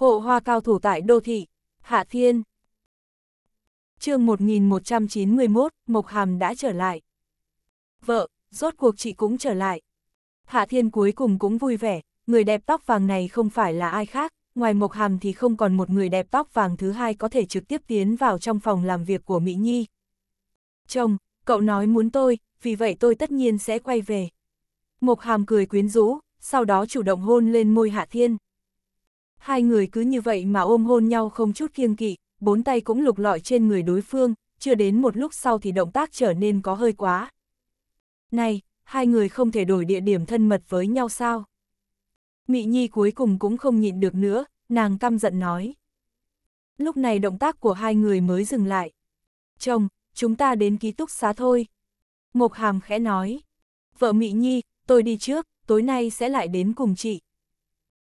Hộ hoa cao thủ tại đô thị, Hạ Thiên. chương 1191, Mộc Hàm đã trở lại. Vợ, rốt cuộc chị cũng trở lại. Hạ Thiên cuối cùng cũng vui vẻ, người đẹp tóc vàng này không phải là ai khác, ngoài Mộc Hàm thì không còn một người đẹp tóc vàng thứ hai có thể trực tiếp tiến vào trong phòng làm việc của Mỹ Nhi. Chồng, cậu nói muốn tôi, vì vậy tôi tất nhiên sẽ quay về. Mộc Hàm cười quyến rũ, sau đó chủ động hôn lên môi Hạ Thiên. Hai người cứ như vậy mà ôm hôn nhau không chút kiêng kỵ, bốn tay cũng lục lọi trên người đối phương, chưa đến một lúc sau thì động tác trở nên có hơi quá. Này, hai người không thể đổi địa điểm thân mật với nhau sao? Mị Nhi cuối cùng cũng không nhịn được nữa, nàng căm giận nói. Lúc này động tác của hai người mới dừng lại. Chồng, chúng ta đến ký túc xá thôi. Mộc Hàm khẽ nói. Vợ Mị Nhi, tôi đi trước, tối nay sẽ lại đến cùng chị.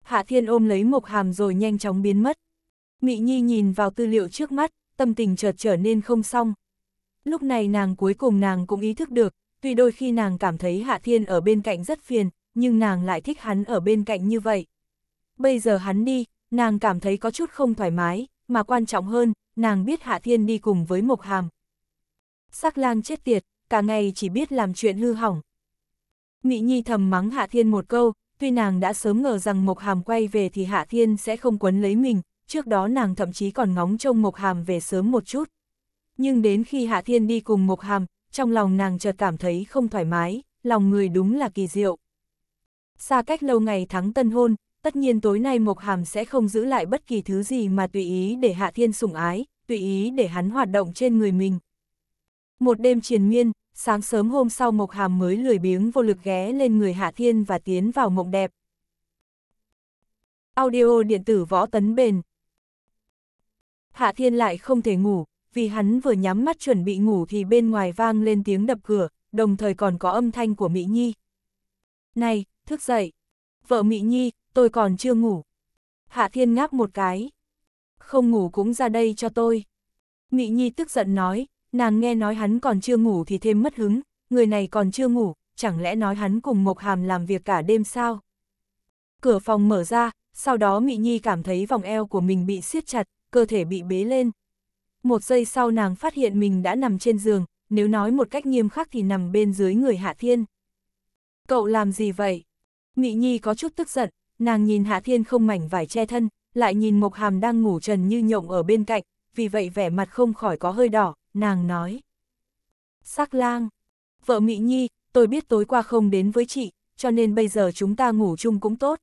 Hạ Thiên ôm lấy Mộc Hàm rồi nhanh chóng biến mất. Mị Nhi nhìn vào tư liệu trước mắt, tâm tình chợt trở nên không xong. Lúc này nàng cuối cùng nàng cũng ý thức được, tuy đôi khi nàng cảm thấy Hạ Thiên ở bên cạnh rất phiền, nhưng nàng lại thích hắn ở bên cạnh như vậy. Bây giờ hắn đi, nàng cảm thấy có chút không thoải mái, mà quan trọng hơn, nàng biết Hạ Thiên đi cùng với Mộc Hàm. Sắc lang chết tiệt, cả ngày chỉ biết làm chuyện hư hỏng. Mị Nhi thầm mắng Hạ Thiên một câu, tuy nàng đã sớm ngờ rằng Mộc Hàm quay về thì Hạ Thiên sẽ không quấn lấy mình, trước đó nàng thậm chí còn ngóng trông Mộc Hàm về sớm một chút. Nhưng đến khi Hạ Thiên đi cùng Mộc Hàm, trong lòng nàng chợt cảm thấy không thoải mái, lòng người đúng là kỳ diệu. Xa cách lâu ngày thắng tân hôn, tất nhiên tối nay Mộc Hàm sẽ không giữ lại bất kỳ thứ gì mà tùy ý để Hạ Thiên sủng ái, tùy ý để hắn hoạt động trên người mình. Một đêm triền miên, sáng sớm hôm sau Mộc Hàm mới lười biếng vô lực ghé lên người Hạ Thiên và tiến vào mộng đẹp. Audio điện tử võ tấn bền Hạ Thiên lại không thể ngủ, vì hắn vừa nhắm mắt chuẩn bị ngủ thì bên ngoài vang lên tiếng đập cửa, đồng thời còn có âm thanh của Mỹ Nhi. Này, thức dậy. Vợ Mỹ Nhi, tôi còn chưa ngủ. Hạ Thiên ngáp một cái. Không ngủ cũng ra đây cho tôi. Mỹ Nhi tức giận nói, nàng nghe nói hắn còn chưa ngủ thì thêm mất hứng, người này còn chưa ngủ, chẳng lẽ nói hắn cùng Mộc Hàm làm việc cả đêm sao? Cửa phòng mở ra, sau đó Mị Nhi cảm thấy vòng eo của mình bị siết chặt, cơ thể bị bế lên. Một giây sau nàng phát hiện mình đã nằm trên giường, nếu nói một cách nghiêm khắc thì nằm bên dưới người Hạ Thiên. Cậu làm gì vậy? Mị Nhi có chút tức giận, nàng nhìn Hạ Thiên không mảnh vải che thân, lại nhìn Mộc Hàm đang ngủ trần như nhộng ở bên cạnh, vì vậy vẻ mặt không khỏi có hơi đỏ, nàng nói. Sắc lang, vợ Mỹ Nhi, tôi biết tối qua không đến với chị, cho nên bây giờ chúng ta ngủ chung cũng tốt.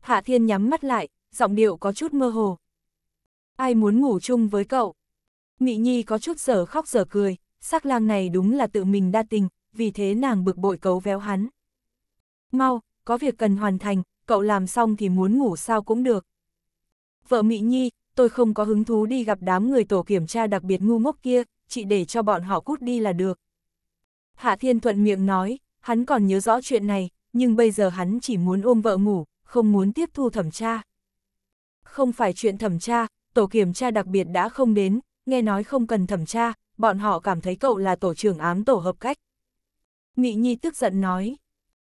Hạ Thiên nhắm mắt lại, giọng điệu có chút mơ hồ. Ai muốn ngủ chung với cậu? Mỹ Nhi có chút giờ khóc giờ cười, sắc lang này đúng là tự mình đa tình, vì thế nàng bực bội cấu véo hắn. Mau, có việc cần hoàn thành, cậu làm xong thì muốn ngủ sao cũng được. Vợ Mỹ Nhi, tôi không có hứng thú đi gặp đám người tổ kiểm tra đặc biệt ngu ngốc kia, chị để cho bọn họ cút đi là được. Hạ Thiên Thuận miệng nói, hắn còn nhớ rõ chuyện này, nhưng bây giờ hắn chỉ muốn ôm vợ ngủ, không muốn tiếp thu thẩm tra. Không phải chuyện thẩm tra, tổ kiểm tra đặc biệt đã không đến, nghe nói không cần thẩm tra, bọn họ cảm thấy cậu là tổ trưởng ám tổ hợp cách. Nghị Nhi tức giận nói.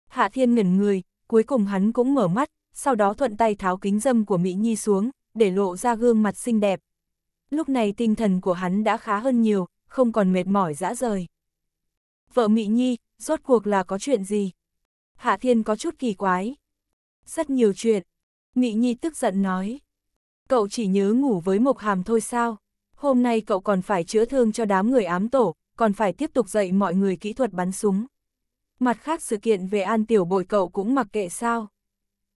Hạ Thiên ngẩn người, cuối cùng hắn cũng mở mắt, sau đó thuận tay tháo kính dâm của Mỹ Nhi xuống, để lộ ra gương mặt xinh đẹp. Lúc này tinh thần của hắn đã khá hơn nhiều, không còn mệt mỏi dã rời. Vợ Mị Nhi, rốt cuộc là có chuyện gì? Hạ Thiên có chút kỳ quái. Rất nhiều chuyện. Mị Nhi tức giận nói. Cậu chỉ nhớ ngủ với Mộc Hàm thôi sao? Hôm nay cậu còn phải chữa thương cho đám người ám tổ, còn phải tiếp tục dạy mọi người kỹ thuật bắn súng. Mặt khác sự kiện về an tiểu bội cậu cũng mặc kệ sao.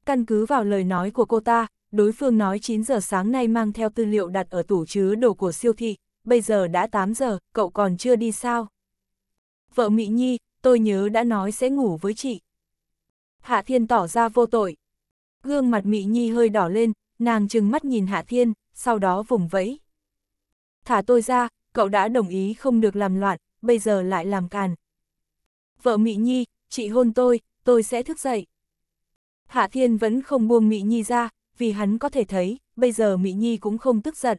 Căn cứ vào lời nói của cô ta, đối phương nói 9 giờ sáng nay mang theo tư liệu đặt ở tủ chứa đồ của siêu thị, bây giờ đã 8 giờ, cậu còn chưa đi sao? Vợ Mỹ Nhi, tôi nhớ đã nói sẽ ngủ với chị. Hạ Thiên tỏ ra vô tội. Gương mặt Mỹ Nhi hơi đỏ lên, nàng trừng mắt nhìn Hạ Thiên, sau đó vùng vẫy. Thả tôi ra, cậu đã đồng ý không được làm loạn, bây giờ lại làm càn. Vợ Mỹ Nhi, chị hôn tôi, tôi sẽ thức dậy. Hạ Thiên vẫn không buông Mỹ Nhi ra, vì hắn có thể thấy, bây giờ Mỹ Nhi cũng không tức giận.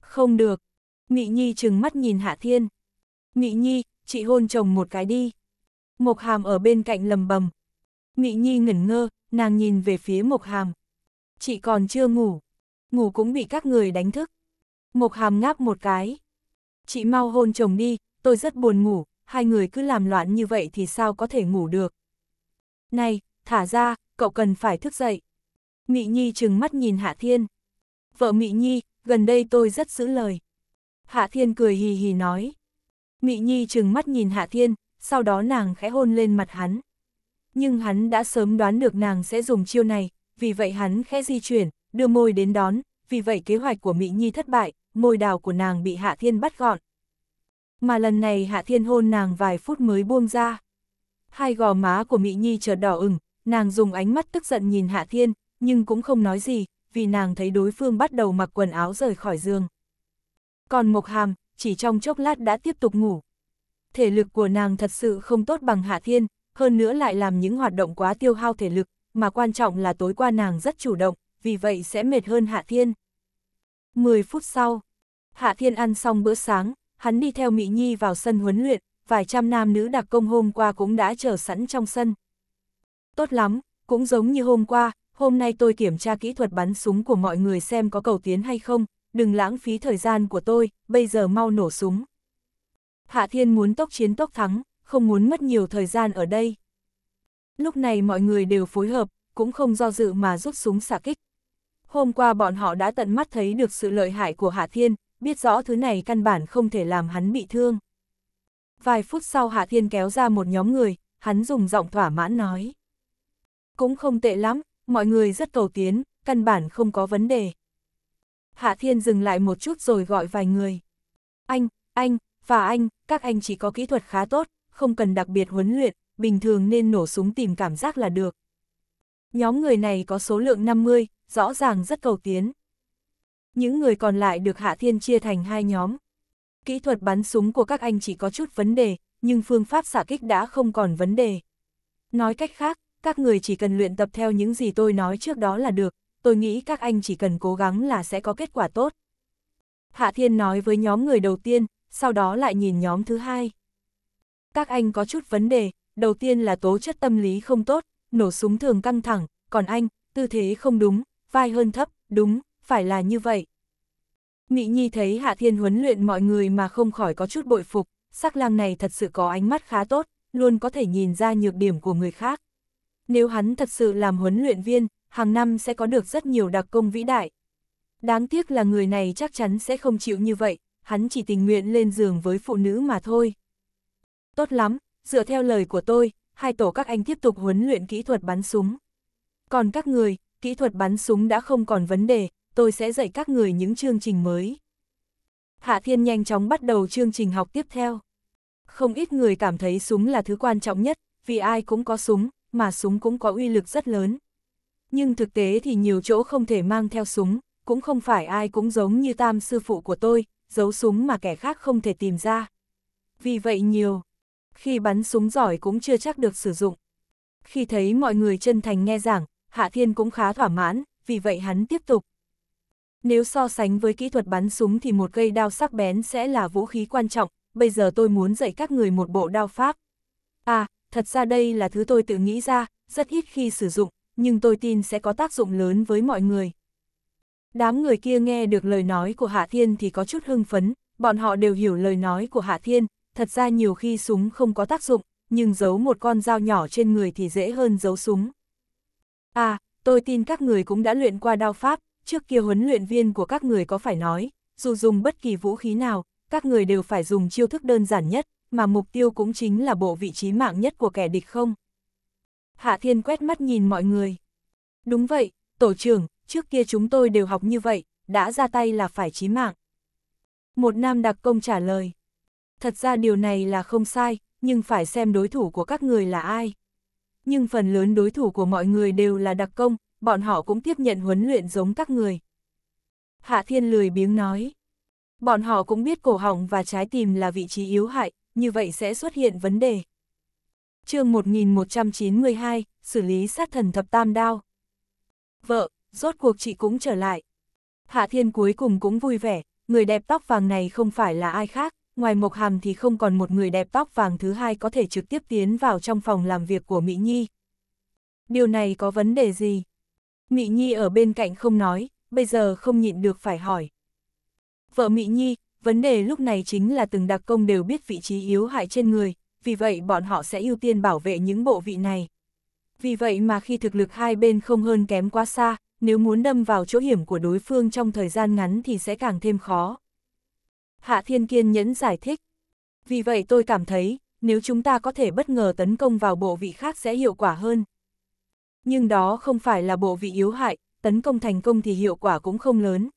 Không được. Mỹ Nhi trừng mắt nhìn Hạ Thiên. Mỹ Nhi, chị hôn chồng một cái đi. Mộc Hàm ở bên cạnh lầm bầm. Mỹ Nhi ngẩn ngơ, nàng nhìn về phía Mộc Hàm. Chị còn chưa ngủ. Ngủ cũng bị các người đánh thức. Mộc Hàm ngáp một cái. Chị mau hôn chồng đi, tôi rất buồn ngủ, hai người cứ làm loạn như vậy thì sao có thể ngủ được. Này, thả ra, cậu cần phải thức dậy. Mị Nhi trừng mắt nhìn Hạ Thiên. Vợ Mị Nhi, gần đây tôi rất giữ lời. Hạ Thiên cười hì hì nói. Mị Nhi trừng mắt nhìn Hạ Thiên, sau đó nàng khẽ hôn lên mặt hắn. Nhưng hắn đã sớm đoán được nàng sẽ dùng chiêu này, vì vậy hắn khẽ di chuyển, đưa môi đến đón, vì vậy kế hoạch của Mị Nhi thất bại, môi đào của nàng bị Hạ Thiên bắt gọn. Mà lần này Hạ Thiên hôn nàng vài phút mới buông ra. Hai gò má của Mị Nhi chợt đỏ ửng, nàng dùng ánh mắt tức giận nhìn Hạ Thiên, nhưng cũng không nói gì, vì nàng thấy đối phương bắt đầu mặc quần áo rời khỏi giường. Còn Mộc Hàm, chỉ trong chốc lát đã tiếp tục ngủ. Thể lực của nàng thật sự không tốt bằng Hạ Thiên, hơn nữa lại làm những hoạt động quá tiêu hao thể lực, mà quan trọng là tối qua nàng rất chủ động, vì vậy sẽ mệt hơn Hạ Thiên. 10 phút sau, Hạ Thiên ăn xong bữa sáng, hắn đi theo Mỹ Nhi vào sân huấn luyện, vài trăm nam nữ đặc công hôm qua cũng đã chờ sẵn trong sân. Tốt lắm, cũng giống như hôm qua, hôm nay tôi kiểm tra kỹ thuật bắn súng của mọi người xem có cầu tiến hay không, đừng lãng phí thời gian của tôi, bây giờ mau nổ súng. Hạ Thiên muốn tốc chiến tốc thắng, không muốn mất nhiều thời gian ở đây. Lúc này mọi người đều phối hợp, cũng không do dự mà rút súng xả kích. Hôm qua bọn họ đã tận mắt thấy được sự lợi hại của Hạ Thiên, biết rõ thứ này căn bản không thể làm hắn bị thương. Vài phút sau Hạ Thiên kéo ra một nhóm người, hắn dùng giọng thỏa mãn nói. Cũng không tệ lắm, mọi người rất cầu tiến, căn bản không có vấn đề. Hạ Thiên dừng lại một chút rồi gọi vài người. Anh, anh, và anh, các anh chỉ có kỹ thuật khá tốt, không cần đặc biệt huấn luyện, bình thường nên nổ súng tìm cảm giác là được. Nhóm người này có số lượng 50, rõ ràng rất cầu tiến. Những người còn lại được Hạ Thiên chia thành hai nhóm. Kỹ thuật bắn súng của các anh chỉ có chút vấn đề, nhưng phương pháp xả kích đã không còn vấn đề. Nói cách khác, các người chỉ cần luyện tập theo những gì tôi nói trước đó là được, tôi nghĩ các anh chỉ cần cố gắng là sẽ có kết quả tốt. Hạ Thiên nói với nhóm người đầu tiên, sau đó lại nhìn nhóm thứ hai. Các anh có chút vấn đề, đầu tiên là tố chất tâm lý không tốt, nổ súng thường căng thẳng, còn anh, tư thế không đúng, vai hơn thấp, đúng, phải là như vậy. Mỹ Nhi thấy Hạ Thiên huấn luyện mọi người mà không khỏi có chút bội phục, sắc lang này thật sự có ánh mắt khá tốt, luôn có thể nhìn ra nhược điểm của người khác. Nếu hắn thật sự làm huấn luyện viên, hàng năm sẽ có được rất nhiều đặc công vĩ đại. Đáng tiếc là người này chắc chắn sẽ không chịu như vậy, hắn chỉ tình nguyện lên giường với phụ nữ mà thôi. Tốt lắm, dựa theo lời của tôi, hai tổ các anh tiếp tục huấn luyện kỹ thuật bắn súng. Còn các người, kỹ thuật bắn súng đã không còn vấn đề, tôi sẽ dạy các người những chương trình mới. Hạ Thiên nhanh chóng bắt đầu chương trình học tiếp theo. Không ít người cảm thấy súng là thứ quan trọng nhất, vì ai cũng có súng, mà súng cũng có uy lực rất lớn. Nhưng thực tế thì nhiều chỗ không thể mang theo súng, cũng không phải ai cũng giống như tam sư phụ của tôi, giấu súng mà kẻ khác không thể tìm ra. Vì vậy nhiều, khi bắn súng giỏi cũng chưa chắc được sử dụng. Khi thấy mọi người chân thành nghe giảng, Hạ Thiên cũng khá thỏa mãn, vì vậy hắn tiếp tục. Nếu so sánh với kỹ thuật bắn súng thì một cây đao sắc bén sẽ là vũ khí quan trọng, bây giờ tôi muốn dạy các người một bộ đao pháp. À, thật ra đây là thứ tôi tự nghĩ ra, rất ít khi sử dụng, nhưng tôi tin sẽ có tác dụng lớn với mọi người. Đám người kia nghe được lời nói của Hạ Thiên thì có chút hưng phấn, bọn họ đều hiểu lời nói của Hạ Thiên, thật ra nhiều khi súng không có tác dụng, nhưng giấu một con dao nhỏ trên người thì dễ hơn giấu súng. À, tôi tin các người cũng đã luyện qua đao pháp, trước kia huấn luyện viên của các người có phải nói, dù dùng bất kỳ vũ khí nào, các người đều phải dùng chiêu thức đơn giản nhất, mà mục tiêu cũng chính là bộ vị trí mạng nhất của kẻ địch không? Hạ Thiên quét mắt nhìn mọi người. Đúng vậy, tổ trưởng, trước kia chúng tôi đều học như vậy, đã ra tay là phải chí mạng. Một nam đặc công trả lời. Thật ra điều này là không sai, nhưng phải xem đối thủ của các người là ai. Nhưng phần lớn đối thủ của mọi người đều là đặc công, bọn họ cũng tiếp nhận huấn luyện giống các người. Hạ Thiên lười biếng nói. Bọn họ cũng biết cổ họng và trái tim là vị trí yếu hại, như vậy sẽ xuất hiện vấn đề. chương 1192, xử lý sát thần thập tam đao. Vợ, rốt cuộc chị cũng trở lại. Hạ Thiên cuối cùng cũng vui vẻ, người đẹp tóc vàng này không phải là ai khác, ngoài Mộc Hàm thì không còn một người đẹp tóc vàng thứ hai có thể trực tiếp tiến vào trong phòng làm việc của Mỹ Nhi. Điều này có vấn đề gì? Mỹ Nhi ở bên cạnh không nói, bây giờ không nhịn được phải hỏi. Vợ Mỹ Nhi, vấn đề lúc này chính là từng đặc công đều biết vị trí yếu hại trên người, vì vậy bọn họ sẽ ưu tiên bảo vệ những bộ vị này. Vì vậy mà khi thực lực hai bên không hơn kém quá xa, nếu muốn đâm vào chỗ hiểm của đối phương trong thời gian ngắn thì sẽ càng thêm khó. Hạ Thiên Kiên nhẫn giải thích. Vì vậy tôi cảm thấy, nếu chúng ta có thể bất ngờ tấn công vào bộ vị khác sẽ hiệu quả hơn. Nhưng đó không phải là bộ vị yếu hại, tấn công thành công thì hiệu quả cũng không lớn.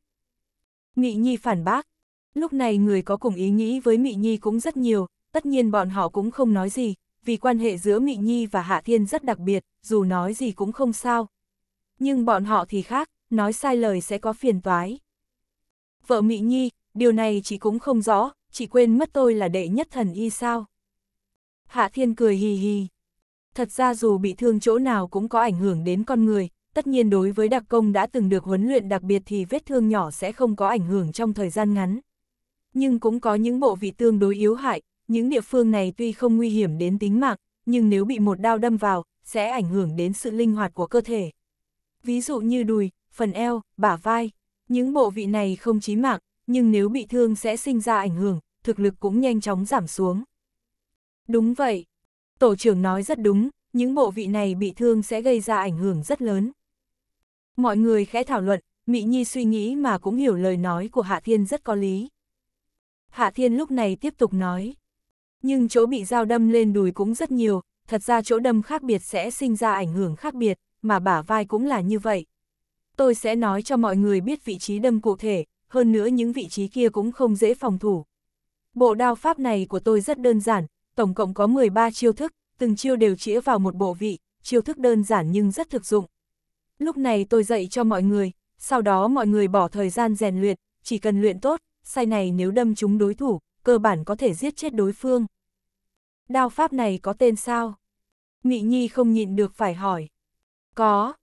Nghị Nhi phản bác. Lúc này người có cùng ý nghĩ với Mị Nhi cũng rất nhiều, tất nhiên bọn họ cũng không nói gì, vì quan hệ giữa Mị Nhi và Hạ Thiên rất đặc biệt, dù nói gì cũng không sao. Nhưng bọn họ thì khác, nói sai lời sẽ có phiền toái. Vợ Mị Nhi, điều này chị cũng không rõ, chị quên mất tôi là đệ nhất thần y sao. Hạ Thiên cười hì hì. Thật ra dù bị thương chỗ nào cũng có ảnh hưởng đến con người, tất nhiên đối với đặc công đã từng được huấn luyện đặc biệt thì vết thương nhỏ sẽ không có ảnh hưởng trong thời gian ngắn, nhưng cũng có những bộ vị tương đối yếu hại, những địa phương này tuy không nguy hiểm đến tính mạng, nhưng nếu bị một đao đâm vào, sẽ ảnh hưởng đến sự linh hoạt của cơ thể. Ví dụ như đùi, phần eo, bả vai, những bộ vị này không chí mạng, nhưng nếu bị thương sẽ sinh ra ảnh hưởng, thực lực cũng nhanh chóng giảm xuống. Đúng vậy, tổ trưởng nói rất đúng, những bộ vị này bị thương sẽ gây ra ảnh hưởng rất lớn. Mọi người khẽ thảo luận, Mỹ Nhi suy nghĩ mà cũng hiểu lời nói của Hạ Thiên rất có lý. Hạ Thiên lúc này tiếp tục nói. Nhưng chỗ bị dao đâm lên đùi cũng rất nhiều, thật ra chỗ đâm khác biệt sẽ sinh ra ảnh hưởng khác biệt, mà bả vai cũng là như vậy. Tôi sẽ nói cho mọi người biết vị trí đâm cụ thể, hơn nữa những vị trí kia cũng không dễ phòng thủ. Bộ đao pháp này của tôi rất đơn giản, tổng cộng có 13 chiêu thức, từng chiêu đều chĩa vào một bộ vị, chiêu thức đơn giản nhưng rất thực dụng. Lúc này tôi dạy cho mọi người, sau đó mọi người bỏ thời gian rèn luyện, chỉ cần luyện tốt, sai này nếu đâm trúng đối thủ, cơ bản có thể giết chết đối phương. Đao pháp này có tên sao? Mị Nhi không nhịn được phải hỏi. Có.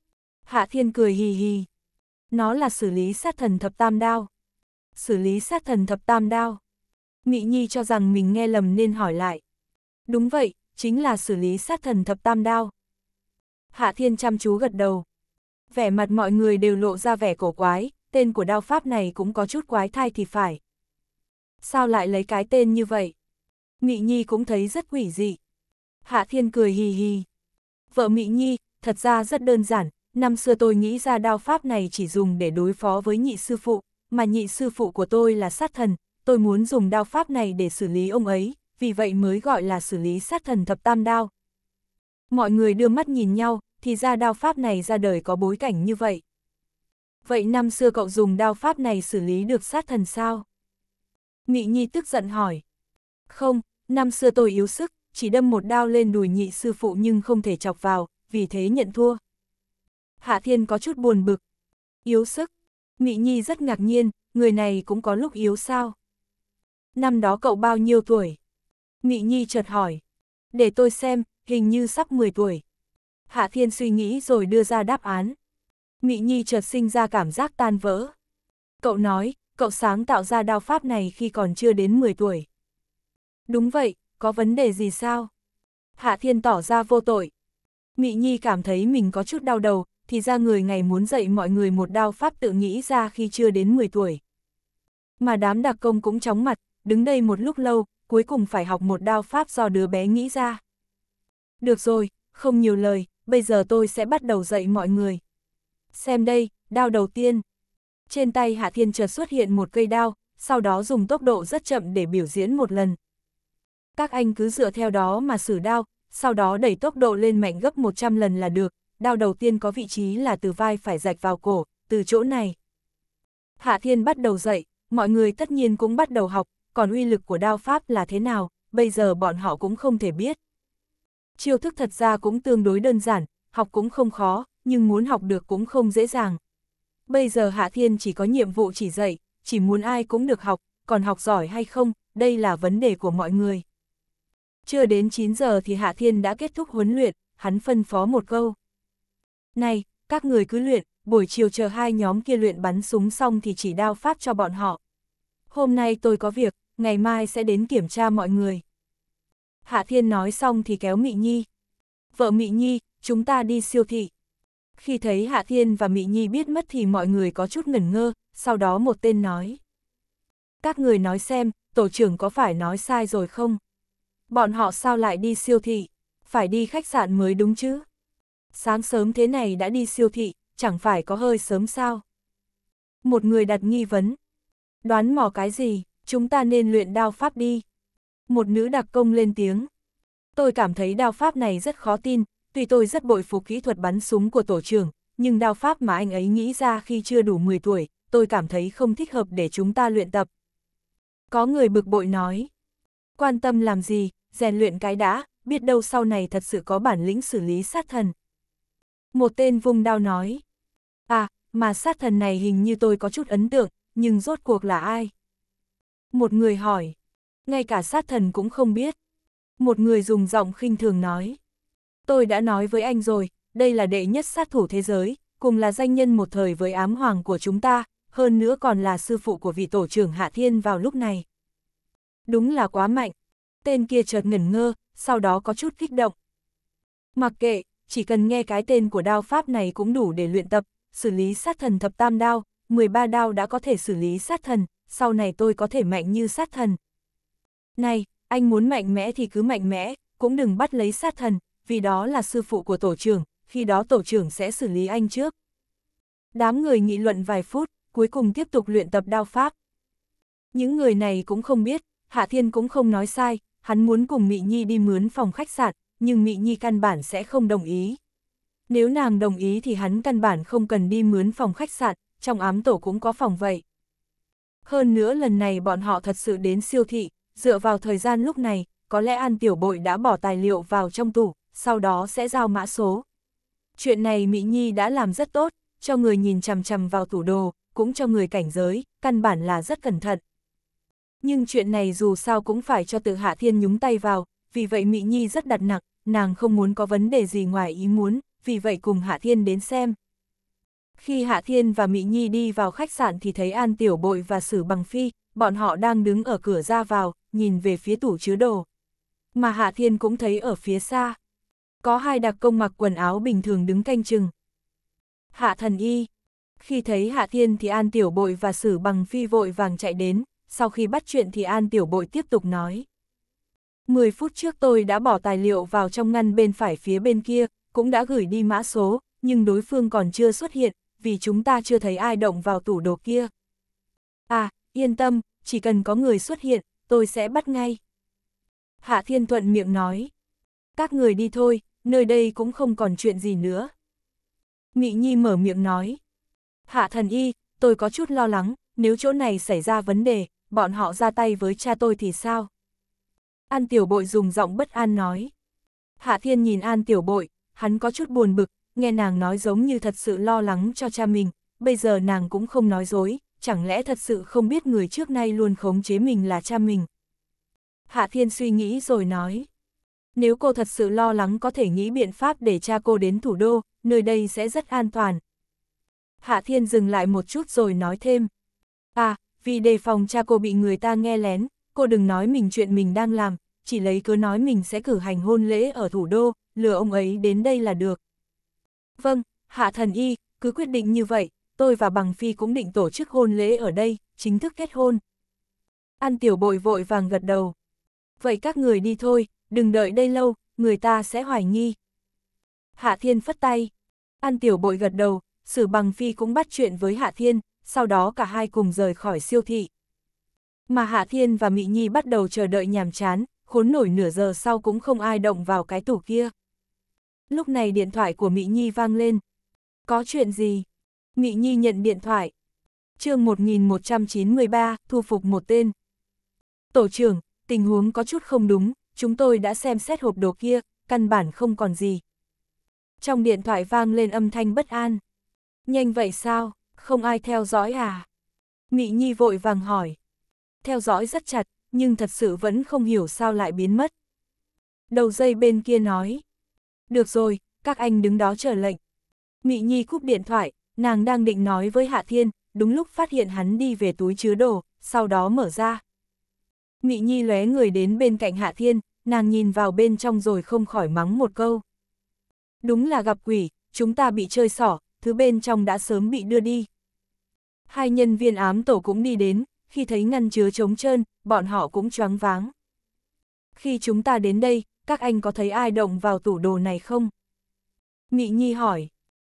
Hạ Thiên cười hì hì. Nó là xử lý sát thần thập tam đao. Xử lý sát thần thập tam đao. Mị Nhi cho rằng mình nghe lầm nên hỏi lại. Đúng vậy, chính là xử lý sát thần thập tam đao. Hạ Thiên chăm chú gật đầu. Vẻ mặt mọi người đều lộ ra vẻ cổ quái, tên của đao pháp này cũng có chút quái thai thì phải. Sao lại lấy cái tên như vậy? Mị Nhi cũng thấy rất quỷ dị. Hạ Thiên cười hì hì. Vợ Mị Nhi, thật ra rất đơn giản, năm xưa tôi nghĩ ra đao pháp này chỉ dùng để đối phó với nhị sư phụ, mà nhị sư phụ của tôi là sát thần, tôi muốn dùng đao pháp này để xử lý ông ấy, vì vậy mới gọi là xử lý sát thần thập tam đao. Mọi người đưa mắt nhìn nhau, thì ra đao pháp này ra đời có bối cảnh như vậy vậy năm xưa cậu dùng đao pháp này xử lý được sát thần sao? Nghị nhi tức giận hỏi. Không, năm xưa tôi yếu sức, chỉ đâm một đao lên đùi nhị sư phụ nhưng không thể chọc vào, vì thế nhận thua. Hạ Thiên có chút buồn bực. Yếu sức. Nghị nhi rất ngạc nhiên, người này cũng có lúc yếu sao? Năm đó cậu bao nhiêu tuổi? Nghị nhi chợt hỏi. Để tôi xem, hình như sắp 10 tuổi. Hạ Thiên suy nghĩ rồi đưa ra đáp án. Mị Nhi chợt sinh ra cảm giác tan vỡ. Cậu nói, cậu sáng tạo ra đao pháp này khi còn chưa đến 10 tuổi. Đúng vậy, có vấn đề gì sao? Hạ Thiên tỏ ra vô tội. Mị Nhi cảm thấy mình có chút đau đầu, thì ra người ngày muốn dạy mọi người một đao pháp tự nghĩ ra khi chưa đến 10 tuổi. Mà đám đặc công cũng chóng mặt, đứng đây một lúc lâu, cuối cùng phải học một đao pháp do đứa bé nghĩ ra. Được rồi, không nhiều lời, bây giờ tôi sẽ bắt đầu dạy mọi người. Xem đây, đao đầu tiên. Trên tay Hạ Thiên chợt xuất hiện một cây đao, sau đó dùng tốc độ rất chậm để biểu diễn một lần. Các anh cứ dựa theo đó mà xử đao, sau đó đẩy tốc độ lên mạnh gấp 100 lần là được, đao đầu tiên có vị trí là từ vai phải rạch vào cổ, từ chỗ này. Hạ Thiên bắt đầu dậy, mọi người tất nhiên cũng bắt đầu học, còn uy lực của đao pháp là thế nào, bây giờ bọn họ cũng không thể biết. Chiêu thức thật ra cũng tương đối đơn giản, học cũng không khó, nhưng muốn học được cũng không dễ dàng. Bây giờ Hạ Thiên chỉ có nhiệm vụ chỉ dạy, chỉ muốn ai cũng được học, còn học giỏi hay không, đây là vấn đề của mọi người. Chưa đến 9 giờ thì Hạ Thiên đã kết thúc huấn luyện, hắn phân phó một câu. Này, các người cứ luyện, buổi chiều chờ hai nhóm kia luyện bắn súng xong thì chỉ đao pháp cho bọn họ. Hôm nay tôi có việc, ngày mai sẽ đến kiểm tra mọi người. Hạ Thiên nói xong thì kéo Mị Nhi. Vợ Mị Nhi, chúng ta đi siêu thị. Khi thấy Hạ Thiên và Mỹ Nhi biết mất thì mọi người có chút ngẩn ngơ, sau đó một tên nói. Các người nói xem, tổ trưởng có phải nói sai rồi không? Bọn họ sao lại đi siêu thị? Phải đi khách sạn mới đúng chứ? Sáng sớm thế này đã đi siêu thị, chẳng phải có hơi sớm sao? Một người đặt nghi vấn. Đoán mò cái gì, chúng ta nên luyện đao pháp đi. Một nữ đặc công lên tiếng. Tôi cảm thấy đao pháp này rất khó tin, Tuy tôi rất bội phục kỹ thuật bắn súng của tổ trưởng, nhưng đao pháp mà anh ấy nghĩ ra khi chưa đủ 10 tuổi, tôi cảm thấy không thích hợp để chúng ta luyện tập. Có người bực bội nói, quan tâm làm gì, rèn luyện cái đã, biết đâu sau này thật sự có bản lĩnh xử lý sát thần. Một tên vung đao nói, à, mà sát thần này hình như tôi có chút ấn tượng, nhưng rốt cuộc là ai? Một người hỏi, ngay cả sát thần cũng không biết. Một người dùng giọng khinh thường nói, Tôi đã nói với anh rồi, đây là đệ nhất sát thủ thế giới, cùng là danh nhân một thời với ám hoàng của chúng ta, hơn nữa còn là sư phụ của vị tổ trưởng Hạ Thiên vào lúc này. Đúng là quá mạnh. Tên kia chợt ngẩn ngơ, sau đó có chút kích động. Mặc kệ, chỉ cần nghe cái tên của đao pháp này cũng đủ để luyện tập, xử lý sát thần thập tam đao, 13 đao đã có thể xử lý sát thần, sau này tôi có thể mạnh như sát thần. Này, anh muốn mạnh mẽ thì cứ mạnh mẽ, cũng đừng bắt lấy sát thần, vì đó là sư phụ của tổ trưởng, khi đó tổ trưởng sẽ xử lý anh trước. Đám người nghị luận vài phút, cuối cùng tiếp tục luyện tập đao pháp. Những người này cũng không biết, Hạ Thiên cũng không nói sai, hắn muốn cùng Mị Nhi đi mướn phòng khách sạn, nhưng Mị Nhi căn bản sẽ không đồng ý. Nếu nàng đồng ý thì hắn căn bản không cần đi mướn phòng khách sạn, trong ám tổ cũng có phòng vậy. Hơn nữa lần này bọn họ thật sự đến siêu thị, dựa vào thời gian lúc này, có lẽ An Tiểu Bội đã bỏ tài liệu vào trong tủ, sau đó sẽ giao mã số. Chuyện này Mỹ Nhi đã làm rất tốt, cho người nhìn chằm chằm vào tủ đồ, cũng cho người cảnh giới, căn bản là rất cẩn thận. Nhưng chuyện này dù sao cũng phải cho tự Hạ Thiên nhúng tay vào, vì vậy Mỹ Nhi rất đặt nặng, nàng không muốn có vấn đề gì ngoài ý muốn, vì vậy cùng Hạ Thiên đến xem. Khi Hạ Thiên và Mỹ Nhi đi vào khách sạn thì thấy An Tiểu Bội và Sử Bằng Phi, bọn họ đang đứng ở cửa ra vào, nhìn về phía tủ chứa đồ. Mà Hạ Thiên cũng thấy ở phía xa. Có hai đặc công mặc quần áo bình thường đứng canh chừng. Hạ thần y. Khi thấy Hạ Thiên thì An Tiểu Bội và Sử Bằng Phi vội vàng chạy đến, sau khi bắt chuyện thì An Tiểu Bội tiếp tục nói. mười phút trước tôi đã bỏ tài liệu vào trong ngăn bên phải phía bên kia, cũng đã gửi đi mã số, nhưng đối phương còn chưa xuất hiện, vì chúng ta chưa thấy ai động vào tủ đồ kia. À, yên tâm, chỉ cần có người xuất hiện, tôi sẽ bắt ngay. Hạ Thiên Thuận miệng nói. Các người đi thôi, nơi đây cũng không còn chuyện gì nữa. Mị Nhi mở miệng nói. Hạ thần y, tôi có chút lo lắng, nếu chỗ này xảy ra vấn đề, bọn họ ra tay với cha tôi thì sao? An tiểu bội dùng giọng bất an nói. Hạ thiên nhìn an tiểu bội, hắn có chút buồn bực, nghe nàng nói giống như thật sự lo lắng cho cha mình, bây giờ nàng cũng không nói dối, chẳng lẽ thật sự không biết người trước nay luôn khống chế mình là cha mình. Hạ thiên suy nghĩ rồi nói. Nếu cô thật sự lo lắng có thể nghĩ biện pháp để cha cô đến thủ đô, nơi đây sẽ rất an toàn. Hạ Thiên dừng lại một chút rồi nói thêm. À, vì đề phòng cha cô bị người ta nghe lén, cô đừng nói mình chuyện mình đang làm, chỉ lấy cứ nói mình sẽ cử hành hôn lễ ở thủ đô, lừa ông ấy đến đây là được. Vâng, Hạ Thần Y, cứ quyết định như vậy, tôi và Bằng Phi cũng định tổ chức hôn lễ ở đây, chính thức kết hôn. An tiểu bội vội vàng gật đầu. Vậy các người đi thôi, đừng đợi đây lâu, người ta sẽ hoài nghi. Hạ Thiên phất tay. An Tiểu Bội gật đầu, Sử Bằng Phi cũng bắt chuyện với Hạ Thiên, sau đó cả hai cùng rời khỏi siêu thị. Mà Hạ Thiên và Mị Nhi bắt đầu chờ đợi nhàm chán, khốn nổi nửa giờ sau cũng không ai động vào cái tủ kia. Lúc này điện thoại của Mị Nhi vang lên. Có chuyện gì? Mị Nhi nhận điện thoại. chương 1193, thu phục một tên. Tổ trưởng, tình huống có chút không đúng, chúng tôi đã xem xét hộp đồ kia, căn bản không còn gì. Trong điện thoại vang lên âm thanh bất an. Nhanh vậy sao, không ai theo dõi à? Mị Nhi vội vàng hỏi. Theo dõi rất chặt, nhưng thật sự vẫn không hiểu sao lại biến mất. Đầu dây bên kia nói. Được rồi, các anh đứng đó chờ lệnh. Mị Nhi cúp điện thoại, nàng đang định nói với Hạ Thiên, đúng lúc phát hiện hắn đi về túi chứa đồ, sau đó mở ra. Mị Nhi lóe người đến bên cạnh Hạ Thiên, nàng nhìn vào bên trong rồi không khỏi mắng một câu. Đúng là gặp quỷ, chúng ta bị chơi xỏ, thứ bên trong đã sớm bị đưa đi. Hai nhân viên ám tổ cũng đi đến, khi thấy ngăn chứa trống trơn, bọn họ cũng choáng váng. Khi chúng ta đến đây, các anh có thấy ai động vào tủ đồ này không? Mị Nhi hỏi.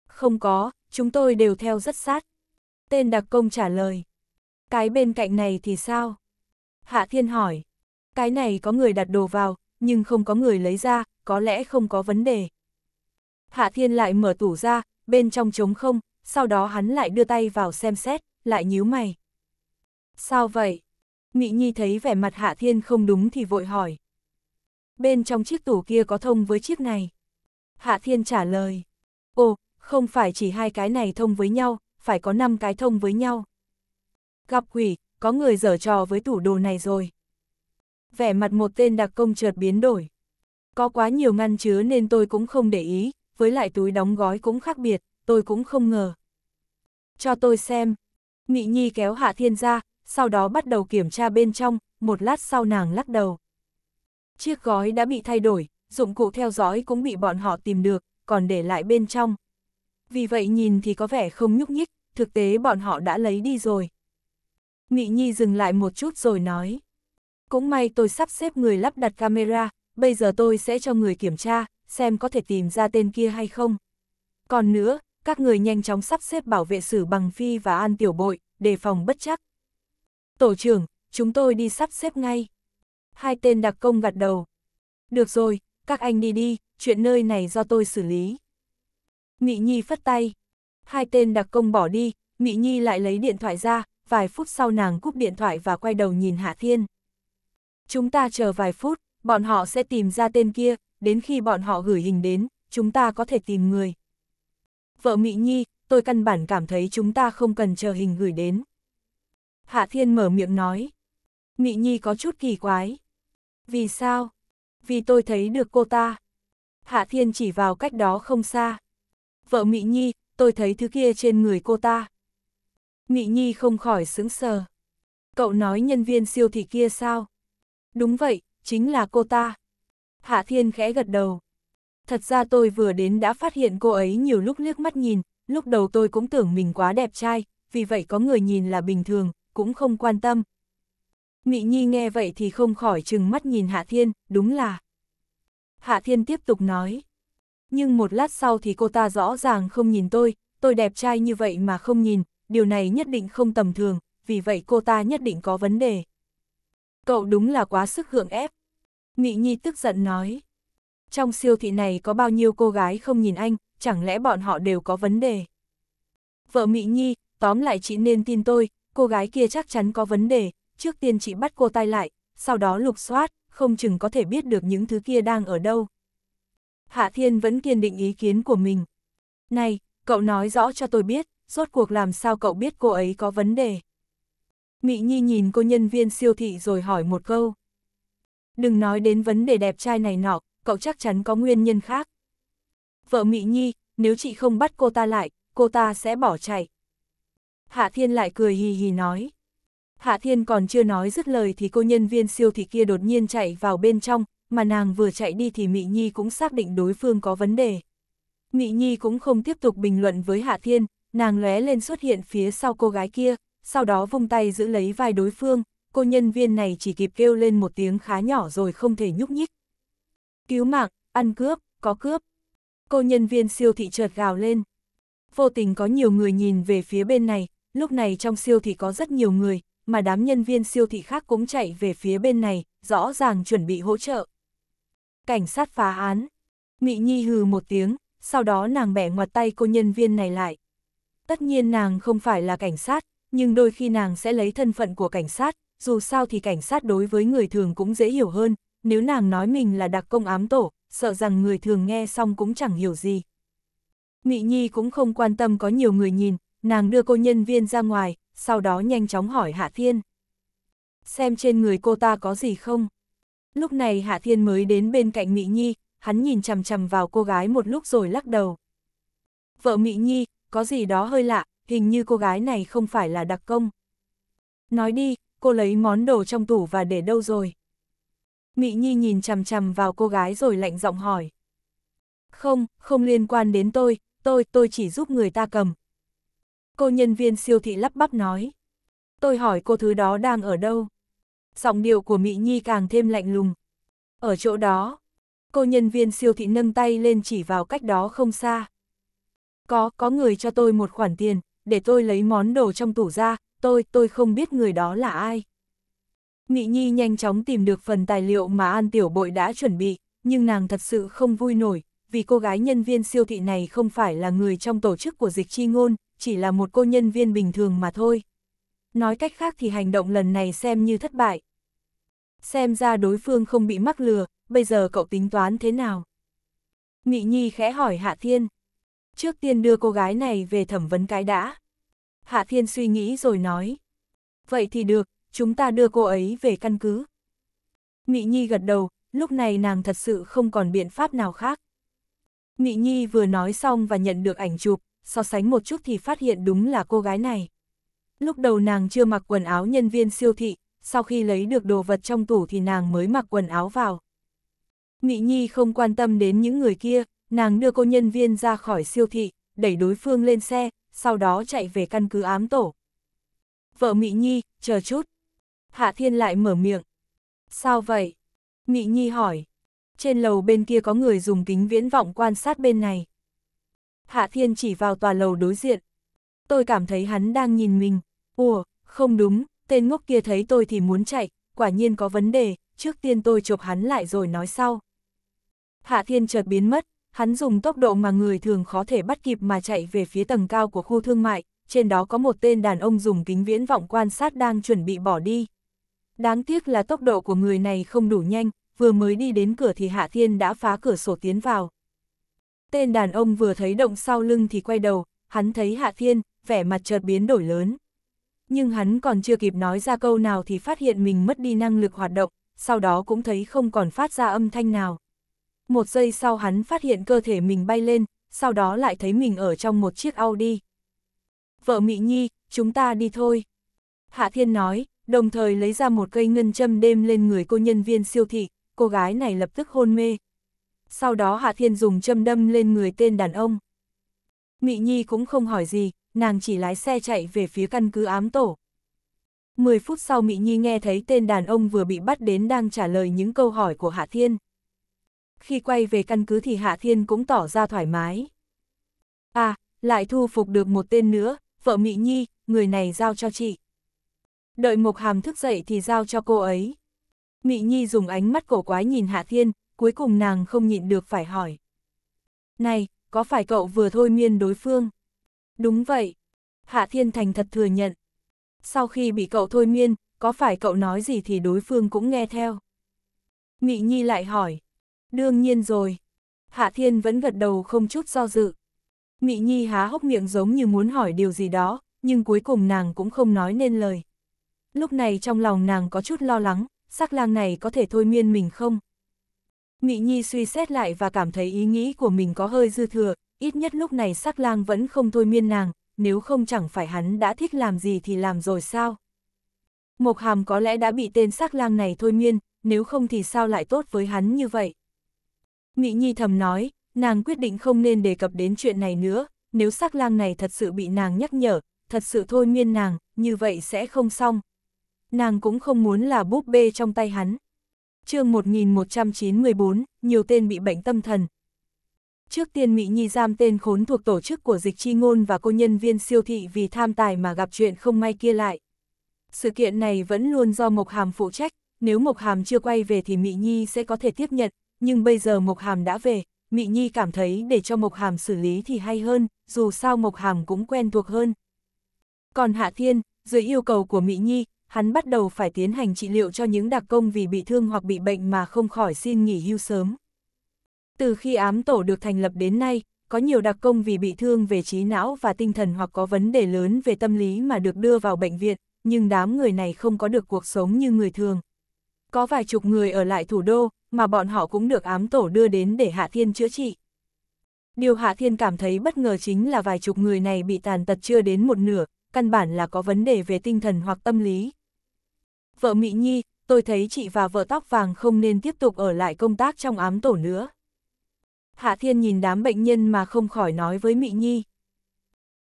Không có, chúng tôi đều theo rất sát. Tên đặc công trả lời. Cái bên cạnh này thì sao? Hạ Thiên hỏi. Cái này có người đặt đồ vào, nhưng không có người lấy ra, có lẽ không có vấn đề. Hạ Thiên lại mở tủ ra, bên trong trống không, sau đó hắn lại đưa tay vào xem xét, lại nhíu mày. Sao vậy? Mị Nhi thấy vẻ mặt Hạ Thiên không đúng thì vội hỏi. Bên trong chiếc tủ kia có thông với chiếc này. Hạ Thiên trả lời. Ồ, không phải chỉ hai cái này thông với nhau, phải có năm cái thông với nhau. Gặp quỷ, có người dở trò với tủ đồ này rồi. Vẻ mặt một tên đặc công chợt biến đổi. Có quá nhiều ngăn chứa nên tôi cũng không để ý, với lại túi đóng gói cũng khác biệt, tôi cũng không ngờ. Cho tôi xem. Mị Nhi kéo Hạ Thiên ra, sau đó bắt đầu kiểm tra bên trong, một lát sau nàng lắc đầu. Chiếc gói đã bị thay đổi, dụng cụ theo dõi cũng bị bọn họ tìm được, còn để lại bên trong. Vì vậy nhìn thì có vẻ không nhúc nhích, thực tế bọn họ đã lấy đi rồi. Mị Nhi dừng lại một chút rồi nói. Cũng may tôi sắp xếp người lắp đặt camera, bây giờ tôi sẽ cho người kiểm tra, xem có thể tìm ra tên kia hay không. Còn nữa, các người nhanh chóng sắp xếp bảo vệ sử bằng phi và an tiểu bội, đề phòng bất chắc. Tổ trưởng, chúng tôi đi sắp xếp ngay. Hai tên đặc công gật đầu. Được rồi, các anh đi đi, chuyện nơi này do tôi xử lý. Mị Nhi phất tay. Hai tên đặc công bỏ đi, Mị Nhi lại lấy điện thoại ra, vài phút sau nàng cúp điện thoại và quay đầu nhìn Hạ Thiên. Chúng ta chờ vài phút, bọn họ sẽ tìm ra tên kia, đến khi bọn họ gửi hình đến, chúng ta có thể tìm người. Vợ Mỹ Nhi, tôi căn bản cảm thấy chúng ta không cần chờ hình gửi đến. Hạ Thiên mở miệng nói. Mỹ Nhi có chút kỳ quái. Vì sao? Vì tôi thấy được cô ta. Hạ Thiên chỉ vào cách đó không xa. Vợ Mỹ Nhi, tôi thấy thứ kia trên người cô ta. Mị Nhi không khỏi sững sờ. Cậu nói nhân viên siêu thị kia sao? Đúng vậy, chính là cô ta. Hạ Thiên khẽ gật đầu. Thật ra tôi vừa đến đã phát hiện cô ấy nhiều lúc liếc mắt nhìn, lúc đầu tôi cũng tưởng mình quá đẹp trai, vì vậy có người nhìn là bình thường, cũng không quan tâm. Mị Nhi nghe vậy thì không khỏi chừng mắt nhìn Hạ Thiên, đúng là. Hạ Thiên tiếp tục nói. Nhưng một lát sau thì cô ta rõ ràng không nhìn tôi, tôi đẹp trai như vậy mà không nhìn, điều này nhất định không tầm thường, vì vậy cô ta nhất định có vấn đề. Cậu đúng là quá sức hưởng ép. Mị Nhi tức giận nói. Trong siêu thị này có bao nhiêu cô gái không nhìn anh, chẳng lẽ bọn họ đều có vấn đề? Vợ Mị Nhi, tóm lại chị nên tin tôi, cô gái kia chắc chắn có vấn đề, trước tiên chị bắt cô tay lại, sau đó lục soát, không chừng có thể biết được những thứ kia đang ở đâu. Hạ Thiên vẫn kiên định ý kiến của mình. Này, cậu nói rõ cho tôi biết, rốt cuộc làm sao cậu biết cô ấy có vấn đề. Mị Nhi nhìn cô nhân viên siêu thị rồi hỏi một câu. Đừng nói đến vấn đề đẹp trai này nọ, cậu chắc chắn có nguyên nhân khác. Vợ Mị Nhi, nếu chị không bắt cô ta lại, cô ta sẽ bỏ chạy. Hạ Thiên lại cười hì hì nói. Hạ Thiên còn chưa nói dứt lời thì cô nhân viên siêu thị kia đột nhiên chạy vào bên trong, mà nàng vừa chạy đi thì Mị Nhi cũng xác định đối phương có vấn đề. Mị Nhi cũng không tiếp tục bình luận với Hạ Thiên, nàng lóe lên xuất hiện phía sau cô gái kia, sau đó vung tay giữ lấy vai đối phương, cô nhân viên này chỉ kịp kêu lên một tiếng khá nhỏ rồi không thể nhúc nhích. Cứu mạng, ăn cướp, có cướp. Cô nhân viên siêu thị chợt gào lên. Vô tình có nhiều người nhìn về phía bên này, lúc này trong siêu thị có rất nhiều người, mà đám nhân viên siêu thị khác cũng chạy về phía bên này, rõ ràng chuẩn bị hỗ trợ. Cảnh sát phá án. Mị Nhi hừ một tiếng, sau đó nàng bẻ ngoặt tay cô nhân viên này lại, Tất nhiên nàng không phải là cảnh sát, nhưng đôi khi nàng sẽ lấy thân phận của cảnh sát, dù sao thì cảnh sát đối với người thường cũng dễ hiểu hơn, nếu nàng nói mình là đặc công ám tổ, sợ rằng người thường nghe xong cũng chẳng hiểu gì. Mị Nhi cũng không quan tâm có nhiều người nhìn, nàng đưa cô nhân viên ra ngoài, sau đó nhanh chóng hỏi Hạ Thiên. Xem trên người cô ta có gì không? Lúc này Hạ Thiên mới đến bên cạnh Mị Nhi, hắn nhìn chằm chằm vào cô gái một lúc rồi lắc đầu. Vợ Mị Nhi, có gì đó hơi lạ, hình như cô gái này không phải là đặc công. Nói đi, cô lấy món đồ trong tủ và để đâu rồi? Mị Nhi nhìn chằm chằm vào cô gái rồi lạnh giọng hỏi. Không, không liên quan đến tôi, tôi, tôi chỉ giúp người ta cầm. Cô nhân viên siêu thị lắp bắp nói. Tôi hỏi cô thứ đó đang ở đâu? Giọng điệu của Mị Nhi càng thêm lạnh lùng. Ở chỗ đó, cô nhân viên siêu thị nâng tay lên chỉ vào cách đó không xa có, có người cho tôi một khoản tiền, để tôi lấy món đồ trong tủ ra, tôi, tôi không biết người đó là ai. Nghị Nhi nhanh chóng tìm được phần tài liệu mà An Tiểu Bội đã chuẩn bị, nhưng nàng thật sự không vui nổi, vì cô gái nhân viên siêu thị này không phải là người trong tổ chức của dịch chi ngôn, chỉ là một cô nhân viên bình thường mà thôi. Nói cách khác thì hành động lần này xem như thất bại. Xem ra đối phương không bị mắc lừa, bây giờ cậu tính toán thế nào? Nghị Nhi khẽ hỏi Hạ Thiên trước tiên đưa cô gái này về thẩm vấn cái đã. Hạ Thiên suy nghĩ rồi nói. Vậy thì được, chúng ta đưa cô ấy về căn cứ. Mị Nhi gật đầu, lúc này nàng thật sự không còn biện pháp nào khác. Mị Nhi vừa nói xong và nhận được ảnh chụp, so sánh một chút thì phát hiện đúng là cô gái này. Lúc đầu nàng chưa mặc quần áo nhân viên siêu thị, sau khi lấy được đồ vật trong tủ thì nàng mới mặc quần áo vào. Mị Nhi không quan tâm đến những người kia, nàng đưa cô nhân viên ra khỏi siêu thị, đẩy đối phương lên xe, sau đó chạy về căn cứ ám tổ. Vợ Mỹ Nhi, chờ chút. Hạ Thiên lại mở miệng. Sao vậy? Mỹ Nhi hỏi. Trên lầu bên kia có người dùng kính viễn vọng quan sát bên này. Hạ Thiên chỉ vào tòa lầu đối diện. Tôi cảm thấy hắn đang nhìn mình. Ủa, không đúng, tên ngốc kia thấy tôi thì muốn chạy, quả nhiên có vấn đề, trước tiên tôi chụp hắn lại rồi nói sau. Hạ Thiên chợt biến mất, Hắn dùng tốc độ mà người thường khó thể bắt kịp mà chạy về phía tầng cao của khu thương mại, trên đó có một tên đàn ông dùng kính viễn vọng quan sát đang chuẩn bị bỏ đi. Đáng tiếc là tốc độ của người này không đủ nhanh, vừa mới đi đến cửa thì Hạ Thiên đã phá cửa sổ tiến vào. Tên đàn ông vừa thấy động sau lưng thì quay đầu, hắn thấy Hạ Thiên, vẻ mặt chợt biến đổi lớn. Nhưng hắn còn chưa kịp nói ra câu nào thì phát hiện mình mất đi năng lực hoạt động, sau đó cũng thấy không còn phát ra âm thanh nào một giây sau hắn phát hiện cơ thể mình bay lên, sau đó lại thấy mình ở trong một chiếc Audi. Vợ Mỹ Nhi, chúng ta đi thôi. Hạ Thiên nói, đồng thời lấy ra một cây ngân châm đêm lên người cô nhân viên siêu thị, cô gái này lập tức hôn mê. Sau đó Hạ Thiên dùng châm đâm lên người tên đàn ông. Mỹ Nhi cũng không hỏi gì, nàng chỉ lái xe chạy về phía căn cứ ám tổ. Mười phút sau Mỹ Nhi nghe thấy tên đàn ông vừa bị bắt đến đang trả lời những câu hỏi của Hạ Thiên khi quay về căn cứ thì Hạ Thiên cũng tỏ ra thoải mái. À, lại thu phục được một tên nữa, vợ Mỹ Nhi, người này giao cho chị. Đợi Mộc Hàm thức dậy thì giao cho cô ấy. Mỹ Nhi dùng ánh mắt cổ quái nhìn Hạ Thiên, cuối cùng nàng không nhịn được phải hỏi. Này, có phải cậu vừa thôi miên đối phương? Đúng vậy. Hạ Thiên Thành thật thừa nhận. Sau khi bị cậu thôi miên, có phải cậu nói gì thì đối phương cũng nghe theo. Mị Nhi lại hỏi. Đương nhiên rồi. Hạ Thiên vẫn gật đầu không chút do dự. Mị Nhi há hốc miệng giống như muốn hỏi điều gì đó, nhưng cuối cùng nàng cũng không nói nên lời. Lúc này trong lòng nàng có chút lo lắng, sắc lang này có thể thôi miên mình không? Mị Nhi suy xét lại và cảm thấy ý nghĩ của mình có hơi dư thừa, ít nhất lúc này sắc lang vẫn không thôi miên nàng, nếu không chẳng phải hắn đã thích làm gì thì làm rồi sao? Mộc Hàm có lẽ đã bị tên sắc lang này thôi miên, nếu không thì sao lại tốt với hắn như vậy? Nghị Nhi thầm nói, nàng quyết định không nên đề cập đến chuyện này nữa, nếu sắc lang này thật sự bị nàng nhắc nhở, thật sự thôi miên nàng, như vậy sẽ không xong. Nàng cũng không muốn là búp bê trong tay hắn. chương 1194, nhiều tên bị bệnh tâm thần. Trước tiên Mỹ Nhi giam tên khốn thuộc tổ chức của dịch chi ngôn và cô nhân viên siêu thị vì tham tài mà gặp chuyện không may kia lại. Sự kiện này vẫn luôn do Mộc Hàm phụ trách, nếu Mộc Hàm chưa quay về thì Mỹ Nhi sẽ có thể tiếp nhận, nhưng bây giờ Mộc Hàm đã về, Mị Nhi cảm thấy để cho Mộc Hàm xử lý thì hay hơn, dù sao Mộc Hàm cũng quen thuộc hơn. Còn Hạ Thiên, dưới yêu cầu của Mị Nhi, hắn bắt đầu phải tiến hành trị liệu cho những đặc công vì bị thương hoặc bị bệnh mà không khỏi xin nghỉ hưu sớm. Từ khi ám tổ được thành lập đến nay, có nhiều đặc công vì bị thương về trí não và tinh thần hoặc có vấn đề lớn về tâm lý mà được đưa vào bệnh viện, nhưng đám người này không có được cuộc sống như người thường. Có vài chục người ở lại thủ đô, mà bọn họ cũng được ám tổ đưa đến để Hạ Thiên chữa trị. Điều Hạ Thiên cảm thấy bất ngờ chính là vài chục người này bị tàn tật chưa đến một nửa, căn bản là có vấn đề về tinh thần hoặc tâm lý. Vợ Mỹ Nhi, tôi thấy chị và vợ tóc vàng không nên tiếp tục ở lại công tác trong ám tổ nữa. Hạ Thiên nhìn đám bệnh nhân mà không khỏi nói với Mỹ Nhi.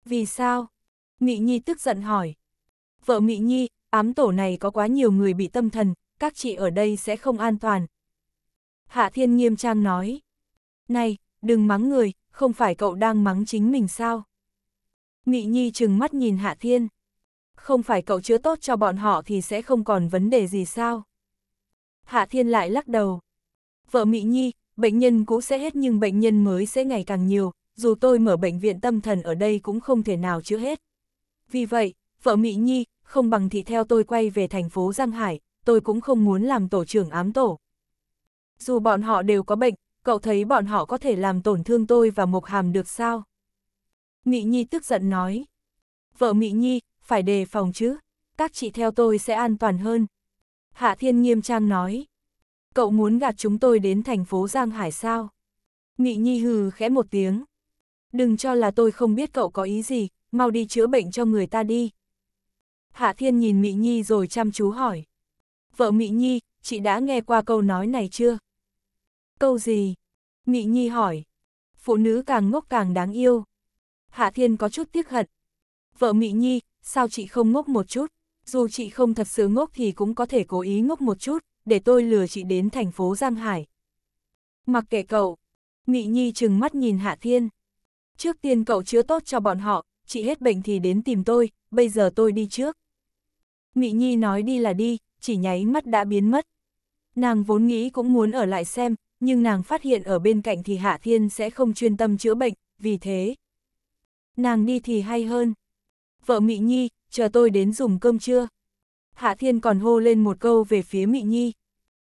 Vì sao? Mỹ Nhi tức giận hỏi. Vợ Mỹ Nhi, ám tổ này có quá nhiều người bị tâm thần, các chị ở đây sẽ không an toàn, Hạ Thiên nghiêm trang nói. Này, đừng mắng người, không phải cậu đang mắng chính mình sao? Nghị Nhi trừng mắt nhìn Hạ Thiên. Không phải cậu chữa tốt cho bọn họ thì sẽ không còn vấn đề gì sao? Hạ Thiên lại lắc đầu. Vợ Mỹ Nhi, bệnh nhân cũ sẽ hết nhưng bệnh nhân mới sẽ ngày càng nhiều, dù tôi mở bệnh viện tâm thần ở đây cũng không thể nào chữa hết. Vì vậy, vợ Mỹ Nhi, không bằng thì theo tôi quay về thành phố Giang Hải, tôi cũng không muốn làm tổ trưởng ám tổ. Dù bọn họ đều có bệnh, cậu thấy bọn họ có thể làm tổn thương tôi và Mộc Hàm được sao? Mị Nhi tức giận nói. Vợ Mị Nhi, phải đề phòng chứ, các chị theo tôi sẽ an toàn hơn. Hạ Thiên nghiêm trang nói. Cậu muốn gạt chúng tôi đến thành phố Giang Hải sao? Mị Nhi hừ khẽ một tiếng. Đừng cho là tôi không biết cậu có ý gì, mau đi chữa bệnh cho người ta đi. Hạ Thiên nhìn Mị Nhi rồi chăm chú hỏi. Vợ Mị Nhi, chị đã nghe qua câu nói này chưa? Câu gì? Mị Nhi hỏi. Phụ nữ càng ngốc càng đáng yêu. Hạ Thiên có chút tiếc hận. Vợ Mị Nhi, sao chị không ngốc một chút? Dù chị không thật sự ngốc thì cũng có thể cố ý ngốc một chút, để tôi lừa chị đến thành phố Giang Hải. Mặc kệ cậu, Mị Nhi trừng mắt nhìn Hạ Thiên. Trước tiên cậu chữa tốt cho bọn họ, chị hết bệnh thì đến tìm tôi, bây giờ tôi đi trước. Mị Nhi nói đi là đi, chỉ nháy mắt đã biến mất. Nàng vốn nghĩ cũng muốn ở lại xem, nhưng nàng phát hiện ở bên cạnh thì Hạ Thiên sẽ không chuyên tâm chữa bệnh, vì thế. Nàng đi thì hay hơn. Vợ Mị Nhi, chờ tôi đến dùng cơm trưa. Hạ Thiên còn hô lên một câu về phía Mị Nhi.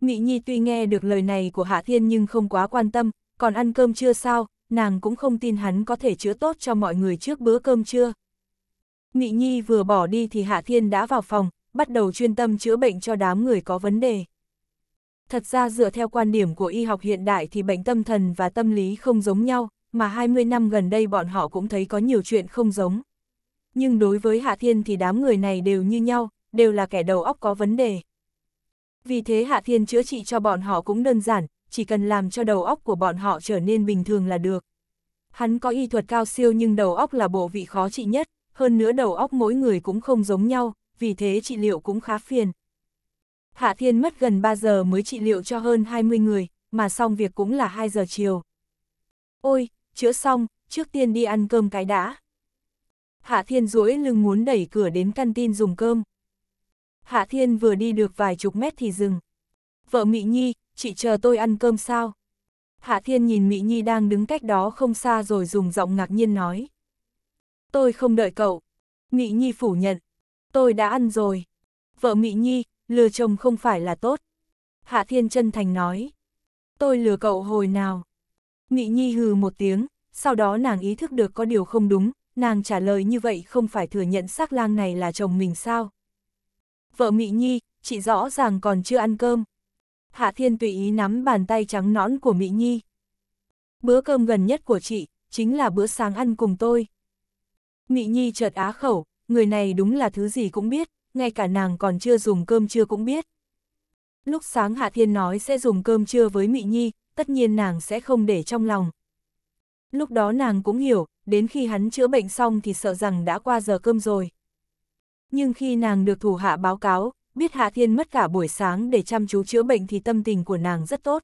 Mị Nhi tuy nghe được lời này của Hạ Thiên nhưng không quá quan tâm, còn ăn cơm chưa sao, nàng cũng không tin hắn có thể chữa tốt cho mọi người trước bữa cơm trưa. Mị Nhi vừa bỏ đi thì Hạ Thiên đã vào phòng, bắt đầu chuyên tâm chữa bệnh cho đám người có vấn đề. Thật ra dựa theo quan điểm của y học hiện đại thì bệnh tâm thần và tâm lý không giống nhau, mà 20 năm gần đây bọn họ cũng thấy có nhiều chuyện không giống. Nhưng đối với Hạ Thiên thì đám người này đều như nhau, đều là kẻ đầu óc có vấn đề. Vì thế Hạ Thiên chữa trị cho bọn họ cũng đơn giản, chỉ cần làm cho đầu óc của bọn họ trở nên bình thường là được. Hắn có y thuật cao siêu nhưng đầu óc là bộ vị khó trị nhất, hơn nữa đầu óc mỗi người cũng không giống nhau, vì thế trị liệu cũng khá phiền. Hạ Thiên mất gần 3 giờ mới trị liệu cho hơn 20 người, mà xong việc cũng là 2 giờ chiều. Ôi, chữa xong, trước tiên đi ăn cơm cái đã. Hạ Thiên duỗi lưng muốn đẩy cửa đến căn tin dùng cơm. Hạ Thiên vừa đi được vài chục mét thì dừng. Vợ Mị Nhi, chị chờ tôi ăn cơm sao? Hạ Thiên nhìn Mị Nhi đang đứng cách đó không xa rồi dùng giọng ngạc nhiên nói. Tôi không đợi cậu. Mị Nhi phủ nhận. Tôi đã ăn rồi. Vợ Mị Nhi, lừa chồng không phải là tốt. Hạ Thiên chân thành nói, tôi lừa cậu hồi nào. Mị Nhi hừ một tiếng, sau đó nàng ý thức được có điều không đúng, nàng trả lời như vậy không phải thừa nhận xác lang này là chồng mình sao. Vợ Mị Nhi, chị rõ ràng còn chưa ăn cơm. Hạ Thiên tùy ý nắm bàn tay trắng nõn của Mị Nhi. Bữa cơm gần nhất của chị, chính là bữa sáng ăn cùng tôi. Mị Nhi chợt á khẩu, người này đúng là thứ gì cũng biết ngay cả nàng còn chưa dùng cơm trưa cũng biết. Lúc sáng Hạ Thiên nói sẽ dùng cơm trưa với Mị Nhi, tất nhiên nàng sẽ không để trong lòng. Lúc đó nàng cũng hiểu, đến khi hắn chữa bệnh xong thì sợ rằng đã qua giờ cơm rồi. Nhưng khi nàng được thủ hạ báo cáo, biết Hạ Thiên mất cả buổi sáng để chăm chú chữa bệnh thì tâm tình của nàng rất tốt.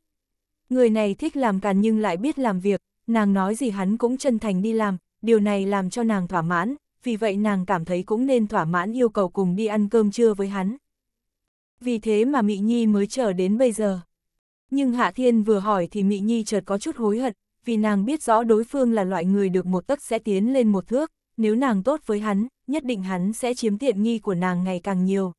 Người này thích làm càn nhưng lại biết làm việc, nàng nói gì hắn cũng chân thành đi làm, điều này làm cho nàng thỏa mãn, vì vậy nàng cảm thấy cũng nên thỏa mãn yêu cầu cùng đi ăn cơm trưa với hắn. Vì thế mà Mị Nhi mới chờ đến bây giờ. Nhưng Hạ Thiên vừa hỏi thì Mị Nhi chợt có chút hối hận, vì nàng biết rõ đối phương là loại người được một tấc sẽ tiến lên một thước, nếu nàng tốt với hắn, nhất định hắn sẽ chiếm tiện nghi của nàng ngày càng nhiều.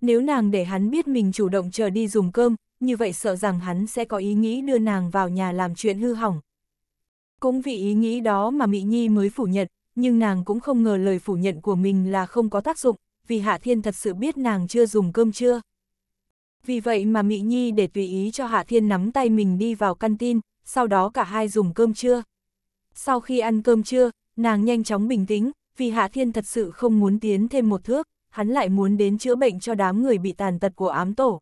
Nếu nàng để hắn biết mình chủ động chờ đi dùng cơm, như vậy sợ rằng hắn sẽ có ý nghĩ đưa nàng vào nhà làm chuyện hư hỏng. Cũng vì ý nghĩ đó mà Mị Nhi mới phủ nhận, nhưng nàng cũng không ngờ lời phủ nhận của mình là không có tác dụng, vì Hạ Thiên thật sự biết nàng chưa dùng cơm chưa Vì vậy mà Mị Nhi để tùy ý cho Hạ Thiên nắm tay mình đi vào căn tin, sau đó cả hai dùng cơm trưa. Sau khi ăn cơm trưa, nàng nhanh chóng bình tĩnh, vì Hạ Thiên thật sự không muốn tiến thêm một thước, hắn lại muốn đến chữa bệnh cho đám người bị tàn tật của ám tổ.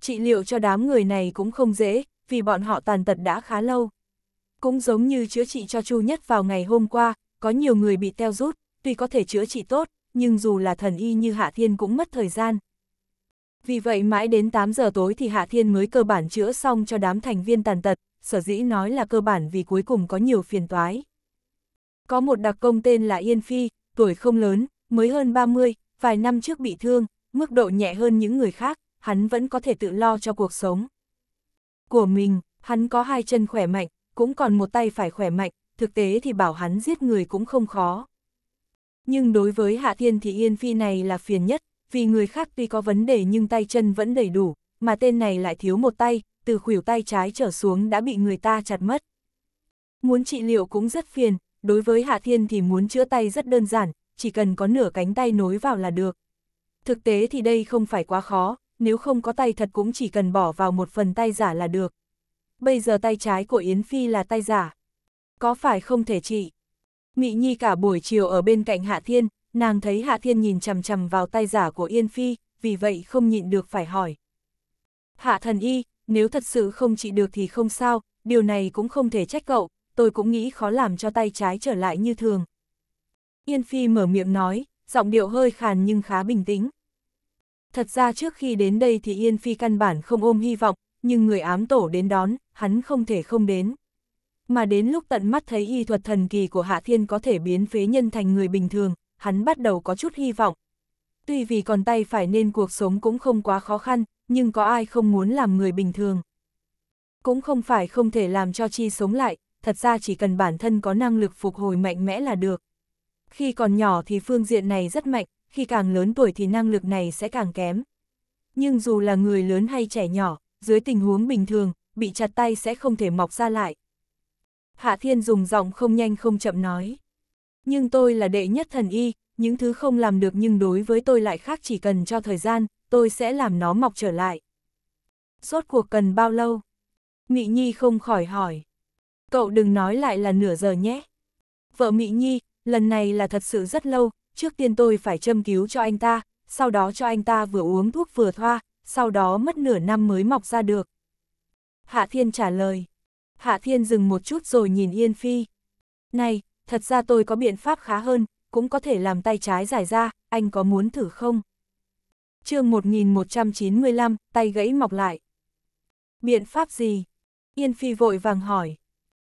Trị liệu cho đám người này cũng không dễ, vì bọn họ tàn tật đã khá lâu. Cũng giống như chữa trị cho Chu Nhất vào ngày hôm qua, có nhiều người bị teo rút, tuy có thể chữa trị tốt, nhưng dù là thần y như Hạ Thiên cũng mất thời gian. Vì vậy mãi đến 8 giờ tối thì Hạ Thiên mới cơ bản chữa xong cho đám thành viên tàn tật, sở dĩ nói là cơ bản vì cuối cùng có nhiều phiền toái. Có một đặc công tên là Yên Phi, tuổi không lớn, mới hơn 30, vài năm trước bị thương, mức độ nhẹ hơn những người khác, hắn vẫn có thể tự lo cho cuộc sống. Của mình, hắn có hai chân khỏe mạnh, cũng còn một tay phải khỏe mạnh, thực tế thì bảo hắn giết người cũng không khó. Nhưng đối với Hạ Thiên thì Yên Phi này là phiền nhất, vì người khác tuy có vấn đề nhưng tay chân vẫn đầy đủ, mà tên này lại thiếu một tay, từ khuỷu tay trái trở xuống đã bị người ta chặt mất. Muốn trị liệu cũng rất phiền, đối với Hạ Thiên thì muốn chữa tay rất đơn giản, chỉ cần có nửa cánh tay nối vào là được. Thực tế thì đây không phải quá khó, nếu không có tay thật cũng chỉ cần bỏ vào một phần tay giả là được. Bây giờ tay trái của Yến Phi là tay giả có phải không thể trị? Mị Nhi cả buổi chiều ở bên cạnh Hạ Thiên, nàng thấy Hạ Thiên nhìn chằm chằm vào tay giả của Yên Phi, vì vậy không nhịn được phải hỏi. Hạ thần y, nếu thật sự không trị được thì không sao, điều này cũng không thể trách cậu, tôi cũng nghĩ khó làm cho tay trái trở lại như thường. Yên Phi mở miệng nói, giọng điệu hơi khàn nhưng khá bình tĩnh. Thật ra trước khi đến đây thì Yên Phi căn bản không ôm hy vọng, nhưng người ám tổ đến đón, hắn không thể không đến mà đến lúc tận mắt thấy y thuật thần kỳ của Hạ Thiên có thể biến phế nhân thành người bình thường, hắn bắt đầu có chút hy vọng. Tuy vì còn tay phải nên cuộc sống cũng không quá khó khăn, nhưng có ai không muốn làm người bình thường. Cũng không phải không thể làm cho chi sống lại, thật ra chỉ cần bản thân có năng lực phục hồi mạnh mẽ là được. Khi còn nhỏ thì phương diện này rất mạnh, khi càng lớn tuổi thì năng lực này sẽ càng kém. Nhưng dù là người lớn hay trẻ nhỏ, dưới tình huống bình thường, bị chặt tay sẽ không thể mọc ra lại. Hạ Thiên dùng giọng không nhanh không chậm nói. Nhưng tôi là đệ nhất thần y, những thứ không làm được nhưng đối với tôi lại khác chỉ cần cho thời gian, tôi sẽ làm nó mọc trở lại. Rốt cuộc cần bao lâu? Mị Nhi không khỏi hỏi. Cậu đừng nói lại là nửa giờ nhé. Vợ Mị Nhi, lần này là thật sự rất lâu, trước tiên tôi phải châm cứu cho anh ta, sau đó cho anh ta vừa uống thuốc vừa thoa, sau đó mất nửa năm mới mọc ra được. Hạ Thiên trả lời. Hạ Thiên dừng một chút rồi nhìn Yên Phi. Này, thật ra tôi có biện pháp khá hơn, cũng có thể làm tay trái giải ra, anh có muốn thử không? chương 1195, tay gãy mọc lại. Biện pháp gì? Yên Phi vội vàng hỏi.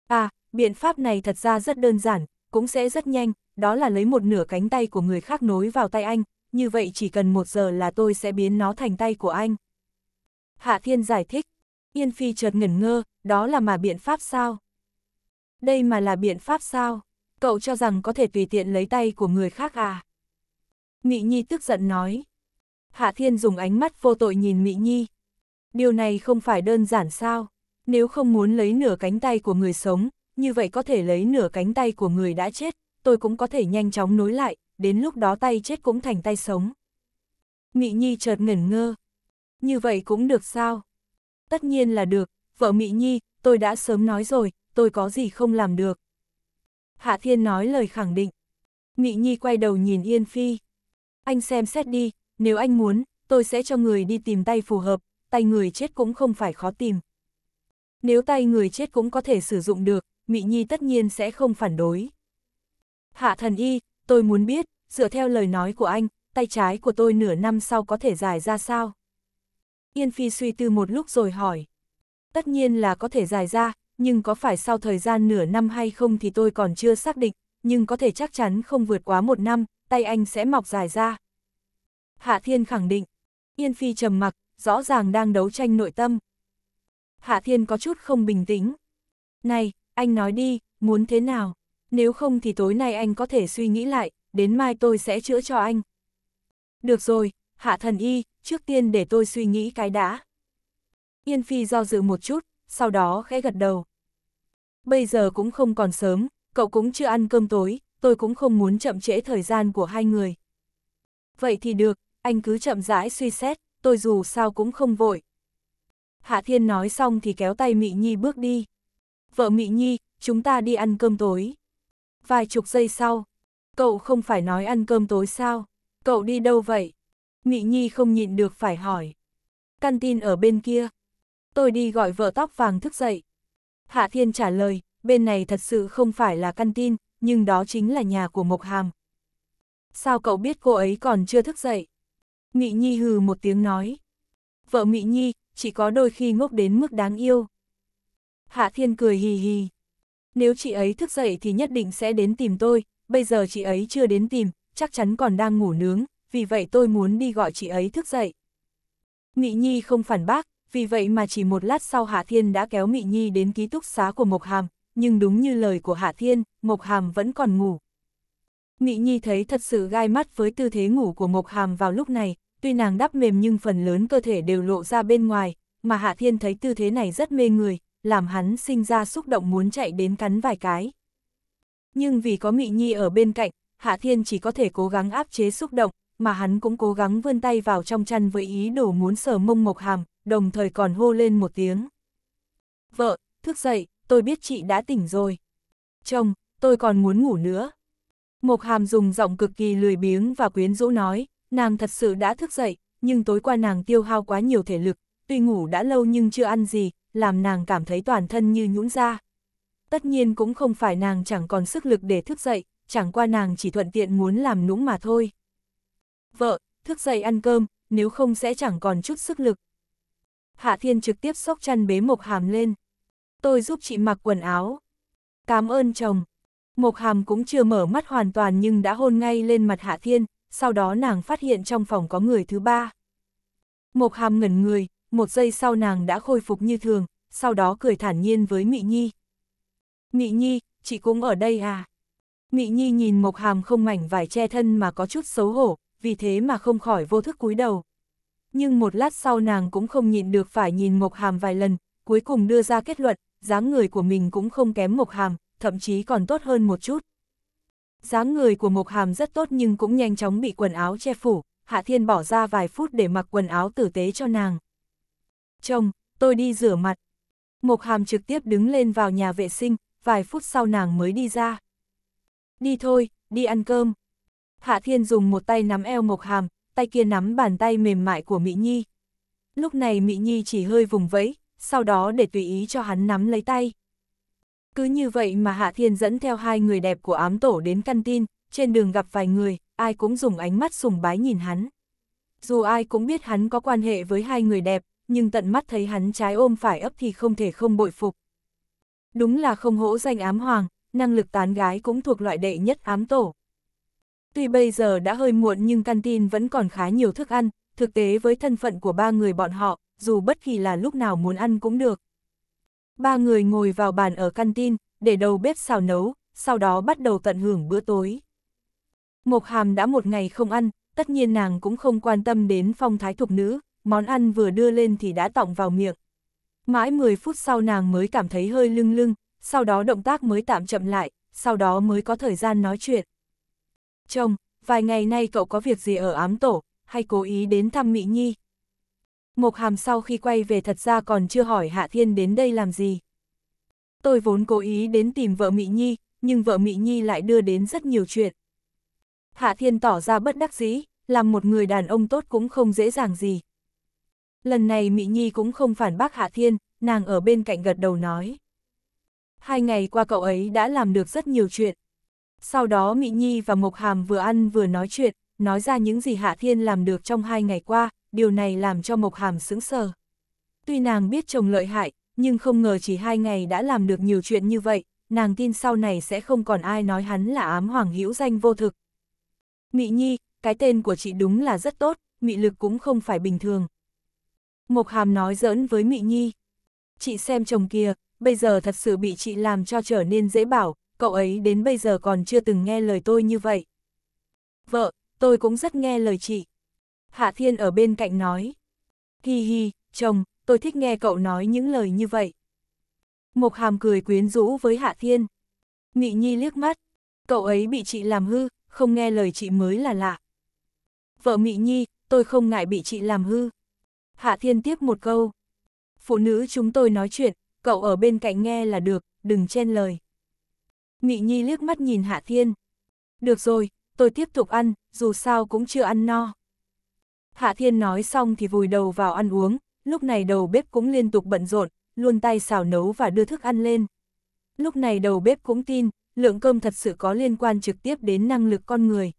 À, biện pháp này thật ra rất đơn giản, cũng sẽ rất nhanh, đó là lấy một nửa cánh tay của người khác nối vào tay anh, như vậy chỉ cần một giờ là tôi sẽ biến nó thành tay của anh. Hạ Thiên giải thích. Yên Phi chợt ngẩn ngơ, đó là mà biện pháp sao? Đây mà là biện pháp sao? Cậu cho rằng có thể tùy tiện lấy tay của người khác à? Mị Nhi tức giận nói. Hạ Thiên dùng ánh mắt vô tội nhìn Mị Nhi. Điều này không phải đơn giản sao? Nếu không muốn lấy nửa cánh tay của người sống, như vậy có thể lấy nửa cánh tay của người đã chết, tôi cũng có thể nhanh chóng nối lại, đến lúc đó tay chết cũng thành tay sống. Mị Nhi chợt ngẩn ngơ. Như vậy cũng được sao? Tất nhiên là được, vợ Mỹ Nhi, tôi đã sớm nói rồi, tôi có gì không làm được. Hạ Thiên nói lời khẳng định. Mỹ Nhi quay đầu nhìn Yên Phi. Anh xem xét đi, nếu anh muốn, tôi sẽ cho người đi tìm tay phù hợp, tay người chết cũng không phải khó tìm. Nếu tay người chết cũng có thể sử dụng được, Mỹ Nhi tất nhiên sẽ không phản đối. Hạ thần y, tôi muốn biết, dựa theo lời nói của anh, tay trái của tôi nửa năm sau có thể dài ra sao? Yên Phi suy tư một lúc rồi hỏi. Tất nhiên là có thể dài ra, nhưng có phải sau thời gian nửa năm hay không thì tôi còn chưa xác định, nhưng có thể chắc chắn không vượt quá một năm, tay anh sẽ mọc dài ra. Hạ Thiên khẳng định. Yên Phi trầm mặc, rõ ràng đang đấu tranh nội tâm. Hạ Thiên có chút không bình tĩnh. Này, anh nói đi, muốn thế nào? Nếu không thì tối nay anh có thể suy nghĩ lại, đến mai tôi sẽ chữa cho anh. Được rồi, hạ thần y, trước tiên để tôi suy nghĩ cái đã. Yên Phi do dự một chút, sau đó khẽ gật đầu. Bây giờ cũng không còn sớm, cậu cũng chưa ăn cơm tối, tôi cũng không muốn chậm trễ thời gian của hai người. Vậy thì được, anh cứ chậm rãi suy xét, tôi dù sao cũng không vội. Hạ Thiên nói xong thì kéo tay Mị Nhi bước đi. Vợ Mị Nhi, chúng ta đi ăn cơm tối. Vài chục giây sau, cậu không phải nói ăn cơm tối sao? Cậu đi đâu vậy? Mị Nhi không nhịn được phải hỏi. Căn tin ở bên kia. Tôi đi gọi vợ tóc vàng thức dậy. Hạ Thiên trả lời, bên này thật sự không phải là căn tin, nhưng đó chính là nhà của Mộc Hàm. Sao cậu biết cô ấy còn chưa thức dậy? Mị Nhi hừ một tiếng nói. Vợ Mị Nhi, chỉ có đôi khi ngốc đến mức đáng yêu. Hạ Thiên cười hì hì. Nếu chị ấy thức dậy thì nhất định sẽ đến tìm tôi, bây giờ chị ấy chưa đến tìm, chắc chắn còn đang ngủ nướng, vì vậy tôi muốn đi gọi chị ấy thức dậy. Mị Nhi không phản bác, vì vậy mà chỉ một lát sau Hạ Thiên đã kéo Mị Nhi đến ký túc xá của Mộc Hàm, nhưng đúng như lời của Hạ Thiên, Mộc Hàm vẫn còn ngủ. Mị Nhi thấy thật sự gai mắt với tư thế ngủ của Mộc Hàm vào lúc này, tuy nàng đắp mềm nhưng phần lớn cơ thể đều lộ ra bên ngoài, mà Hạ Thiên thấy tư thế này rất mê người, làm hắn sinh ra xúc động muốn chạy đến cắn vài cái. Nhưng vì có Mị Nhi ở bên cạnh, Hạ Thiên chỉ có thể cố gắng áp chế xúc động, mà hắn cũng cố gắng vươn tay vào trong chăn với ý đồ muốn sờ mông Mộc Hàm, đồng thời còn hô lên một tiếng. Vợ, thức dậy, tôi biết chị đã tỉnh rồi. Chồng, tôi còn muốn ngủ nữa. Mộc Hàm dùng giọng cực kỳ lười biếng và quyến rũ nói, nàng thật sự đã thức dậy, nhưng tối qua nàng tiêu hao quá nhiều thể lực, tuy ngủ đã lâu nhưng chưa ăn gì, làm nàng cảm thấy toàn thân như nhũn ra. Tất nhiên cũng không phải nàng chẳng còn sức lực để thức dậy, chẳng qua nàng chỉ thuận tiện muốn làm nũng mà thôi vợ, thức dậy ăn cơm, nếu không sẽ chẳng còn chút sức lực. Hạ Thiên trực tiếp sốc chăn bế Mộc Hàm lên. Tôi giúp chị mặc quần áo. Cảm ơn chồng. Mộc Hàm cũng chưa mở mắt hoàn toàn nhưng đã hôn ngay lên mặt Hạ Thiên, sau đó nàng phát hiện trong phòng có người thứ ba. Mộc Hàm ngẩn người, một giây sau nàng đã khôi phục như thường, sau đó cười thản nhiên với Mị Nhi. Mị Nhi, chị cũng ở đây à? Mị Nhi nhìn Mộc Hàm không mảnh vải che thân mà có chút xấu hổ, vì thế mà không khỏi vô thức cúi đầu. Nhưng một lát sau nàng cũng không nhịn được phải nhìn Mộc Hàm vài lần, cuối cùng đưa ra kết luận, dáng người của mình cũng không kém Mộc Hàm, thậm chí còn tốt hơn một chút. Dáng người của Mộc Hàm rất tốt nhưng cũng nhanh chóng bị quần áo che phủ, Hạ Thiên bỏ ra vài phút để mặc quần áo tử tế cho nàng. Chồng, tôi đi rửa mặt. Mộc Hàm trực tiếp đứng lên vào nhà vệ sinh, vài phút sau nàng mới đi ra. Đi thôi, đi ăn cơm. Hạ Thiên dùng một tay nắm eo Mộc Hàm, tay kia nắm bàn tay mềm mại của Mỹ Nhi. Lúc này Mỹ Nhi chỉ hơi vùng vẫy, sau đó để tùy ý cho hắn nắm lấy tay. Cứ như vậy mà Hạ Thiên dẫn theo hai người đẹp của ám tổ đến căn tin, trên đường gặp vài người, ai cũng dùng ánh mắt sùng bái nhìn hắn. Dù ai cũng biết hắn có quan hệ với hai người đẹp, nhưng tận mắt thấy hắn trái ôm phải ấp thì không thể không bội phục. Đúng là không hỗ danh ám hoàng, năng lực tán gái cũng thuộc loại đệ nhất ám tổ. Tuy bây giờ đã hơi muộn nhưng canteen vẫn còn khá nhiều thức ăn, thực tế với thân phận của ba người bọn họ, dù bất kỳ là lúc nào muốn ăn cũng được. Ba người ngồi vào bàn ở canteen, để đầu bếp xào nấu, sau đó bắt đầu tận hưởng bữa tối. Mộc Hàm đã một ngày không ăn, tất nhiên nàng cũng không quan tâm đến phong thái thục nữ, món ăn vừa đưa lên thì đã tọng vào miệng. Mãi 10 phút sau nàng mới cảm thấy hơi lưng lưng, sau đó động tác mới tạm chậm lại, sau đó mới có thời gian nói chuyện. Chồng, vài ngày nay cậu có việc gì ở ám tổ, hay cố ý đến thăm Mỹ Nhi? Mộc Hàm sau khi quay về thật ra còn chưa hỏi Hạ Thiên đến đây làm gì. Tôi vốn cố ý đến tìm vợ Mỹ Nhi, nhưng vợ Mỹ Nhi lại đưa đến rất nhiều chuyện. Hạ Thiên tỏ ra bất đắc dĩ, làm một người đàn ông tốt cũng không dễ dàng gì. Lần này Mỹ Nhi cũng không phản bác Hạ Thiên, nàng ở bên cạnh gật đầu nói. Hai ngày qua cậu ấy đã làm được rất nhiều chuyện. Sau đó Mị Nhi và Mộc Hàm vừa ăn vừa nói chuyện, nói ra những gì Hạ Thiên làm được trong hai ngày qua, điều này làm cho Mộc Hàm sững sờ. Tuy nàng biết chồng lợi hại, nhưng không ngờ chỉ hai ngày đã làm được nhiều chuyện như vậy, nàng tin sau này sẽ không còn ai nói hắn là ám hoàng hữu danh vô thực. Mị Nhi, cái tên của chị đúng là rất tốt, mị lực cũng không phải bình thường. Mộc Hàm nói giỡn với Mị Nhi. Chị xem chồng kia, bây giờ thật sự bị chị làm cho trở nên dễ bảo, cậu ấy đến bây giờ còn chưa từng nghe lời tôi như vậy. Vợ, tôi cũng rất nghe lời chị. Hạ Thiên ở bên cạnh nói. Hi hi, chồng, tôi thích nghe cậu nói những lời như vậy. Mộc Hàm cười quyến rũ với Hạ Thiên. Mị Nhi liếc mắt. Cậu ấy bị chị làm hư, không nghe lời chị mới là lạ. Vợ Mị Nhi, tôi không ngại bị chị làm hư. Hạ Thiên tiếp một câu. Phụ nữ chúng tôi nói chuyện, cậu ở bên cạnh nghe là được, đừng chen lời. Ngụy Nhi liếc mắt nhìn Hạ Thiên. Được rồi, tôi tiếp tục ăn, dù sao cũng chưa ăn no. Hạ Thiên nói xong thì vùi đầu vào ăn uống, lúc này đầu bếp cũng liên tục bận rộn, luôn tay xào nấu và đưa thức ăn lên. Lúc này đầu bếp cũng tin, lượng cơm thật sự có liên quan trực tiếp đến năng lực con người.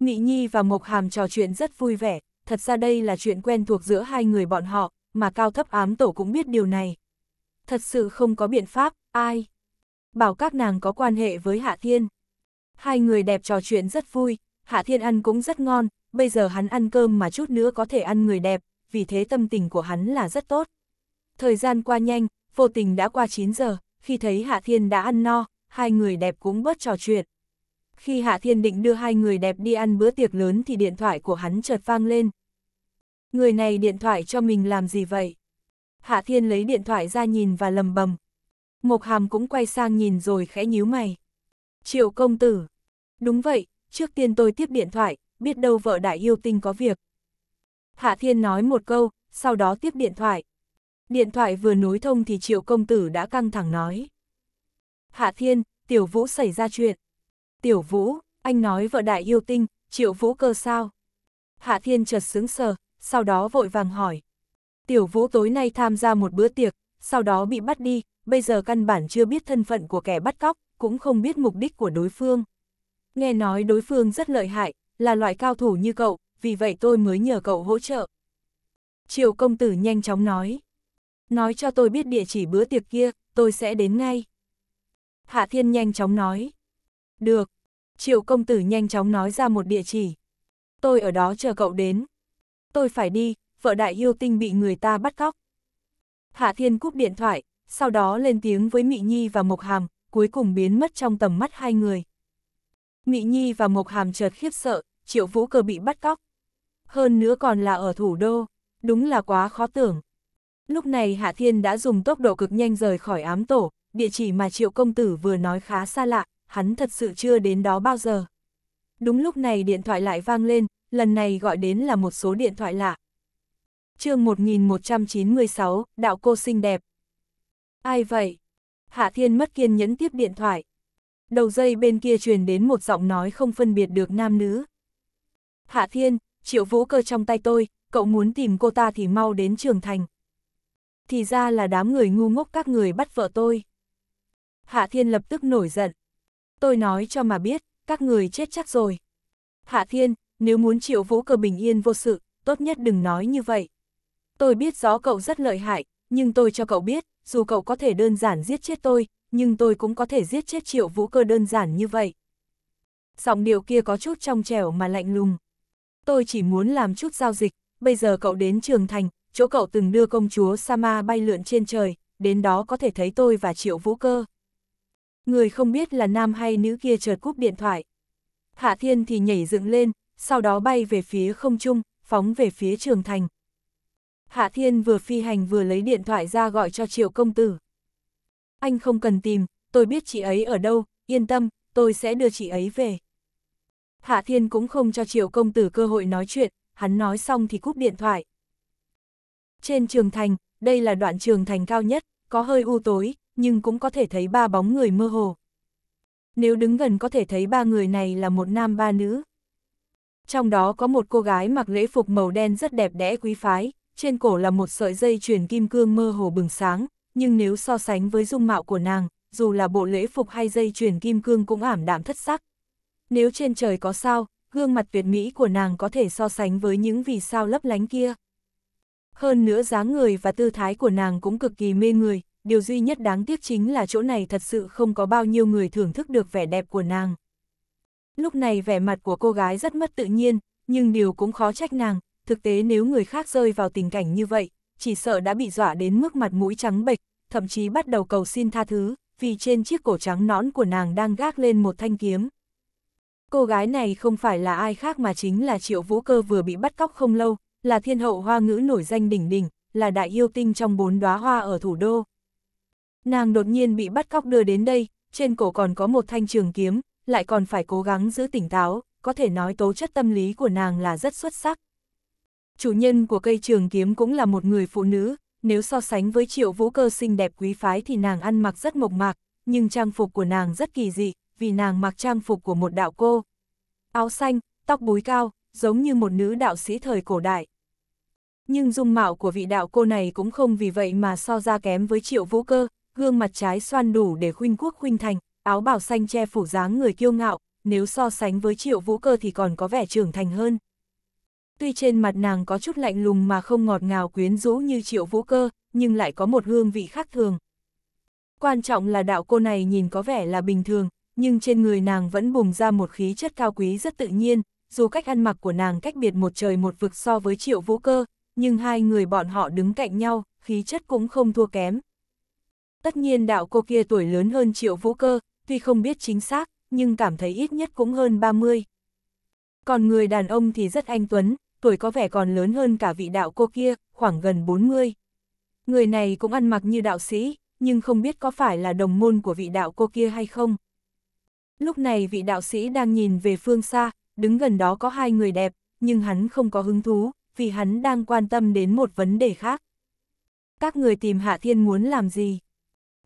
Ngụy Nhi và Mộc Hàm trò chuyện rất vui vẻ, thật ra đây là chuyện quen thuộc giữa hai người bọn họ, mà cao thấp ám tổ cũng biết điều này. Thật sự không có biện pháp, ai? bảo các nàng có quan hệ với Hạ Thiên. Hai người đẹp trò chuyện rất vui, Hạ Thiên ăn cũng rất ngon, bây giờ hắn ăn cơm mà chút nữa có thể ăn người đẹp, vì thế tâm tình của hắn là rất tốt. Thời gian qua nhanh, vô tình đã qua 9 giờ, khi thấy Hạ Thiên đã ăn no, hai người đẹp cũng bớt trò chuyện. Khi Hạ Thiên định đưa hai người đẹp đi ăn bữa tiệc lớn thì điện thoại của hắn chợt vang lên. Người này điện thoại cho mình làm gì vậy? Hạ Thiên lấy điện thoại ra nhìn và lầm bầm, Ngọc Hàm cũng quay sang nhìn rồi khẽ nhíu mày. Triệu công tử. Đúng vậy, trước tiên tôi tiếp điện thoại, biết đâu vợ đại yêu tinh có việc. Hạ Thiên nói một câu, sau đó tiếp điện thoại. Điện thoại vừa nối thông thì triệu công tử đã căng thẳng nói. Hạ Thiên, Tiểu Vũ xảy ra chuyện. Tiểu Vũ, anh nói vợ đại yêu tinh, triệu Vũ cơ sao? Hạ Thiên chợt sướng sờ, sau đó vội vàng hỏi. Tiểu Vũ tối nay tham gia một bữa tiệc, sau đó bị bắt đi, bây giờ căn bản chưa biết thân phận của kẻ bắt cóc, cũng không biết mục đích của đối phương. Nghe nói đối phương rất lợi hại, là loại cao thủ như cậu, vì vậy tôi mới nhờ cậu hỗ trợ. Triệu công tử nhanh chóng nói. Nói cho tôi biết địa chỉ bữa tiệc kia, tôi sẽ đến ngay. Hạ Thiên nhanh chóng nói. Được. Triệu công tử nhanh chóng nói ra một địa chỉ. Tôi ở đó chờ cậu đến. Tôi phải đi, vợ đại yêu tinh bị người ta bắt cóc. Hạ Thiên cúp điện thoại, sau đó lên tiếng với Mị Nhi và Mộc Hàm, cuối cùng biến mất trong tầm mắt hai người. Mị Nhi và Mộc Hàm chợt khiếp sợ, Triệu Vũ Cơ bị bắt cóc. Hơn nữa còn là ở thủ đô, đúng là quá khó tưởng. Lúc này Hạ Thiên đã dùng tốc độ cực nhanh rời khỏi ám tổ, địa chỉ mà Triệu Công Tử vừa nói khá xa lạ, hắn thật sự chưa đến đó bao giờ. Đúng lúc này điện thoại lại vang lên, lần này gọi đến là một số điện thoại lạ. chương 1196, Đạo Cô xinh đẹp. Ai vậy? Hạ Thiên mất kiên nhẫn tiếp điện thoại. Đầu dây bên kia truyền đến một giọng nói không phân biệt được nam nữ. Hạ Thiên, triệu vũ cơ trong tay tôi, cậu muốn tìm cô ta thì mau đến trường thành. Thì ra là đám người ngu ngốc các người bắt vợ tôi. Hạ Thiên lập tức nổi giận. Tôi nói cho mà biết, các người chết chắc rồi. Hạ Thiên, nếu muốn triệu vũ cơ bình yên vô sự, tốt nhất đừng nói như vậy. Tôi biết rõ cậu rất lợi hại, nhưng tôi cho cậu biết, dù cậu có thể đơn giản giết chết tôi, nhưng tôi cũng có thể giết chết triệu vũ cơ đơn giản như vậy. Giọng điệu kia có chút trong trẻo mà lạnh lùng. Tôi chỉ muốn làm chút giao dịch, bây giờ cậu đến trường thành, chỗ cậu từng đưa công chúa Sama bay lượn trên trời, đến đó có thể thấy tôi và triệu vũ cơ. Người không biết là nam hay nữ kia chợt cúp điện thoại. Hạ Thiên thì nhảy dựng lên, sau đó bay về phía không trung, phóng về phía trường thành. Hạ Thiên vừa phi hành vừa lấy điện thoại ra gọi cho Triệu Công Tử. Anh không cần tìm, tôi biết chị ấy ở đâu, yên tâm, tôi sẽ đưa chị ấy về. Hạ Thiên cũng không cho Triệu Công Tử cơ hội nói chuyện, hắn nói xong thì cúp điện thoại. Trên trường thành, đây là đoạn trường thành cao nhất, có hơi u tối, nhưng cũng có thể thấy ba bóng người mơ hồ. Nếu đứng gần có thể thấy ba người này là một nam ba nữ. Trong đó có một cô gái mặc lễ phục màu đen rất đẹp đẽ quý phái, trên cổ là một sợi dây chuyền kim cương mơ hồ bừng sáng, nhưng nếu so sánh với dung mạo của nàng, dù là bộ lễ phục hay dây chuyền kim cương cũng ảm đạm thất sắc. Nếu trên trời có sao, gương mặt tuyệt mỹ của nàng có thể so sánh với những vì sao lấp lánh kia. Hơn nữa dáng người và tư thái của nàng cũng cực kỳ mê người, điều duy nhất đáng tiếc chính là chỗ này thật sự không có bao nhiêu người thưởng thức được vẻ đẹp của nàng. Lúc này vẻ mặt của cô gái rất mất tự nhiên, nhưng điều cũng khó trách nàng, thực tế nếu người khác rơi vào tình cảnh như vậy, chỉ sợ đã bị dọa đến mức mặt mũi trắng bệch, thậm chí bắt đầu cầu xin tha thứ, vì trên chiếc cổ trắng nõn của nàng đang gác lên một thanh kiếm. Cô gái này không phải là ai khác mà chính là Triệu Vũ Cơ vừa bị bắt cóc không lâu, là thiên hậu hoa ngữ nổi danh đỉnh đỉnh, là đại yêu tinh trong bốn đóa hoa ở thủ đô. Nàng đột nhiên bị bắt cóc đưa đến đây, trên cổ còn có một thanh trường kiếm, lại còn phải cố gắng giữ tỉnh táo, có thể nói tố chất tâm lý của nàng là rất xuất sắc. Chủ nhân của cây trường kiếm cũng là một người phụ nữ, nếu so sánh với triệu vũ cơ xinh đẹp quý phái thì nàng ăn mặc rất mộc mạc, nhưng trang phục của nàng rất kỳ dị, vì nàng mặc trang phục của một đạo cô. Áo xanh, tóc búi cao, giống như một nữ đạo sĩ thời cổ đại. Nhưng dung mạo của vị đạo cô này cũng không vì vậy mà so ra kém với triệu vũ cơ, gương mặt trái xoan đủ để khuynh quốc khuynh thành, áo bào xanh che phủ dáng người kiêu ngạo, nếu so sánh với triệu vũ cơ thì còn có vẻ trưởng thành hơn tuy trên mặt nàng có chút lạnh lùng mà không ngọt ngào quyến rũ như triệu vũ cơ, nhưng lại có một hương vị khác thường. Quan trọng là đạo cô này nhìn có vẻ là bình thường, nhưng trên người nàng vẫn bùng ra một khí chất cao quý rất tự nhiên, dù cách ăn mặc của nàng cách biệt một trời một vực so với triệu vũ cơ, nhưng hai người bọn họ đứng cạnh nhau, khí chất cũng không thua kém. Tất nhiên đạo cô kia tuổi lớn hơn triệu vũ cơ, tuy không biết chính xác, nhưng cảm thấy ít nhất cũng hơn 30. Còn người đàn ông thì rất anh Tuấn, tuổi có vẻ còn lớn hơn cả vị đạo cô kia, khoảng gần 40. Người này cũng ăn mặc như đạo sĩ, nhưng không biết có phải là đồng môn của vị đạo cô kia hay không. Lúc này vị đạo sĩ đang nhìn về phương xa, đứng gần đó có hai người đẹp, nhưng hắn không có hứng thú, vì hắn đang quan tâm đến một vấn đề khác. Các người tìm Hạ Thiên muốn làm gì?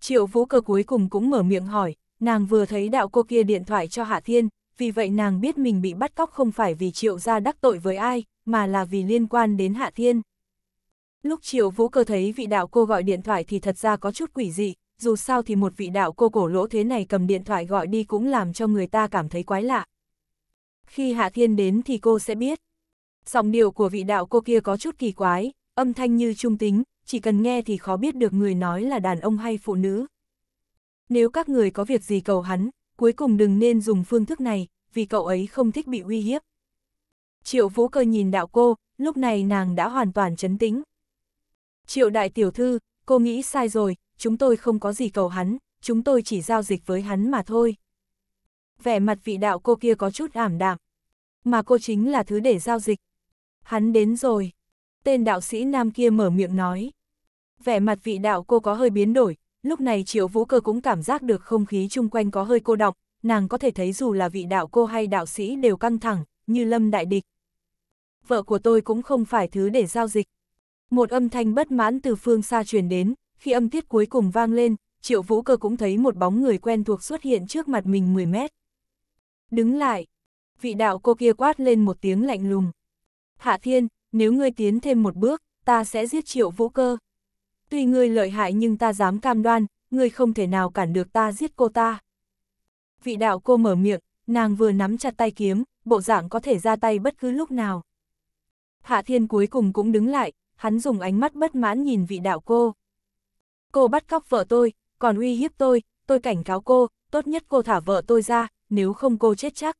Triệu vũ cơ cuối cùng cũng mở miệng hỏi, nàng vừa thấy đạo cô kia điện thoại cho Hạ Thiên, vì vậy nàng biết mình bị bắt cóc không phải vì triệu gia đắc tội với ai, mà là vì liên quan đến Hạ Thiên. Lúc Triệu Vũ Cơ thấy vị đạo cô gọi điện thoại thì thật ra có chút quỷ dị, dù sao thì một vị đạo cô cổ lỗ thế này cầm điện thoại gọi đi cũng làm cho người ta cảm thấy quái lạ. Khi Hạ Thiên đến thì cô sẽ biết. Giọng điệu của vị đạo cô kia có chút kỳ quái, âm thanh như trung tính, chỉ cần nghe thì khó biết được người nói là đàn ông hay phụ nữ. Nếu các người có việc gì cầu hắn, cuối cùng đừng nên dùng phương thức này, vì cậu ấy không thích bị uy hiếp. Triệu Vũ Cơ nhìn đạo cô, lúc này nàng đã hoàn toàn chấn tĩnh. Triệu đại tiểu thư, cô nghĩ sai rồi, chúng tôi không có gì cầu hắn, chúng tôi chỉ giao dịch với hắn mà thôi. Vẻ mặt vị đạo cô kia có chút ảm đạm, mà cô chính là thứ để giao dịch. Hắn đến rồi, tên đạo sĩ nam kia mở miệng nói. Vẻ mặt vị đạo cô có hơi biến đổi, lúc này triệu vũ cơ cũng cảm giác được không khí chung quanh có hơi cô đọng, nàng có thể thấy dù là vị đạo cô hay đạo sĩ đều căng thẳng, như lâm đại địch vợ của tôi cũng không phải thứ để giao dịch. Một âm thanh bất mãn từ phương xa truyền đến, khi âm tiết cuối cùng vang lên, Triệu Vũ Cơ cũng thấy một bóng người quen thuộc xuất hiện trước mặt mình 10 mét. Đứng lại, vị đạo cô kia quát lên một tiếng lạnh lùng. Hạ Thiên, nếu ngươi tiến thêm một bước, ta sẽ giết Triệu Vũ Cơ. Tuy ngươi lợi hại nhưng ta dám cam đoan, ngươi không thể nào cản được ta giết cô ta. Vị đạo cô mở miệng, nàng vừa nắm chặt tay kiếm, bộ dạng có thể ra tay bất cứ lúc nào. Hạ Thiên cuối cùng cũng đứng lại, hắn dùng ánh mắt bất mãn nhìn vị đạo cô. Cô bắt cóc vợ tôi, còn uy hiếp tôi, tôi cảnh cáo cô, tốt nhất cô thả vợ tôi ra, nếu không cô chết chắc.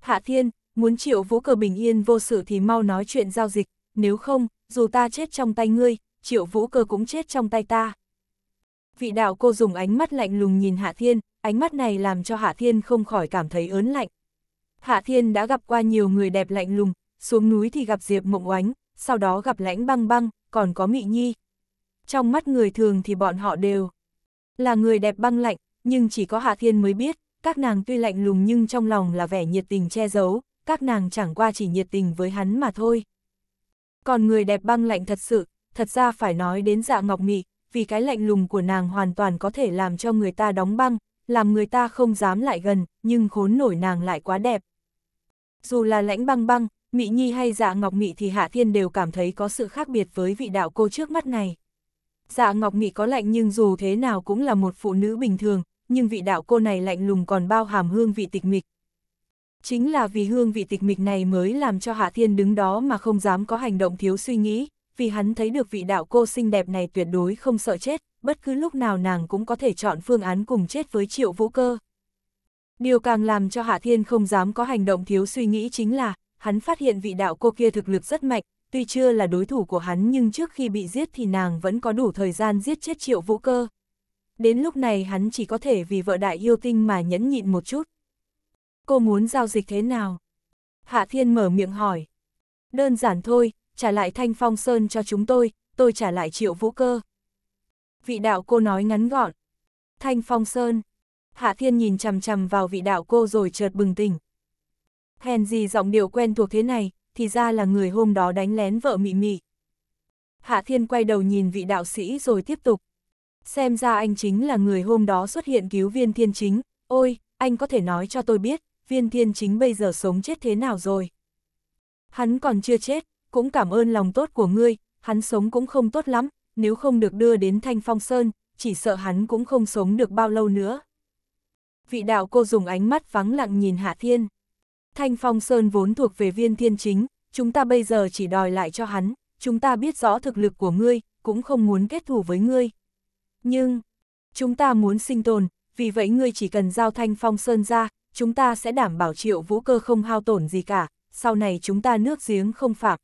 Hạ Thiên, muốn triệu vũ cờ bình yên vô sự thì mau nói chuyện giao dịch, nếu không, dù ta chết trong tay ngươi, triệu vũ Cờ cũng chết trong tay ta. Vị đạo cô dùng ánh mắt lạnh lùng nhìn Hạ Thiên, ánh mắt này làm cho Hạ Thiên không khỏi cảm thấy ớn lạnh. Hạ Thiên đã gặp qua nhiều người đẹp lạnh lùng, xuống núi thì gặp Diệp Mộng Oánh, sau đó gặp Lãnh Băng Băng, còn có Mị Nhi. Trong mắt người thường thì bọn họ đều là người đẹp băng lạnh, nhưng chỉ có Hạ Thiên mới biết, các nàng tuy lạnh lùng nhưng trong lòng là vẻ nhiệt tình che giấu, các nàng chẳng qua chỉ nhiệt tình với hắn mà thôi. Còn người đẹp băng lạnh thật sự, thật ra phải nói đến dạ ngọc mị, vì cái lạnh lùng của nàng hoàn toàn có thể làm cho người ta đóng băng, làm người ta không dám lại gần, nhưng khốn nổi nàng lại quá đẹp. Dù là lãnh băng băng, Mị Nhi hay Dạ Ngọc Mị thì Hạ Thiên đều cảm thấy có sự khác biệt với vị đạo cô trước mắt này. Dạ Ngọc Mị có lạnh nhưng dù thế nào cũng là một phụ nữ bình thường, nhưng vị đạo cô này lạnh lùng còn bao hàm hương vị tịch mịch. Chính là vì hương vị tịch mịch này mới làm cho Hạ Thiên đứng đó mà không dám có hành động thiếu suy nghĩ, vì hắn thấy được vị đạo cô xinh đẹp này tuyệt đối không sợ chết, bất cứ lúc nào nàng cũng có thể chọn phương án cùng chết với triệu vũ cơ. Điều càng làm cho Hạ Thiên không dám có hành động thiếu suy nghĩ chính là, hắn phát hiện vị đạo cô kia thực lực rất mạnh, tuy chưa là đối thủ của hắn nhưng trước khi bị giết thì nàng vẫn có đủ thời gian giết chết triệu vũ cơ. Đến lúc này hắn chỉ có thể vì vợ đại yêu tinh mà nhẫn nhịn một chút. Cô muốn giao dịch thế nào? Hạ Thiên mở miệng hỏi. Đơn giản thôi, trả lại thanh phong sơn cho chúng tôi, tôi trả lại triệu vũ cơ. Vị đạo cô nói ngắn gọn. Thanh phong sơn. Hạ Thiên nhìn chằm chằm vào vị đạo cô rồi chợt bừng tỉnh, Hèn gì giọng điệu quen thuộc thế này, thì ra là người hôm đó đánh lén vợ mị mị. Hạ Thiên quay đầu nhìn vị đạo sĩ rồi tiếp tục. Xem ra anh chính là người hôm đó xuất hiện cứu viên thiên chính, ôi, anh có thể nói cho tôi biết, viên thiên chính bây giờ sống chết thế nào rồi. Hắn còn chưa chết, cũng cảm ơn lòng tốt của ngươi, hắn sống cũng không tốt lắm, nếu không được đưa đến Thanh Phong Sơn, chỉ sợ hắn cũng không sống được bao lâu nữa. Vị đạo cô dùng ánh mắt vắng lặng nhìn Hạ Thiên. Thanh Phong Sơn vốn thuộc về viên thiên chính, chúng ta bây giờ chỉ đòi lại cho hắn, chúng ta biết rõ thực lực của ngươi, cũng không muốn kết thù với ngươi. Nhưng, chúng ta muốn sinh tồn, vì vậy ngươi chỉ cần giao Thanh Phong Sơn ra, chúng ta sẽ đảm bảo triệu vũ cơ không hao tổn gì cả, sau này chúng ta nước giếng không phạm.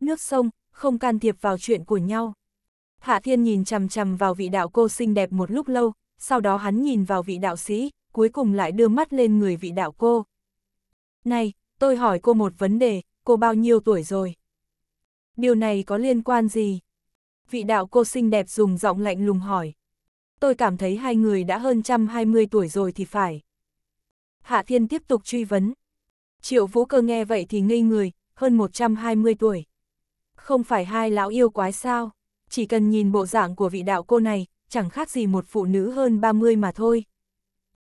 Nước sông, không can thiệp vào chuyện của nhau. Hạ Thiên nhìn chằm chằm vào vị đạo cô xinh đẹp một lúc lâu, sau đó hắn nhìn vào vị đạo sĩ, cuối cùng lại đưa mắt lên người vị đạo cô. Này, tôi hỏi cô một vấn đề, cô bao nhiêu tuổi rồi? Điều này có liên quan gì? Vị đạo cô xinh đẹp dùng giọng lạnh lùng hỏi. Tôi cảm thấy hai người đã hơn trăm hai mươi tuổi rồi thì phải. Hạ Thiên tiếp tục truy vấn. Triệu Vũ Cơ nghe vậy thì ngây người, hơn 120 tuổi. Không phải hai lão yêu quái sao? Chỉ cần nhìn bộ dạng của vị đạo cô này, chẳng khác gì một phụ nữ hơn 30 mà thôi.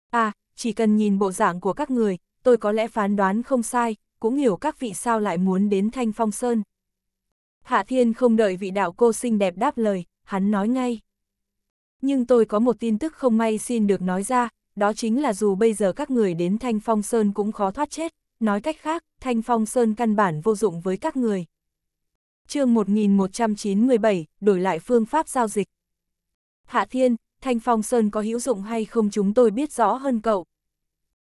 À, chỉ cần nhìn bộ dạng của các người, tôi có lẽ phán đoán không sai, cũng hiểu các vị sao lại muốn đến Thanh Phong Sơn. Hạ Thiên không đợi vị đạo cô xinh đẹp đáp lời, hắn nói ngay. Nhưng tôi có một tin tức không may xin được nói ra, đó chính là dù bây giờ các người đến Thanh Phong Sơn cũng khó thoát chết, nói cách khác, Thanh Phong Sơn căn bản vô dụng với các người. chương 1197, đổi lại phương pháp giao dịch. Hạ Thiên, Thanh Phong Sơn có hữu dụng hay không chúng tôi biết rõ hơn cậu,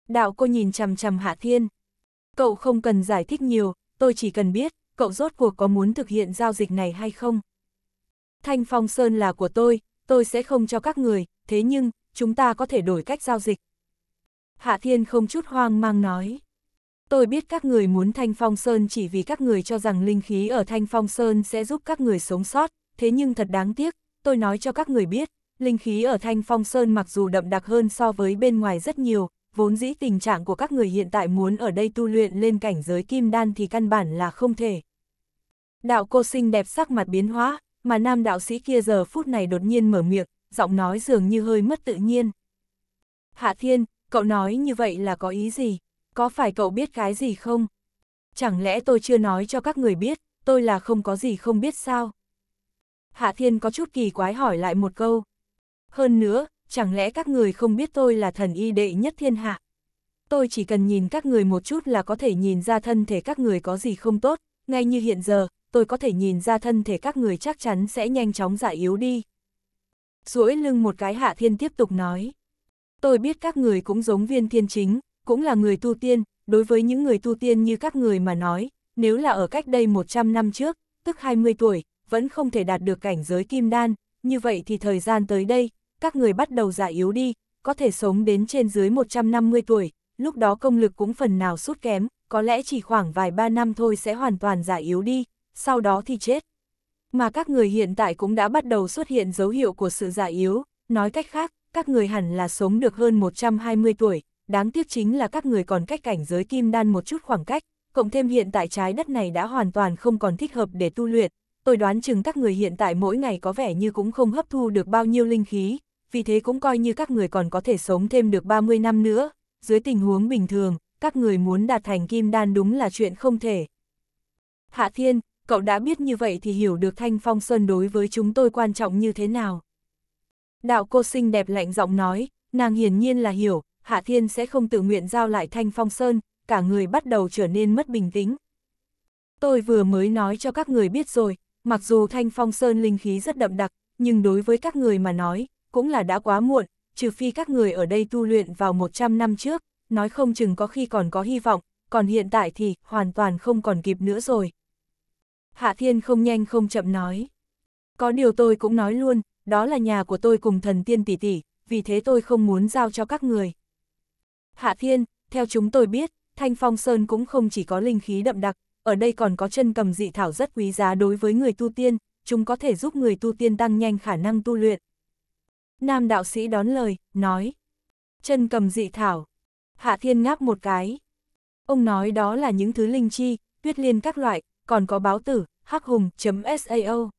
Đạo cô nhìn chằm chằm Hạ Thiên. Cậu không cần giải thích nhiều, tôi chỉ cần biết, cậu rốt cuộc có muốn thực hiện giao dịch này hay không. Thanh Phong Sơn là của tôi, tôi sẽ không cho các người, thế nhưng, chúng ta có thể đổi cách giao dịch. Hạ Thiên không chút hoang mang nói. Tôi biết các người muốn Thanh Phong Sơn chỉ vì các người cho rằng linh khí ở Thanh Phong Sơn sẽ giúp các người sống sót, thế nhưng thật đáng tiếc, tôi nói cho các người biết, linh khí ở Thanh Phong Sơn mặc dù đậm đặc hơn so với bên ngoài rất nhiều, vốn dĩ tình trạng của các người hiện tại muốn ở đây tu luyện lên cảnh giới kim đan thì căn bản là không thể. Đạo cô sinh đẹp sắc mặt biến hóa, mà nam đạo sĩ kia giờ phút này đột nhiên mở miệng, giọng nói dường như hơi mất tự nhiên. Hạ Thiên, cậu nói như vậy là có ý gì? Có phải cậu biết cái gì không? Chẳng lẽ tôi chưa nói cho các người biết, tôi là không có gì không biết sao? Hạ Thiên có chút kỳ quái hỏi lại một câu. Hơn nữa, chẳng lẽ các người không biết tôi là thần y đệ nhất thiên hạ? Tôi chỉ cần nhìn các người một chút là có thể nhìn ra thân thể các người có gì không tốt, ngay như hiện giờ, tôi có thể nhìn ra thân thể các người chắc chắn sẽ nhanh chóng giải yếu đi. duỗi lưng một cái hạ thiên tiếp tục nói. Tôi biết các người cũng giống viên thiên chính, cũng là người tu tiên, đối với những người tu tiên như các người mà nói, nếu là ở cách đây 100 năm trước, tức 20 tuổi, vẫn không thể đạt được cảnh giới kim đan, như vậy thì thời gian tới đây, các người bắt đầu già yếu đi, có thể sống đến trên dưới 150 tuổi, lúc đó công lực cũng phần nào sút kém, có lẽ chỉ khoảng vài ba năm thôi sẽ hoàn toàn già yếu đi, sau đó thì chết. Mà các người hiện tại cũng đã bắt đầu xuất hiện dấu hiệu của sự già yếu, nói cách khác, các người hẳn là sống được hơn 120 tuổi, đáng tiếc chính là các người còn cách cảnh giới kim đan một chút khoảng cách, cộng thêm hiện tại trái đất này đã hoàn toàn không còn thích hợp để tu luyện. Tôi đoán chừng các người hiện tại mỗi ngày có vẻ như cũng không hấp thu được bao nhiêu linh khí, vì thế cũng coi như các người còn có thể sống thêm được 30 năm nữa. Dưới tình huống bình thường, các người muốn đạt thành kim đan đúng là chuyện không thể. Hạ Thiên, cậu đã biết như vậy thì hiểu được Thanh Phong Sơn đối với chúng tôi quan trọng như thế nào. Đạo cô xinh đẹp lạnh giọng nói, nàng hiển nhiên là hiểu, Hạ Thiên sẽ không tự nguyện giao lại Thanh Phong Sơn, cả người bắt đầu trở nên mất bình tĩnh. Tôi vừa mới nói cho các người biết rồi, mặc dù Thanh Phong Sơn linh khí rất đậm đặc, nhưng đối với các người mà nói, cũng là đã quá muộn, trừ phi các người ở đây tu luyện vào 100 năm trước, nói không chừng có khi còn có hy vọng, còn hiện tại thì hoàn toàn không còn kịp nữa rồi. Hạ Thiên không nhanh không chậm nói. Có điều tôi cũng nói luôn, đó là nhà của tôi cùng thần tiên tỷ tỷ, vì thế tôi không muốn giao cho các người. Hạ Thiên, theo chúng tôi biết, Thanh Phong Sơn cũng không chỉ có linh khí đậm đặc, ở đây còn có chân cầm dị thảo rất quý giá đối với người tu tiên, chúng có thể giúp người tu tiên tăng nhanh khả năng tu luyện. Nam đạo sĩ đón lời, nói. Chân cầm dị thảo. Hạ thiên ngáp một cái. Ông nói đó là những thứ linh chi, tuyết liên các loại, còn có báo tử, hắc hùng.sao.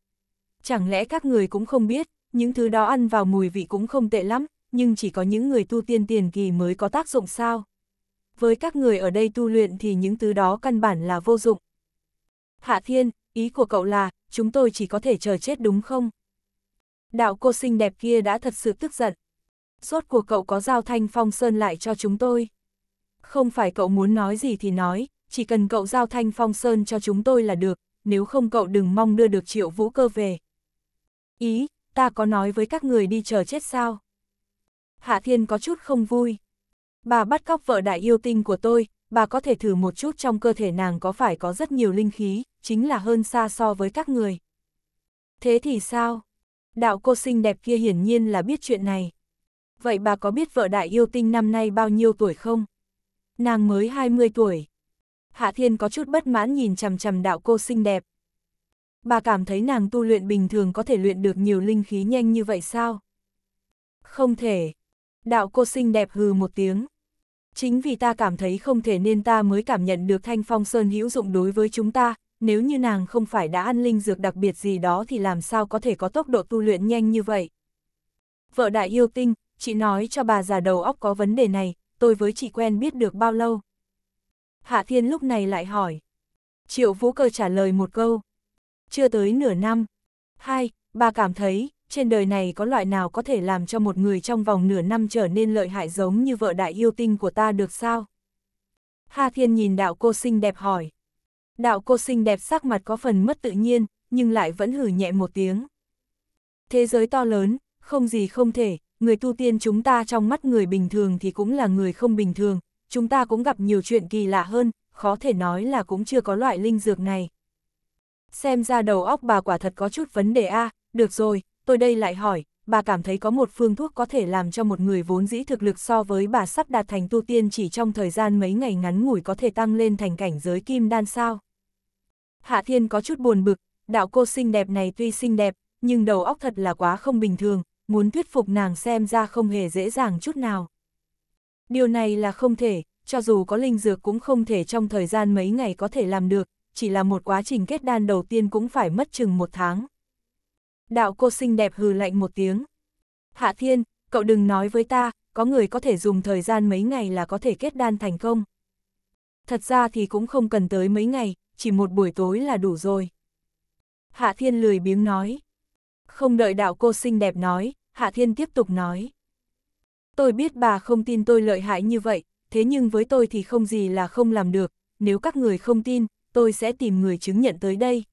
Chẳng lẽ các người cũng không biết, những thứ đó ăn vào mùi vị cũng không tệ lắm, nhưng chỉ có những người tu tiên tiền kỳ mới có tác dụng sao? Với các người ở đây tu luyện thì những thứ đó căn bản là vô dụng. Hạ Thiên, ý của cậu là, chúng tôi chỉ có thể chờ chết đúng không? đạo cô xinh đẹp kia đã thật sự tức giận. Rốt của cậu có giao thanh phong sơn lại cho chúng tôi. Không phải cậu muốn nói gì thì nói, chỉ cần cậu giao thanh phong sơn cho chúng tôi là được, nếu không cậu đừng mong đưa được triệu vũ cơ về. Ý, ta có nói với các người đi chờ chết sao? Hạ Thiên có chút không vui. Bà bắt cóc vợ đại yêu tinh của tôi, bà có thể thử một chút trong cơ thể nàng có phải có rất nhiều linh khí, chính là hơn xa so với các người. Thế thì sao? Đạo cô xinh đẹp kia hiển nhiên là biết chuyện này. Vậy bà có biết vợ đại yêu tinh năm nay bao nhiêu tuổi không? Nàng mới 20 tuổi. Hạ Thiên có chút bất mãn nhìn chằm chằm đạo cô xinh đẹp. Bà cảm thấy nàng tu luyện bình thường có thể luyện được nhiều linh khí nhanh như vậy sao? Không thể. Đạo cô xinh đẹp hừ một tiếng. Chính vì ta cảm thấy không thể nên ta mới cảm nhận được thanh phong sơn hữu dụng đối với chúng ta, nếu như nàng không phải đã ăn linh dược đặc biệt gì đó thì làm sao có thể có tốc độ tu luyện nhanh như vậy. Vợ đại yêu tinh, chị nói cho bà già đầu óc có vấn đề này, tôi với chị quen biết được bao lâu. Hạ Thiên lúc này lại hỏi. Triệu Vũ Cơ trả lời một câu. Chưa tới nửa năm. Hai, bà cảm thấy, trên đời này có loại nào có thể làm cho một người trong vòng nửa năm trở nên lợi hại giống như vợ đại yêu tinh của ta được sao? Hạ Thiên nhìn đạo cô xinh đẹp hỏi. Đạo cô xinh đẹp sắc mặt có phần mất tự nhiên, nhưng lại vẫn hử nhẹ một tiếng. Thế giới to lớn, không gì không thể, người tu tiên chúng ta trong mắt người bình thường thì cũng là người không bình thường, chúng ta cũng gặp nhiều chuyện kỳ lạ hơn, khó thể nói là cũng chưa có loại linh dược này. Xem ra đầu óc bà quả thật có chút vấn đề a à, được rồi, tôi đây lại hỏi, bà cảm thấy có một phương thuốc có thể làm cho một người vốn dĩ thực lực so với bà sắp đạt thành tu tiên chỉ trong thời gian mấy ngày ngắn ngủi có thể tăng lên thành cảnh giới kim đan sao. Hạ Thiên có chút buồn bực, đạo cô xinh đẹp này tuy xinh đẹp, nhưng đầu óc thật là quá không bình thường, muốn thuyết phục nàng xem ra không hề dễ dàng chút nào. Điều này là không thể, cho dù có linh dược cũng không thể trong thời gian mấy ngày có thể làm được, chỉ là một quá trình kết đan đầu tiên cũng phải mất chừng một tháng. Đạo cô xinh đẹp hừ lạnh một tiếng. Hạ Thiên, cậu đừng nói với ta, có người có thể dùng thời gian mấy ngày là có thể kết đan thành công. Thật ra thì cũng không cần tới mấy ngày, chỉ một buổi tối là đủ rồi. Hạ Thiên lười biếng nói. Không đợi đạo cô xinh đẹp nói, Hạ Thiên tiếp tục nói. Tôi biết bà không tin tôi lợi hại như vậy, thế nhưng với tôi thì không gì là không làm được, nếu các người không tin, tôi sẽ tìm người chứng nhận tới đây.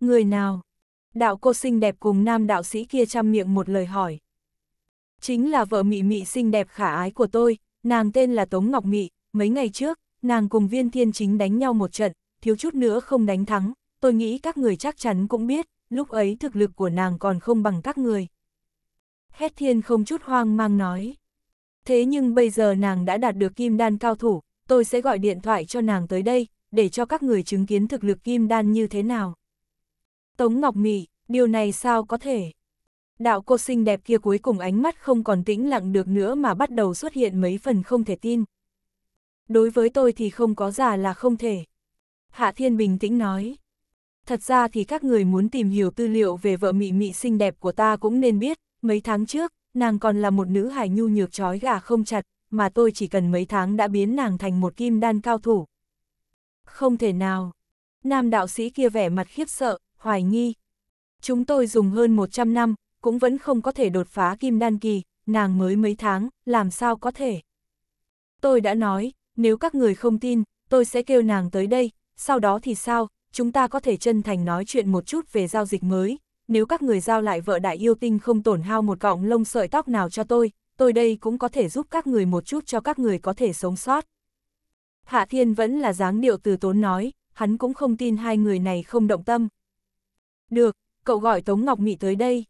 Người nào? đạo cô xinh đẹp cùng nam đạo sĩ kia chăm miệng một lời hỏi. Chính là vợ mị mị xinh đẹp khả ái của tôi, nàng tên là Tống Ngọc Mị, mấy ngày trước, nàng cùng viên thiên chính đánh nhau một trận, thiếu chút nữa không đánh thắng, tôi nghĩ các người chắc chắn cũng biết, lúc ấy thực lực của nàng còn không bằng các người. Hét thiên không chút hoang mang nói. Thế nhưng bây giờ nàng đã đạt được kim đan cao thủ, tôi sẽ gọi điện thoại cho nàng tới đây, để cho các người chứng kiến thực lực kim đan như thế nào. Tống Ngọc Mị, điều này sao có thể? Đạo cô xinh đẹp kia cuối cùng ánh mắt không còn tĩnh lặng được nữa mà bắt đầu xuất hiện mấy phần không thể tin. Đối với tôi thì không có già là không thể. Hạ Thiên bình tĩnh nói. Thật ra thì các người muốn tìm hiểu tư liệu về vợ mị mị xinh đẹp của ta cũng nên biết, mấy tháng trước, nàng còn là một nữ hài nhu nhược trói gà không chặt, mà tôi chỉ cần mấy tháng đã biến nàng thành một kim đan cao thủ. Không thể nào. Nam đạo sĩ kia vẻ mặt khiếp sợ, hoài nghi. Chúng tôi dùng hơn 100 năm, cũng vẫn không có thể đột phá kim đan kỳ, nàng mới mấy tháng, làm sao có thể. Tôi đã nói, nếu các người không tin, tôi sẽ kêu nàng tới đây, sau đó thì sao, chúng ta có thể chân thành nói chuyện một chút về giao dịch mới. Nếu các người giao lại vợ đại yêu tinh không tổn hao một cọng lông sợi tóc nào cho tôi, tôi đây cũng có thể giúp các người một chút cho các người có thể sống sót. Hạ Thiên vẫn là dáng điệu từ tốn nói, hắn cũng không tin hai người này không động tâm. Được, cậu gọi Tống Ngọc Mỹ tới đây.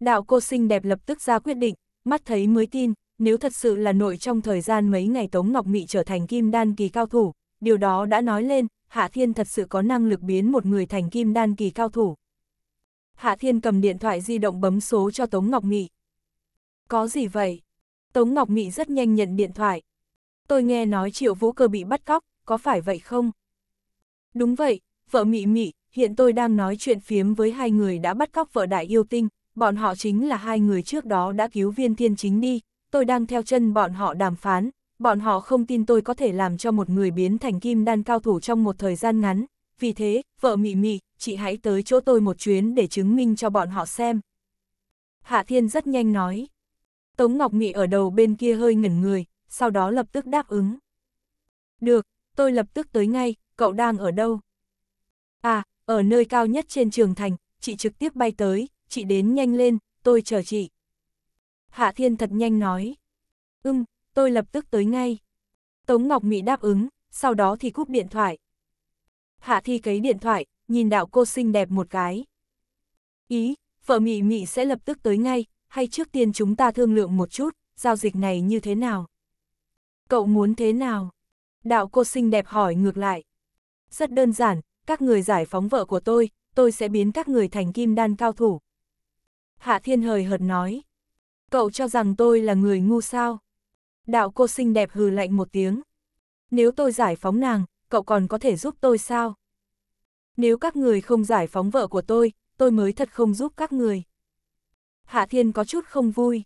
Đạo cô xinh đẹp lập tức ra quyết định, mắt thấy mới tin, nếu thật sự là nội trong thời gian mấy ngày Tống Ngọc Mỹ trở thành kim đan kỳ cao thủ, điều đó đã nói lên, Hạ Thiên thật sự có năng lực biến một người thành kim đan kỳ cao thủ. Hạ Thiên cầm điện thoại di động bấm số cho Tống Ngọc Mỹ. Có gì vậy? Tống Ngọc Mỹ rất nhanh nhận điện thoại. Tôi nghe nói Triệu Vũ Cơ bị bắt cóc, có phải vậy không? Đúng vậy, vợ Mỹ Mỹ, hiện tôi đang nói chuyện phiếm với hai người đã bắt cóc vợ đại yêu tinh, bọn họ chính là hai người trước đó đã cứu viên thiên chính đi, tôi đang theo chân bọn họ đàm phán, bọn họ không tin tôi có thể làm cho một người biến thành kim đan cao thủ trong một thời gian ngắn, vì thế, vợ mị mị, chị hãy tới chỗ tôi một chuyến để chứng minh cho bọn họ xem. Hạ Thiên rất nhanh nói. Tống Ngọc Mị ở đầu bên kia hơi ngẩn người, sau đó lập tức đáp ứng. Được, tôi lập tức tới ngay, cậu đang ở đâu? À, ở nơi cao nhất trên trường thành, chị trực tiếp bay tới, chị đến nhanh lên, tôi chờ chị. Hạ Thiên thật nhanh nói. Ừm, tôi lập tức tới ngay. Tống Ngọc Mỹ đáp ứng, sau đó thì cúp điện thoại. Hạ Thi cấy điện thoại, nhìn đạo cô xinh đẹp một cái. Ý, vợ Mỹ Mỹ sẽ lập tức tới ngay, hay trước tiên chúng ta thương lượng một chút, giao dịch này như thế nào? Cậu muốn thế nào? Đạo cô xinh đẹp hỏi ngược lại. Rất đơn giản, các người giải phóng vợ của tôi, tôi sẽ biến các người thành kim đan cao thủ. Hạ Thiên hời hợt nói, cậu cho rằng tôi là người ngu sao. Đạo cô xinh đẹp hừ lạnh một tiếng. Nếu tôi giải phóng nàng, cậu còn có thể giúp tôi sao? Nếu các người không giải phóng vợ của tôi, tôi mới thật không giúp các người. Hạ Thiên có chút không vui.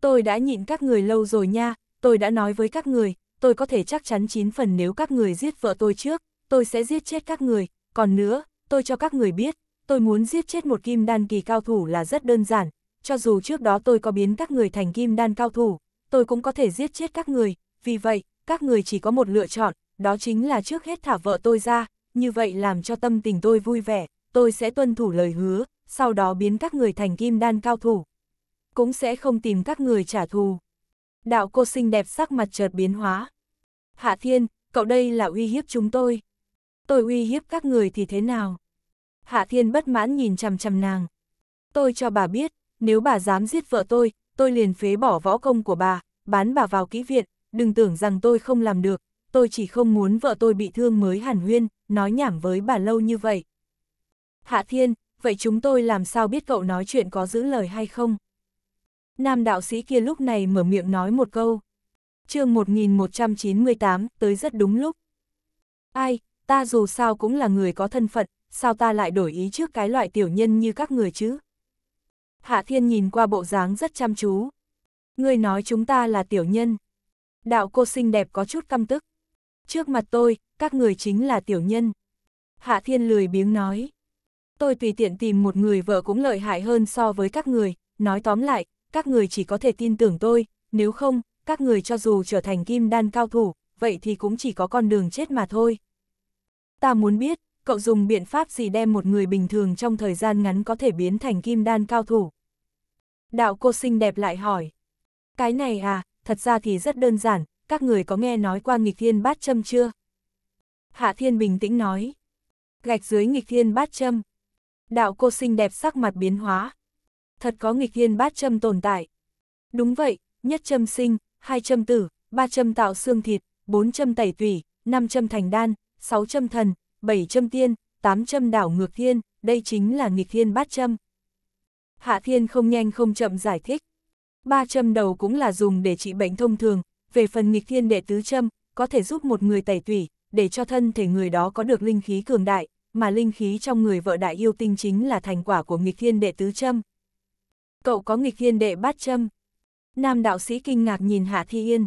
Tôi đã nhịn các người lâu rồi nha, tôi đã nói với các người, tôi có thể chắc chắn chín phần nếu các người giết vợ tôi trước, tôi sẽ giết chết các người, còn nữa, tôi cho các người biết, tôi muốn giết chết một kim đan kỳ cao thủ là rất đơn giản, cho dù trước đó tôi có biến các người thành kim đan cao thủ, tôi cũng có thể giết chết các người, vì vậy, các người chỉ có một lựa chọn, đó chính là trước hết thả vợ tôi ra, như vậy làm cho tâm tình tôi vui vẻ, tôi sẽ tuân thủ lời hứa, sau đó biến các người thành kim đan cao thủ. Cũng sẽ không tìm các người trả thù. Đạo cô xinh đẹp sắc mặt chợt biến hóa. Hạ Thiên, cậu đây là uy hiếp chúng tôi tôi uy hiếp các người thì thế nào? Hạ Thiên bất mãn nhìn chằm chằm nàng. Tôi cho bà biết, nếu bà dám giết vợ tôi, tôi liền phế bỏ võ công của bà, bán bà vào kỹ viện, đừng tưởng rằng tôi không làm được, tôi chỉ không muốn vợ tôi bị thương mới hàn huyên, nói nhảm với bà lâu như vậy. Hạ Thiên, vậy chúng tôi làm sao biết cậu nói chuyện có giữ lời hay không? Nam đạo sĩ kia lúc này mở miệng nói một câu. chương 1198 tới rất đúng lúc. Ai, ta dù sao cũng là người có thân phận, sao ta lại đổi ý trước cái loại tiểu nhân như các người chứ? Hạ Thiên nhìn qua bộ dáng rất chăm chú. Ngươi nói chúng ta là tiểu nhân. Đạo cô xinh đẹp có chút căm tức. Trước mặt tôi, các người chính là tiểu nhân. Hạ Thiên lười biếng nói. Tôi tùy tiện tìm một người vợ cũng lợi hại hơn so với các người, nói tóm lại, các người chỉ có thể tin tưởng tôi, nếu không, các người cho dù trở thành kim đan cao thủ, vậy thì cũng chỉ có con đường chết mà thôi. Ta muốn biết, cậu dùng biện pháp gì đem một người bình thường trong thời gian ngắn có thể biến thành kim đan cao thủ. Đạo cô xinh đẹp lại hỏi. Cái này à, thật ra thì rất đơn giản, các người có nghe nói qua nghịch thiên bát châm chưa? Hạ thiên bình tĩnh nói. Gạch dưới nghịch thiên bát châm. Đạo cô xinh đẹp sắc mặt biến hóa. Thật có nghịch thiên bát châm tồn tại. Đúng vậy, nhất châm sinh, hai châm tử, ba châm tạo xương thịt, bốn châm tẩy tủy, năm châm thành đan, sáu châm thần, bảy châm tiên, tám châm đảo ngược thiên, đây chính là nghịch thiên bát châm. Hạ thiên không nhanh không chậm giải thích. Ba châm đầu cũng là dùng để trị bệnh thông thường, về phần nghịch thiên đệ tứ châm, có thể giúp một người tẩy tủy, để cho thân thể người đó có được linh khí cường đại, mà linh khí trong người vợ đại yêu tinh chính là thành quả của nghịch thiên đệ tứ châm. Cậu có nghịch thiên đệ bát châm. Nam đạo sĩ kinh ngạc nhìn Hạ Thi Yên.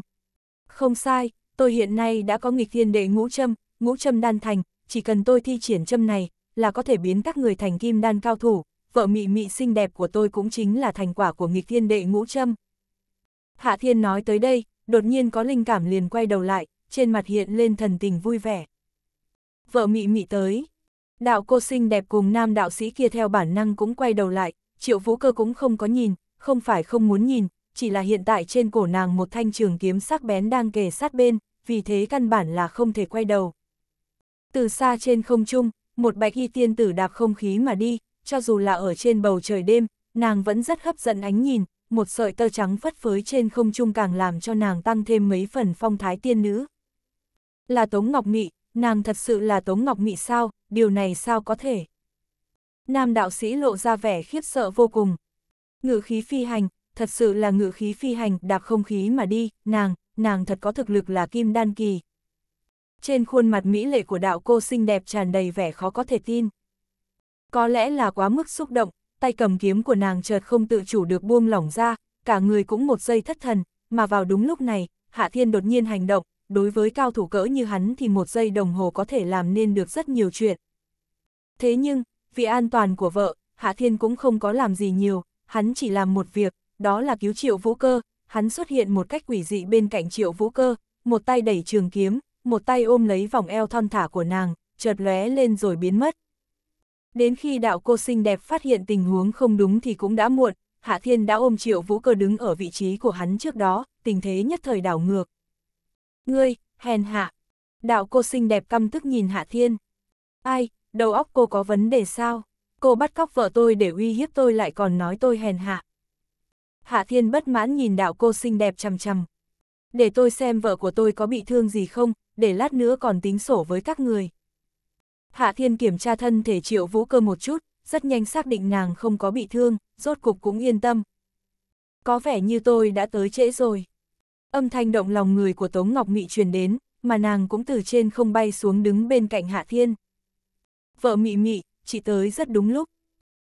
Không sai, tôi hiện nay đã có nghịch thiên đệ ngũ châm, ngũ châm đan thành, chỉ cần tôi thi triển châm này, là có thể biến các người thành kim đan cao thủ, vợ mị mị xinh đẹp của tôi cũng chính là thành quả của nghịch thiên đệ ngũ châm. Hạ thiên nói tới đây, đột nhiên có linh cảm liền quay đầu lại, trên mặt hiện lên thần tình vui vẻ. Vợ mị mị tới, đạo cô xinh đẹp cùng nam đạo sĩ kia theo bản năng cũng quay đầu lại, triệu vũ cơ cũng không có nhìn, không phải không muốn nhìn, chỉ là hiện tại trên cổ nàng một thanh trường kiếm sắc bén đang kề sát bên, vì thế căn bản là không thể quay đầu. Từ xa trên không trung, một bạch y tiên tử đạp không khí mà đi, cho dù là ở trên bầu trời đêm, nàng vẫn rất hấp dẫn ánh nhìn, một sợi tơ trắng phất phới trên không trung càng làm cho nàng tăng thêm mấy phần phong thái tiên nữ. Là Tống Ngọc Mị, nàng thật sự là Tống Ngọc Mị sao, điều này sao có thể? Nam đạo sĩ lộ ra vẻ khiếp sợ vô cùng. Ngự khí phi hành, thật sự là ngự khí phi hành, đạp không khí mà đi, nàng, nàng thật có thực lực là kim đan kỳ, trên khuôn mặt mỹ lệ của đạo cô xinh đẹp tràn đầy vẻ khó có thể tin. Có lẽ là quá mức xúc động, tay cầm kiếm của nàng chợt không tự chủ được buông lỏng ra, cả người cũng một giây thất thần, mà vào đúng lúc này, Hạ Thiên đột nhiên hành động, đối với cao thủ cỡ như hắn thì một giây đồng hồ có thể làm nên được rất nhiều chuyện. Thế nhưng, vì an toàn của vợ, Hạ Thiên cũng không có làm gì nhiều, hắn chỉ làm một việc, đó là cứu triệu vũ cơ, hắn xuất hiện một cách quỷ dị bên cạnh triệu vũ cơ, một tay đẩy trường kiếm, một tay ôm lấy vòng eo thon thả của nàng, chợt lóe lên rồi biến mất. Đến khi đạo cô xinh đẹp phát hiện tình huống không đúng thì cũng đã muộn, Hạ Thiên đã ôm triệu vũ cơ đứng ở vị trí của hắn trước đó, tình thế nhất thời đảo ngược. Ngươi, hèn hạ. Đạo cô xinh đẹp căm tức nhìn Hạ Thiên. Ai, đầu óc cô có vấn đề sao? Cô bắt cóc vợ tôi để uy hiếp tôi lại còn nói tôi hèn hạ. Hạ Thiên bất mãn nhìn đạo cô xinh đẹp chằm chằm. Để tôi xem vợ của tôi có bị thương gì không, để lát nữa còn tính sổ với các người. Hạ Thiên kiểm tra thân thể triệu vũ cơ một chút, rất nhanh xác định nàng không có bị thương, rốt cục cũng yên tâm. Có vẻ như tôi đã tới trễ rồi. Âm thanh động lòng người của Tống Ngọc Mị truyền đến, mà nàng cũng từ trên không bay xuống đứng bên cạnh Hạ Thiên. Vợ Mị Mị, chị tới rất đúng lúc.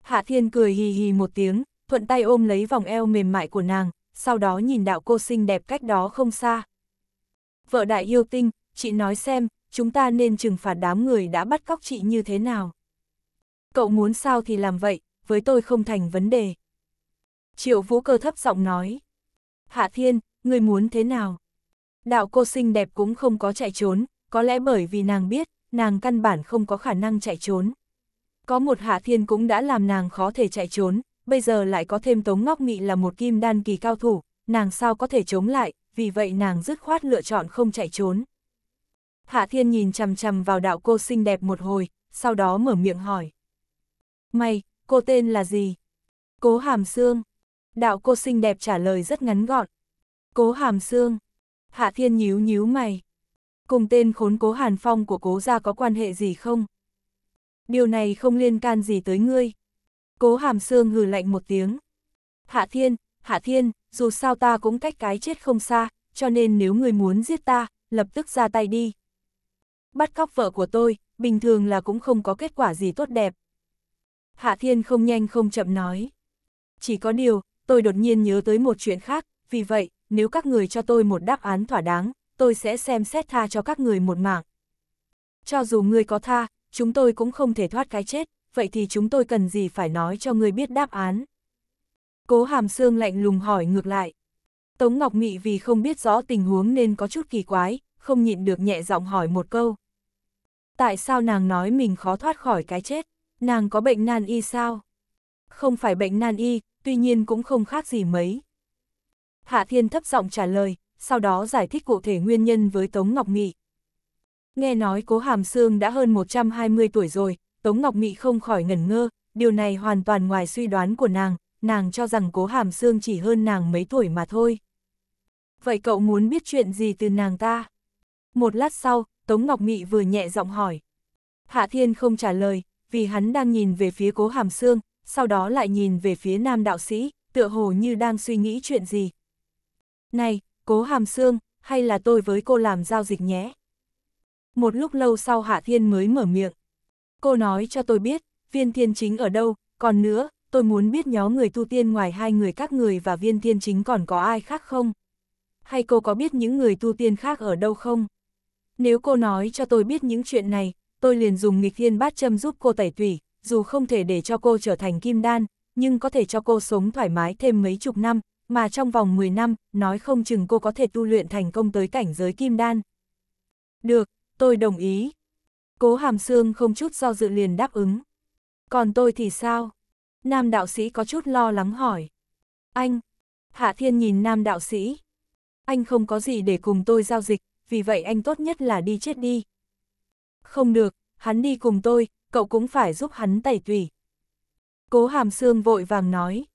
Hạ Thiên cười hì hì một tiếng, thuận tay ôm lấy vòng eo mềm mại của nàng, sau đó nhìn đạo cô xinh đẹp cách đó không xa. Vợ đại yêu tinh, chị nói xem, chúng ta nên trừng phạt đám người đã bắt cóc chị như thế nào. Cậu muốn sao thì làm vậy, với tôi không thành vấn đề. Triệu vũ cơ thấp giọng nói. Hạ Thiên, người muốn thế nào? Đạo cô xinh đẹp cũng không có chạy trốn, có lẽ bởi vì nàng biết, nàng căn bản không có khả năng chạy trốn. Có một Hạ Thiên cũng đã làm nàng khó thể chạy trốn, bây giờ lại có thêm Tống Ngọc Nghị là một kim đan kỳ cao thủ, nàng sao có thể chống lại, vì vậy nàng dứt khoát lựa chọn không chạy trốn. Hạ Thiên nhìn chằm chằm vào đạo cô xinh đẹp một hồi, sau đó mở miệng hỏi. Mày, cô tên là gì? Cố Hàm Sương. Đạo cô xinh đẹp trả lời rất ngắn gọn. Cố Hàm Sương. Hạ Thiên nhíu nhíu mày. Cùng tên khốn Cố Hàn Phong của Cố gia có quan hệ gì không? Điều này không liên can gì tới ngươi. Cố Hàm Sương hừ lạnh một tiếng. Hạ Thiên, Hạ Thiên, dù sao ta cũng cách cái chết không xa, cho nên nếu ngươi muốn giết ta, lập tức ra tay đi. Bắt cóc vợ của tôi, bình thường là cũng không có kết quả gì tốt đẹp. Hạ Thiên không nhanh không chậm nói. Chỉ có điều, tôi đột nhiên nhớ tới một chuyện khác, vì vậy, nếu các người cho tôi một đáp án thỏa đáng, tôi sẽ xem xét tha cho các người một mạng. Cho dù người có tha, chúng tôi cũng không thể thoát cái chết, vậy thì chúng tôi cần gì phải nói cho người biết đáp án. Cố hàm xương lạnh lùng hỏi ngược lại. Tống Ngọc Mị vì không biết rõ tình huống nên có chút kỳ quái, không nhịn được nhẹ giọng hỏi một câu. Tại sao nàng nói mình khó thoát khỏi cái chết? Nàng có bệnh nan y sao? Không phải bệnh nan y, tuy nhiên cũng không khác gì mấy. Hạ Thiên thấp giọng trả lời, sau đó giải thích cụ thể nguyên nhân với Tống Ngọc Nghị. Nghe nói cố Hàm Sương đã hơn 120 tuổi rồi, Tống Ngọc Nghị không khỏi ngẩn ngơ, điều này hoàn toàn ngoài suy đoán của nàng, nàng cho rằng cố Hàm Sương chỉ hơn nàng mấy tuổi mà thôi. Vậy cậu muốn biết chuyện gì từ nàng ta? Một lát sau, Tống Ngọc Nghị vừa nhẹ giọng hỏi. Hạ Thiên không trả lời, vì hắn đang nhìn về phía cố hàm xương, sau đó lại nhìn về phía nam đạo sĩ, tựa hồ như đang suy nghĩ chuyện gì. Này, cố hàm xương, hay là tôi với cô làm giao dịch nhé? Một lúc lâu sau Hạ Thiên mới mở miệng. Cô nói cho tôi biết, viên thiên chính ở đâu, còn nữa, tôi muốn biết nhóm người tu tiên ngoài hai người các người và viên thiên chính còn có ai khác không? Hay cô có biết những người tu tiên khác ở đâu không? Nếu cô nói cho tôi biết những chuyện này, tôi liền dùng nghịch thiên bát châm giúp cô tẩy tủy, dù không thể để cho cô trở thành kim đan, nhưng có thể cho cô sống thoải mái thêm mấy chục năm, mà trong vòng 10 năm, nói không chừng cô có thể tu luyện thành công tới cảnh giới kim đan. Được, tôi đồng ý. Cố hàm xương không chút do dự liền đáp ứng. Còn tôi thì sao? Nam đạo sĩ có chút lo lắng hỏi. Anh! Hạ thiên nhìn nam đạo sĩ. Anh không có gì để cùng tôi giao dịch, vì vậy anh tốt nhất là đi chết đi. Không được, hắn đi cùng tôi, cậu cũng phải giúp hắn tẩy tùy Cố hàm xương vội vàng nói.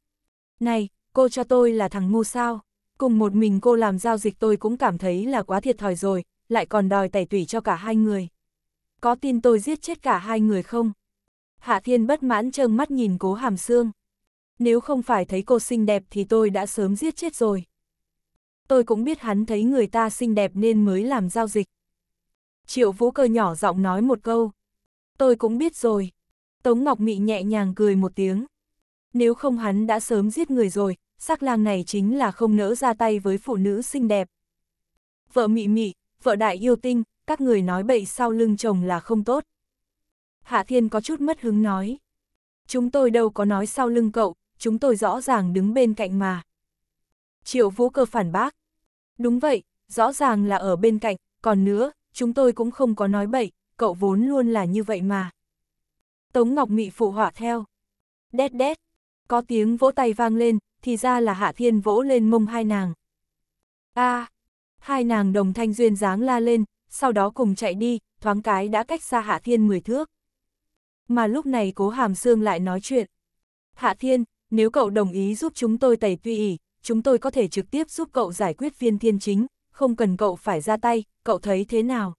Này, cô cho tôi là thằng ngu sao? Cùng một mình cô làm giao dịch tôi cũng cảm thấy là quá thiệt thòi rồi, lại còn đòi tẩy tủy cho cả hai người. Có tin tôi giết chết cả hai người không? Hạ Thiên bất mãn trợn mắt nhìn cố hàm xương. Nếu không phải thấy cô xinh đẹp thì tôi đã sớm giết chết rồi tôi cũng biết hắn thấy người ta xinh đẹp nên mới làm giao dịch. Triệu Vũ cơ nhỏ giọng nói một câu. Tôi cũng biết rồi. Tống Ngọc Mị nhẹ nhàng cười một tiếng. Nếu không hắn đã sớm giết người rồi, sắc lang này chính là không nỡ ra tay với phụ nữ xinh đẹp. Vợ Mị Mị, vợ đại yêu tinh, các người nói bậy sau lưng chồng là không tốt. Hạ Thiên có chút mất hứng nói. Chúng tôi đâu có nói sau lưng cậu, chúng tôi rõ ràng đứng bên cạnh mà. Triệu Vũ Cơ phản bác. Đúng vậy, rõ ràng là ở bên cạnh, còn nữa, chúng tôi cũng không có nói bậy, cậu vốn luôn là như vậy mà. Tống Ngọc Mị phụ họa theo. Đét đét, có tiếng vỗ tay vang lên, thì ra là Hạ Thiên vỗ lên mông hai nàng. a hai nàng đồng thanh duyên dáng la lên, sau đó cùng chạy đi, thoáng cái đã cách xa Hạ Thiên mười thước. Mà lúc này cố hàm xương lại nói chuyện. Hạ Thiên, nếu cậu đồng ý giúp chúng tôi tẩy tuy ỉ, chúng tôi có thể trực tiếp giúp cậu giải quyết viên thiên chính, không cần cậu phải ra tay, cậu thấy thế nào?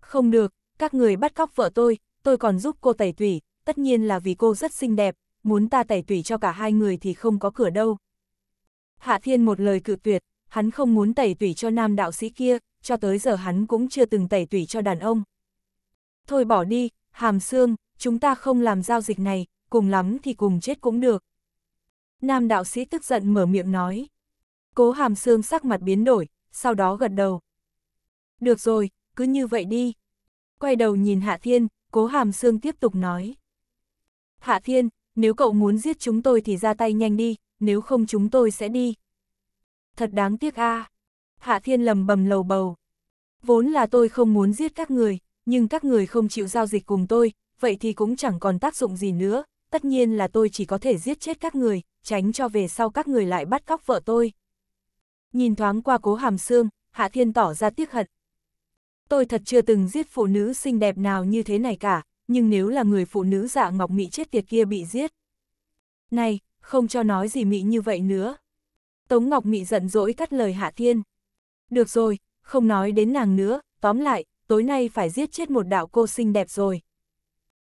Không được, các người bắt cóc vợ tôi, tôi còn giúp cô tẩy tủy, tất nhiên là vì cô rất xinh đẹp, muốn ta tẩy tủy cho cả hai người thì không có cửa đâu. Hạ Thiên một lời cự tuyệt, hắn không muốn tẩy tủy cho nam đạo sĩ kia, cho tới giờ hắn cũng chưa từng tẩy tủy cho đàn ông. Thôi bỏ đi, hàm xương, chúng ta không làm giao dịch này, cùng lắm thì cùng chết cũng được, Nam đạo sĩ tức giận mở miệng nói. Cố hàm xương sắc mặt biến đổi, sau đó gật đầu. Được rồi, cứ như vậy đi. Quay đầu nhìn Hạ Thiên, cố hàm xương tiếp tục nói. Hạ Thiên, nếu cậu muốn giết chúng tôi thì ra tay nhanh đi, nếu không chúng tôi sẽ đi. Thật đáng tiếc a à. Hạ Thiên lầm bầm lầu bầu. Vốn là tôi không muốn giết các người, nhưng các người không chịu giao dịch cùng tôi, vậy thì cũng chẳng còn tác dụng gì nữa, tất nhiên là tôi chỉ có thể giết chết các người, tránh cho về sau các người lại bắt cóc vợ tôi. Nhìn thoáng qua cố hàm xương, Hạ Thiên tỏ ra tiếc hận. Tôi thật chưa từng giết phụ nữ xinh đẹp nào như thế này cả, nhưng nếu là người phụ nữ dạ ngọc mị chết tiệt kia bị giết. Này, không cho nói gì mị như vậy nữa. Tống Ngọc Mị giận dỗi cắt lời Hạ Thiên. Được rồi, không nói đến nàng nữa, tóm lại, tối nay phải giết chết một đạo cô xinh đẹp rồi.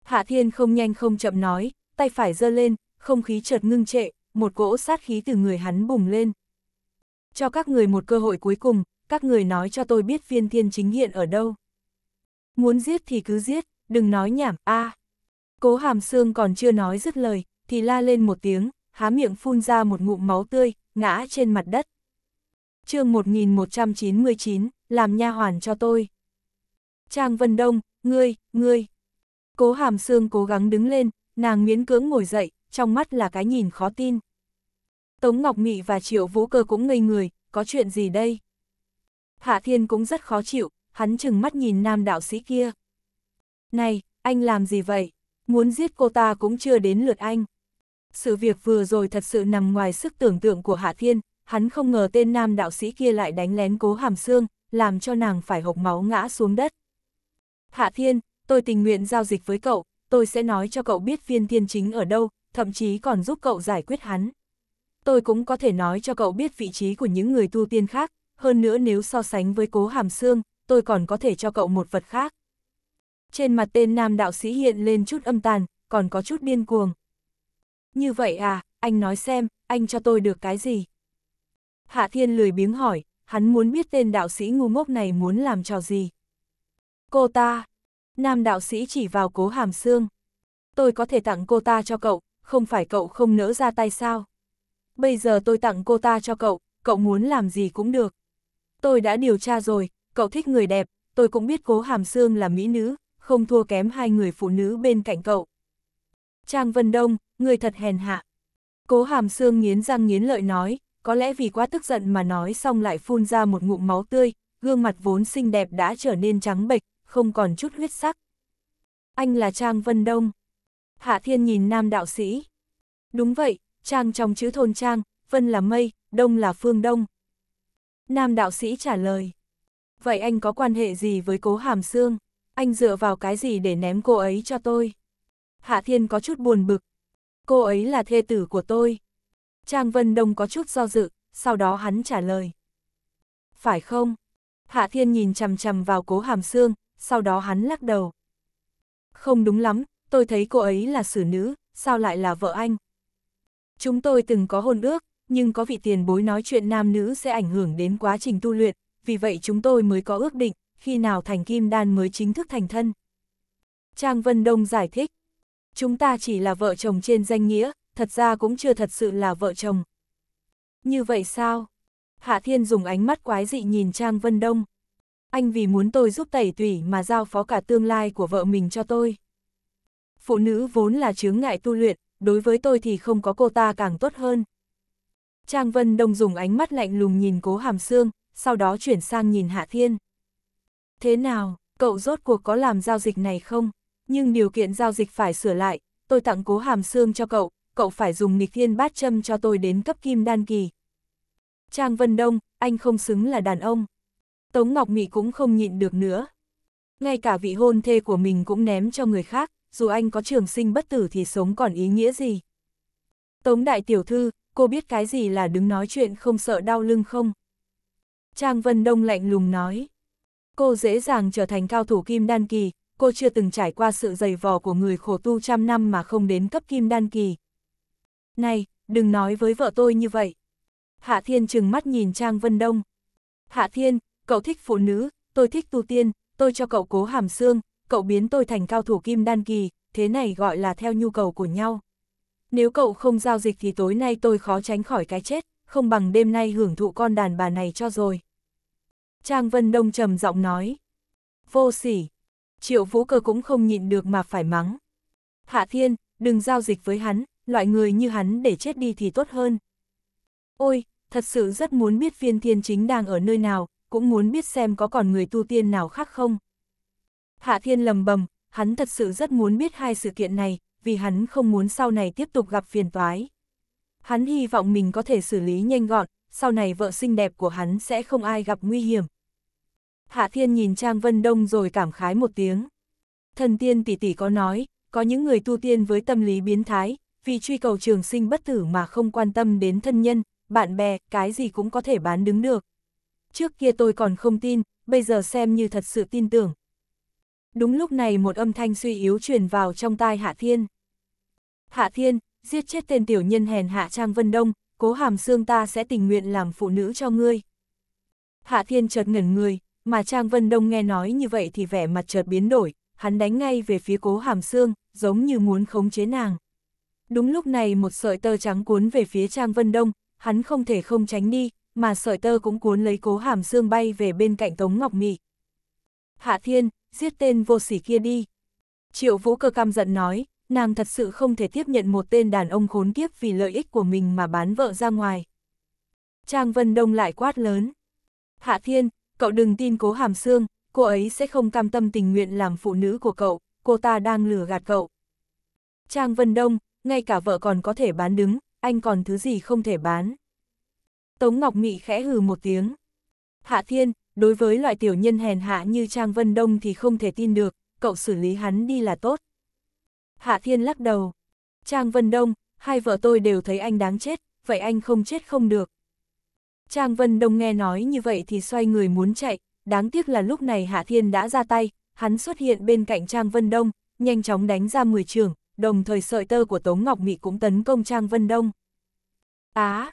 Hạ Thiên không nhanh không chậm nói, tay phải giơ lên, không khí chợt ngưng trệ, một cỗ sát khí từ người hắn bùng lên. Cho các người một cơ hội cuối cùng, các người nói cho tôi biết viên thiên chính hiện ở đâu. Muốn giết thì cứ giết, đừng nói nhảm, a. À. Cố hàm xương còn chưa nói dứt lời, thì la lên một tiếng, há miệng phun ra một ngụm máu tươi, ngã trên mặt đất. chương 1199, làm nha hoàn cho tôi. Trang Vân Đông, ngươi, ngươi. Cố hàm xương cố gắng đứng lên, Nàng miễn cưỡng ngồi dậy, trong mắt là cái nhìn khó tin. Tống Ngọc Mị và Triệu Vũ Cơ cũng ngây người, có chuyện gì đây? Hạ Thiên cũng rất khó chịu, hắn chừng mắt nhìn nam đạo sĩ kia. Này, anh làm gì vậy? Muốn giết cô ta cũng chưa đến lượt anh. Sự việc vừa rồi thật sự nằm ngoài sức tưởng tượng của Hạ Thiên, hắn không ngờ tên nam đạo sĩ kia lại đánh lén cố hàm xương, làm cho nàng phải hộc máu ngã xuống đất. Hạ Thiên, tôi tình nguyện giao dịch với cậu, tôi sẽ nói cho cậu biết viên thiên chính ở đâu, thậm chí còn giúp cậu giải quyết hắn. Tôi cũng có thể nói cho cậu biết vị trí của những người tu tiên khác, hơn nữa nếu so sánh với cố hàm xương, tôi còn có thể cho cậu một vật khác. Trên mặt tên nam đạo sĩ hiện lên chút âm tàn, còn có chút điên cuồng. Như vậy à, anh nói xem, anh cho tôi được cái gì? Hạ Thiên lười biếng hỏi, hắn muốn biết tên đạo sĩ ngu ngốc này muốn làm trò gì. Cô ta, Nam đạo sĩ chỉ vào cố hàm xương. Tôi có thể tặng cô ta cho cậu, không phải cậu không nỡ ra tay sao? Bây giờ tôi tặng cô ta cho cậu, cậu muốn làm gì cũng được. Tôi đã điều tra rồi, cậu thích người đẹp, tôi cũng biết cố hàm xương là mỹ nữ, không thua kém hai người phụ nữ bên cạnh cậu. Trang Vân Đông, người thật hèn hạ. Cố hàm xương nghiến răng nghiến lợi nói, có lẽ vì quá tức giận mà nói xong lại phun ra một ngụm máu tươi, gương mặt vốn xinh đẹp đã trở nên trắng bệch, không còn chút huyết sắc. Anh là Trang Vân Đông. Hạ Thiên nhìn nam đạo sĩ. Đúng vậy, Trang trong chữ thôn Trang, Vân là mây, Đông là phương Đông. Nam đạo sĩ trả lời. Vậy anh có quan hệ gì với cố hàm xương? Anh dựa vào cái gì để ném cô ấy cho tôi? Hạ Thiên có chút buồn bực. Cô ấy là thê tử của tôi. Trang Vân Đông có chút do dự, sau đó hắn trả lời. Phải không? Hạ Thiên nhìn chằm chằm vào cố hàm xương, sau đó hắn lắc đầu. Không đúng lắm, tôi thấy cô ấy là xử nữ, sao lại là vợ anh? Chúng tôi từng có hôn ước, nhưng có vị tiền bối nói chuyện nam nữ sẽ ảnh hưởng đến quá trình tu luyện, vì vậy chúng tôi mới có ước định, khi nào thành kim đan mới chính thức thành thân. Trang Vân Đông giải thích, chúng ta chỉ là vợ chồng trên danh nghĩa, thật ra cũng chưa thật sự là vợ chồng. Như vậy sao? Hạ Thiên dùng ánh mắt quái dị nhìn Trang Vân Đông anh vì muốn tôi giúp tẩy tủy mà giao phó cả tương lai của vợ mình cho tôi. Phụ nữ vốn là chướng ngại tu luyện, đối với tôi thì không có cô ta càng tốt hơn. Trang Vân Đông dùng ánh mắt lạnh lùng nhìn cố hàm xương, sau đó chuyển sang nhìn Hạ Thiên. Thế nào, cậu rốt cuộc có làm giao dịch này không? Nhưng điều kiện giao dịch phải sửa lại, tôi tặng cố hàm xương cho cậu, cậu phải dùng nịch thiên bát châm cho tôi đến cấp kim đan kỳ. Trang Vân Đông, anh không xứng là đàn ông. Tống Ngọc Mỹ cũng không nhịn được nữa. Ngay cả vị hôn thê của mình cũng ném cho người khác, dù anh có trường sinh bất tử thì sống còn ý nghĩa gì. Tống Đại Tiểu Thư, cô biết cái gì là đứng nói chuyện không sợ đau lưng không? Trang Vân Đông lạnh lùng nói. Cô dễ dàng trở thành cao thủ kim đan kỳ, cô chưa từng trải qua sự dày vò của người khổ tu trăm năm mà không đến cấp kim đan kỳ. Này, đừng nói với vợ tôi như vậy. Hạ Thiên chừng mắt nhìn Trang Vân Đông. Hạ Thiên, cậu thích phụ nữ, tôi thích tu tiên, tôi cho cậu cố hàm xương, cậu biến tôi thành cao thủ kim đan kỳ, thế này gọi là theo nhu cầu của nhau. Nếu cậu không giao dịch thì tối nay tôi khó tránh khỏi cái chết, không bằng đêm nay hưởng thụ con đàn bà này cho rồi. Trang Vân Đông trầm giọng nói. Vô sỉ. Triệu Vũ Cơ cũng không nhịn được mà phải mắng. Hạ Thiên, đừng giao dịch với hắn, loại người như hắn để chết đi thì tốt hơn. Ôi, thật sự rất muốn biết viên thiên chính đang ở nơi nào, cũng muốn biết xem có còn người tu tiên nào khác không. Hạ Thiên lầm bầm, hắn thật sự rất muốn biết hai sự kiện này, vì hắn không muốn sau này tiếp tục gặp phiền toái. Hắn hy vọng mình có thể xử lý nhanh gọn, sau này vợ xinh đẹp của hắn sẽ không ai gặp nguy hiểm. Hạ Thiên nhìn Trang Vân Đông rồi cảm khái một tiếng. Thần tiên tỷ tỷ có nói, có những người tu tiên với tâm lý biến thái, vì truy cầu trường sinh bất tử mà không quan tâm đến thân nhân, bạn bè, cái gì cũng có thể bán đứng được, trước kia tôi còn không tin, bây giờ xem như thật sự tin tưởng. Đúng lúc này một âm thanh suy yếu truyền vào trong tai Hạ Thiên. Hạ Thiên, giết chết tên tiểu nhân hèn Hạ Trang Vân Đông, cố hàm xương ta sẽ tình nguyện làm phụ nữ cho ngươi. Hạ Thiên chợt ngẩn người, mà Trang Vân Đông nghe nói như vậy thì vẻ mặt chợt biến đổi, hắn đánh ngay về phía cố hàm xương, giống như muốn khống chế nàng. Đúng lúc này một sợi tơ trắng cuốn về phía Trang Vân Đông, hắn không thể không tránh đi, mà sợi tơ cũng cuốn lấy cố hàm xương bay về bên cạnh Tống Ngọc Mị. Hạ Thiên, giết tên vô sỉ kia đi. Triệu Vũ Cơ căm giận nói, nàng thật sự không thể tiếp nhận một tên đàn ông khốn kiếp vì lợi ích của mình mà bán vợ ra ngoài. Trang Vân Đông lại quát lớn. Hạ Thiên, cậu đừng tin cố hàm xương, cô ấy sẽ không cam tâm tình nguyện làm phụ nữ của cậu, cô ta đang lừa gạt cậu. Trang Vân Đông, ngay cả vợ còn có thể bán đứng, anh còn thứ gì không thể bán. Tống Ngọc Mị khẽ hừ một tiếng. Hạ Thiên, đối với loại tiểu nhân hèn hạ như Trang Vân Đông thì không thể tin được, cậu xử lý hắn đi là tốt. Hạ Thiên lắc đầu. Trang Vân Đông, hai vợ tôi đều thấy anh đáng chết, vậy anh không chết không được. Trang Vân Đông nghe nói như vậy thì xoay người muốn chạy, đáng tiếc là lúc này Hạ Thiên đã ra tay, hắn xuất hiện bên cạnh Trang Vân Đông, nhanh chóng đánh ra 10 trường, đồng thời sợi tơ của Tống Ngọc Mị cũng tấn công Trang Vân Đông. Á, à,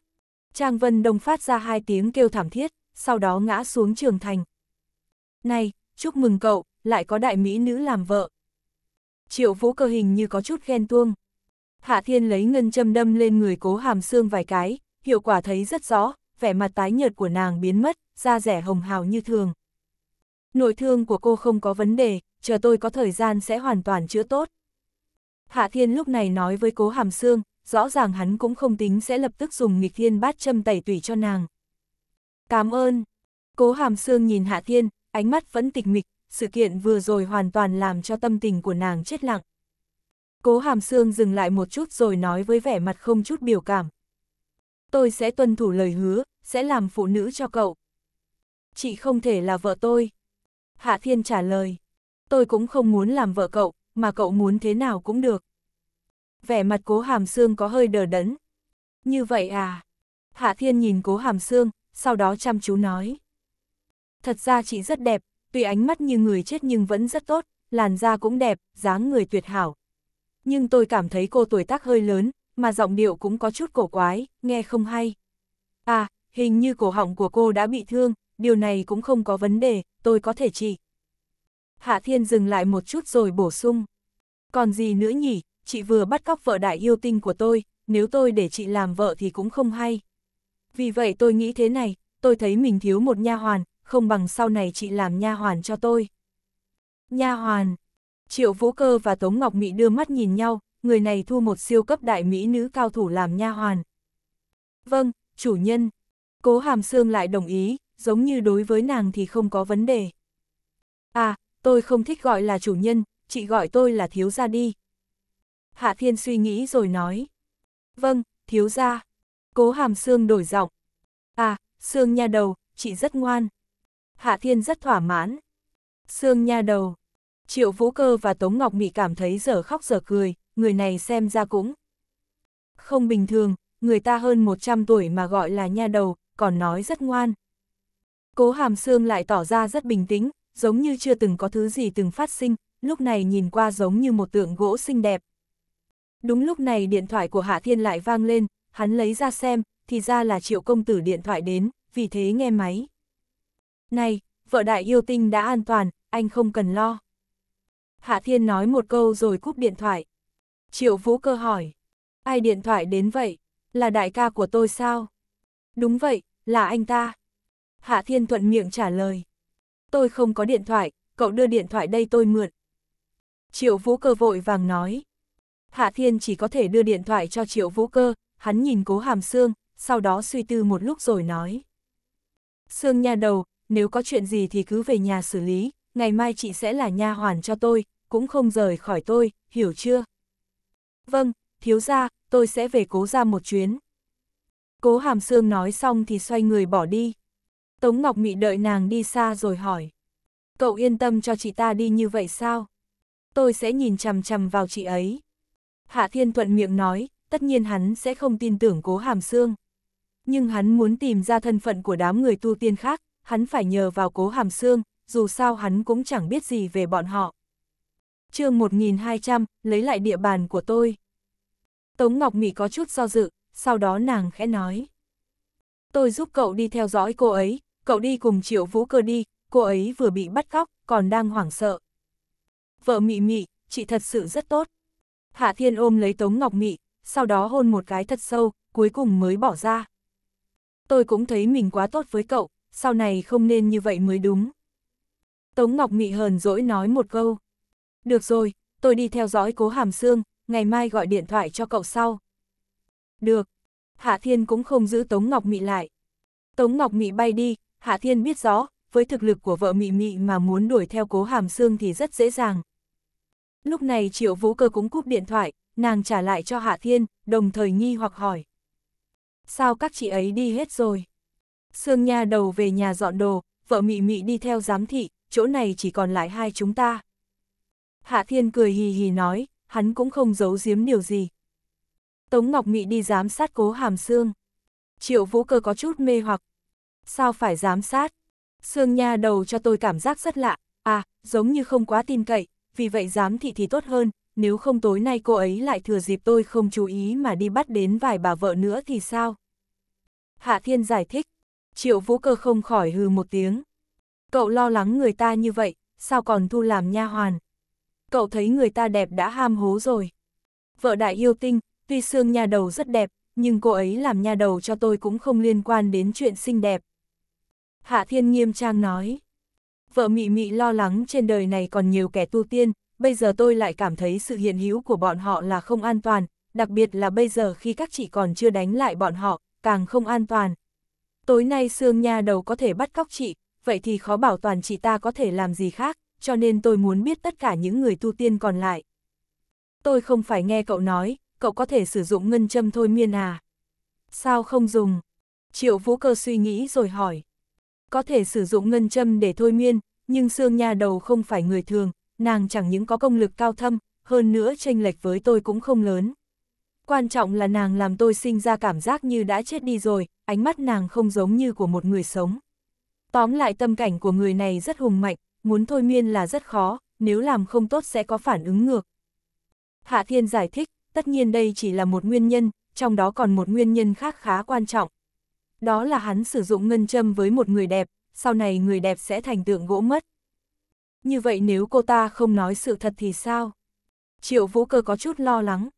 Trang Vân Đông phát ra hai tiếng kêu thảm thiết, sau đó ngã xuống trường thành. Này, chúc mừng cậu, lại có đại mỹ nữ làm vợ. Triệu vũ cơ hình như có chút ghen tuông. Hạ Thiên lấy ngân châm đâm lên người cố hàm xương vài cái, hiệu quả thấy rất rõ, vẻ mặt tái nhợt của nàng biến mất, da rẻ hồng hào như thường. Nội thương của cô không có vấn đề, chờ tôi có thời gian sẽ hoàn toàn chữa tốt. Hạ Thiên lúc này nói với cố hàm xương, rõ ràng hắn cũng không tính sẽ lập tức dùng nghịch thiên bát châm tẩy tủy cho nàng. Cảm ơn. Cố hàm xương nhìn Hạ Thiên, ánh mắt vẫn tịch mịch, sự kiện vừa rồi hoàn toàn làm cho tâm tình của nàng chết lặng. Cố hàm xương dừng lại một chút rồi nói với vẻ mặt không chút biểu cảm. Tôi sẽ tuân thủ lời hứa, sẽ làm phụ nữ cho cậu. Chị không thể là vợ tôi. Hạ Thiên trả lời. Tôi cũng không muốn làm vợ cậu, mà cậu muốn thế nào cũng được vẻ mặt cố hàm xương có hơi đờ đẫn. Như vậy à? Hạ Thiên nhìn cố hàm xương, sau đó chăm chú nói. Thật ra chị rất đẹp, tuy ánh mắt như người chết nhưng vẫn rất tốt, làn da cũng đẹp, dáng người tuyệt hảo. Nhưng tôi cảm thấy cô tuổi tác hơi lớn, mà giọng điệu cũng có chút cổ quái, nghe không hay. À, hình như cổ họng của cô đã bị thương, điều này cũng không có vấn đề, tôi có thể trị Hạ Thiên dừng lại một chút rồi bổ sung. Còn gì nữa nhỉ, chị vừa bắt cóc vợ đại yêu tinh của tôi, nếu tôi để chị làm vợ thì cũng không hay. Vì vậy tôi nghĩ thế này, tôi thấy mình thiếu một nha hoàn, không bằng sau này chị làm nha hoàn cho tôi. Nha hoàn. Triệu Vũ Cơ và Tống Ngọc Mỹ đưa mắt nhìn nhau, người này thu một siêu cấp đại mỹ nữ cao thủ làm nha hoàn. Vâng, chủ nhân. Cố Hàm Sương lại đồng ý, giống như đối với nàng thì không có vấn đề. À, tôi không thích gọi là chủ nhân, chị gọi tôi là thiếu gia đi, Hạ Thiên suy nghĩ rồi nói. Vâng, thiếu ra. Cố hàm Sương đổi giọng. À, Sương nha đầu, chị rất ngoan. Hạ Thiên rất thỏa mãn. Sương nha đầu. Triệu Vũ Cơ và Tống Ngọc Mị cảm thấy giờ khóc giờ cười, người này xem ra cũng. Không bình thường, người ta hơn 100 tuổi mà gọi là nha đầu, còn nói rất ngoan. Cố hàm Sương lại tỏ ra rất bình tĩnh, giống như chưa từng có thứ gì từng phát sinh, lúc này nhìn qua giống như một tượng gỗ xinh đẹp, Đúng lúc này điện thoại của Hạ Thiên lại vang lên, hắn lấy ra xem, thì ra là triệu công tử điện thoại đến, vì thế nghe máy. Này, vợ đại yêu tinh đã an toàn, anh không cần lo. Hạ Thiên nói một câu rồi cúp điện thoại. Triệu Vũ Cơ hỏi, ai điện thoại đến vậy, là đại ca của tôi sao? Đúng vậy, là anh ta. Hạ Thiên thuận miệng trả lời. Tôi không có điện thoại, cậu đưa điện thoại đây tôi mượn. Triệu Vũ Cơ vội vàng nói. Hạ Thiên chỉ có thể đưa điện thoại cho Triệu Vũ Cơ, hắn nhìn cố hàm xương, sau đó suy tư một lúc rồi nói. Sương nha đầu, nếu có chuyện gì thì cứ về nhà xử lý, ngày mai chị sẽ là nha hoàn cho tôi, cũng không rời khỏi tôi, hiểu chưa? Vâng, thiếu gia, tôi sẽ về cố ra một chuyến. Cố hàm xương nói xong thì xoay người bỏ đi. Tống Ngọc Mị đợi nàng đi xa rồi hỏi. Cậu yên tâm cho chị ta đi như vậy sao? Tôi sẽ nhìn chằm chằm vào chị ấy. Hạ Thiên thuận miệng nói, tất nhiên hắn sẽ không tin tưởng cố hàm xương. Nhưng hắn muốn tìm ra thân phận của đám người tu tiên khác, hắn phải nhờ vào cố hàm xương, dù sao hắn cũng chẳng biết gì về bọn họ. chương 1200, lấy lại địa bàn của tôi. Tống Ngọc Mỹ có chút do dự, sau đó nàng khẽ nói. Tôi giúp cậu đi theo dõi cô ấy, cậu đi cùng triệu vũ cơ đi, cô ấy vừa bị bắt cóc, còn đang hoảng sợ. Vợ Mị Mị, chị thật sự rất tốt. Hạ Thiên ôm lấy Tống Ngọc Mị, sau đó hôn một cái thật sâu, cuối cùng mới bỏ ra. Tôi cũng thấy mình quá tốt với cậu, sau này không nên như vậy mới đúng. Tống Ngọc Mị hờn dỗi nói một câu. Được rồi, tôi đi theo dõi cố hàm xương, ngày mai gọi điện thoại cho cậu sau. Được. Hạ Thiên cũng không giữ Tống Ngọc Mị lại. Tống Ngọc Mị bay đi, Hạ Thiên biết rõ, với thực lực của vợ Mị Mị mà muốn đuổi theo cố hàm xương thì rất dễ dàng. Lúc này Triệu Vũ Cơ cũng cúp điện thoại, nàng trả lại cho Hạ Thiên, đồng thời nghi hoặc hỏi. Sao các chị ấy đi hết rồi? Sương Nha đầu về nhà dọn đồ, vợ Mị Mị đi theo giám thị, chỗ này chỉ còn lại hai chúng ta. Hạ Thiên cười hì hì nói, hắn cũng không giấu giếm điều gì. Tống Ngọc Mị đi giám sát cố hàm Sương. Triệu Vũ Cơ có chút mê hoặc. Sao phải giám sát? Sương Nha đầu cho tôi cảm giác rất lạ, à, giống như không quá tin cậy, vì vậy giám thị thì tốt hơn, nếu không tối nay cô ấy lại thừa dịp tôi không chú ý mà đi bắt đến vài bà vợ nữa thì sao? Hạ Thiên giải thích, triệu vũ cơ không khỏi hừ một tiếng. Cậu lo lắng người ta như vậy, sao còn thu làm nha hoàn? Cậu thấy người ta đẹp đã ham hố rồi. Vợ đại yêu tinh, tuy xương nha đầu rất đẹp, nhưng cô ấy làm nha đầu cho tôi cũng không liên quan đến chuyện xinh đẹp. Hạ Thiên nghiêm trang nói vợ mị mị lo lắng trên đời này còn nhiều kẻ tu tiên, bây giờ tôi lại cảm thấy sự hiện hữu của bọn họ là không an toàn, đặc biệt là bây giờ khi các chị còn chưa đánh lại bọn họ, càng không an toàn. Tối nay Sương Nha đầu có thể bắt cóc chị, vậy thì khó bảo toàn chị ta có thể làm gì khác, cho nên tôi muốn biết tất cả những người tu tiên còn lại. Tôi không phải nghe cậu nói, cậu có thể sử dụng ngân châm thôi miên à. Sao không dùng? Triệu Vũ Cơ suy nghĩ rồi hỏi có thể sử dụng ngân châm để thôi miên, nhưng xương Nha đầu không phải người thường, nàng chẳng những có công lực cao thâm, hơn nữa tranh lệch với tôi cũng không lớn. Quan trọng là nàng làm tôi sinh ra cảm giác như đã chết đi rồi, ánh mắt nàng không giống như của một người sống. Tóm lại tâm cảnh của người này rất hùng mạnh, muốn thôi miên là rất khó, nếu làm không tốt sẽ có phản ứng ngược. Hạ Thiên giải thích, tất nhiên đây chỉ là một nguyên nhân, trong đó còn một nguyên nhân khác khá quan trọng, đó là hắn sử dụng ngân châm với một người đẹp, sau này người đẹp sẽ thành tượng gỗ mất. Như vậy nếu cô ta không nói sự thật thì sao? Triệu Vũ Cơ có chút lo lắng.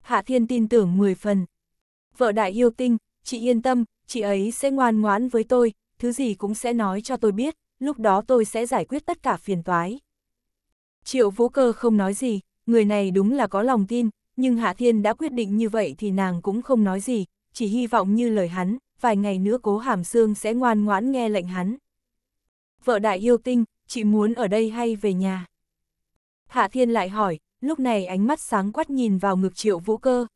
Hạ Thiên tin tưởng 10 phần. Vợ đại yêu tinh, chị yên tâm, chị ấy sẽ ngoan ngoãn với tôi, thứ gì cũng sẽ nói cho tôi biết, lúc đó tôi sẽ giải quyết tất cả phiền toái. Triệu Vũ Cơ không nói gì, người này đúng là có lòng tin, nhưng Hạ Thiên đã quyết định như vậy thì nàng cũng không nói gì, chỉ hy vọng như lời hắn, vài ngày nữa cố hàm xương sẽ ngoan ngoãn nghe lệnh hắn. Vợ đại yêu tinh, chị muốn ở đây hay về nhà? Hạ Thiên lại hỏi, lúc này ánh mắt sáng quát nhìn vào ngực triệu vũ cơ.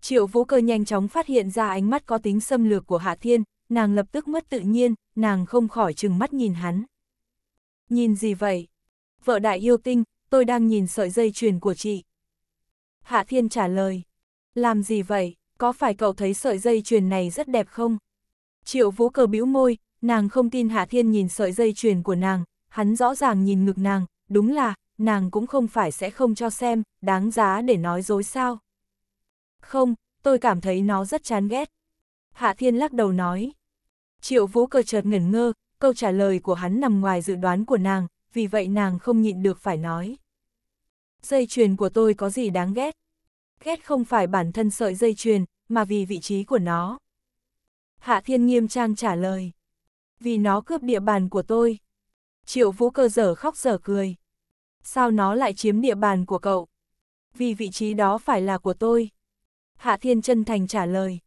Triệu vũ cơ nhanh chóng phát hiện ra ánh mắt có tính xâm lược của Hạ Thiên, nàng lập tức mất tự nhiên, nàng không khỏi chừng mắt nhìn hắn. Nhìn gì vậy? Vợ đại yêu tinh, tôi đang nhìn sợi dây chuyền của chị. Hạ Thiên trả lời. Làm gì vậy? có phải cậu thấy sợi dây chuyền này rất đẹp không? Triệu vũ cờ bĩu môi, nàng không tin Hạ Thiên nhìn sợi dây chuyền của nàng, hắn rõ ràng nhìn ngực nàng, đúng là, nàng cũng không phải sẽ không cho xem, đáng giá để nói dối sao. Không, tôi cảm thấy nó rất chán ghét. Hạ Thiên lắc đầu nói. Triệu vũ cờ chợt ngẩn ngơ, câu trả lời của hắn nằm ngoài dự đoán của nàng, vì vậy nàng không nhịn được phải nói. Dây chuyền của tôi có gì đáng ghét? Ghét không phải bản thân sợi dây chuyền, mà vì vị trí của nó. Hạ Thiên nghiêm trang trả lời. Vì nó cướp địa bàn của tôi. Triệu Vũ cơ dở khóc dở cười. Sao nó lại chiếm địa bàn của cậu? Vì vị trí đó phải là của tôi. Hạ Thiên chân thành trả lời.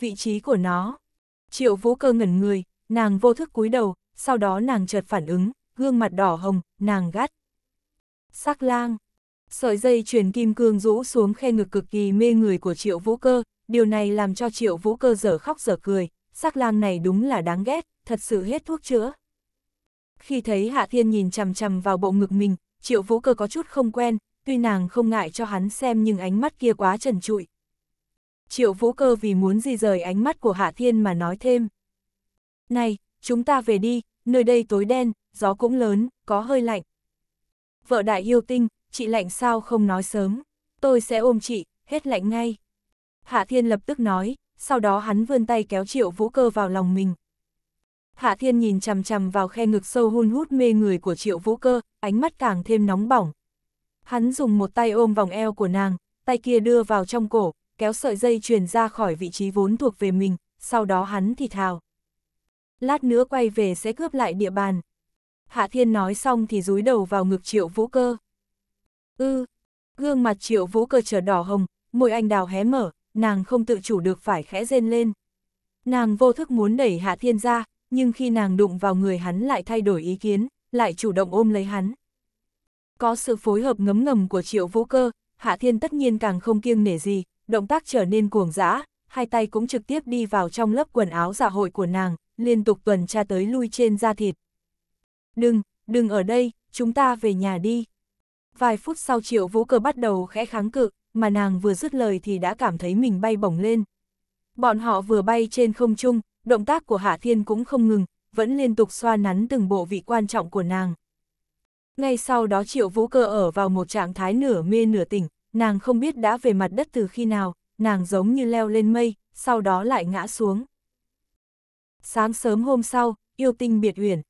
Vị trí của nó. Triệu Vũ cơ ngẩn người, nàng vô thức cúi đầu, sau đó nàng chợt phản ứng, gương mặt đỏ hồng, nàng gắt. Sắc lang, Sợi dây chuyền kim cương rũ xuống khe ngực cực kỳ mê người của triệu vũ cơ, điều này làm cho triệu vũ cơ dở khóc dở cười, sắc lang này đúng là đáng ghét, thật sự hết thuốc chữa. Khi thấy Hạ Thiên nhìn chằm chằm vào bộ ngực mình, triệu vũ cơ có chút không quen, tuy nàng không ngại cho hắn xem nhưng ánh mắt kia quá trần trụi. Triệu vũ cơ vì muốn di rời ánh mắt của Hạ Thiên mà nói thêm. Này, chúng ta về đi, nơi đây tối đen, gió cũng lớn, có hơi lạnh. Vợ đại yêu tinh, chị lạnh sao không nói sớm, tôi sẽ ôm chị, hết lạnh ngay. Hạ Thiên lập tức nói, sau đó hắn vươn tay kéo Triệu Vũ Cơ vào lòng mình. Hạ Thiên nhìn chằm chằm vào khe ngực sâu hun hút mê người của Triệu Vũ Cơ, ánh mắt càng thêm nóng bỏng. Hắn dùng một tay ôm vòng eo của nàng, tay kia đưa vào trong cổ, kéo sợi dây truyền ra khỏi vị trí vốn thuộc về mình, sau đó hắn thì thào. Lát nữa quay về sẽ cướp lại địa bàn. Hạ Thiên nói xong thì rúi đầu vào ngực Triệu Vũ Cơ. Ư, ừ, gương mặt triệu vũ cơ trở đỏ hồng, môi anh đào hé mở, nàng không tự chủ được phải khẽ rên lên. Nàng vô thức muốn đẩy Hạ Thiên ra, nhưng khi nàng đụng vào người hắn lại thay đổi ý kiến, lại chủ động ôm lấy hắn. Có sự phối hợp ngấm ngầm của triệu vũ cơ, Hạ Thiên tất nhiên càng không kiêng nể gì, động tác trở nên cuồng dã, hai tay cũng trực tiếp đi vào trong lớp quần áo dạ hội của nàng, liên tục tuần tra tới lui trên da thịt. Đừng, đừng ở đây, chúng ta về nhà đi. Vài phút sau triệu vũ cơ bắt đầu khẽ kháng cự, mà nàng vừa dứt lời thì đã cảm thấy mình bay bổng lên. Bọn họ vừa bay trên không trung, động tác của Hạ Thiên cũng không ngừng, vẫn liên tục xoa nắn từng bộ vị quan trọng của nàng. Ngay sau đó triệu vũ cơ ở vào một trạng thái nửa mê nửa tỉnh, nàng không biết đã về mặt đất từ khi nào, nàng giống như leo lên mây, sau đó lại ngã xuống. Sáng sớm hôm sau, yêu tinh biệt huyền.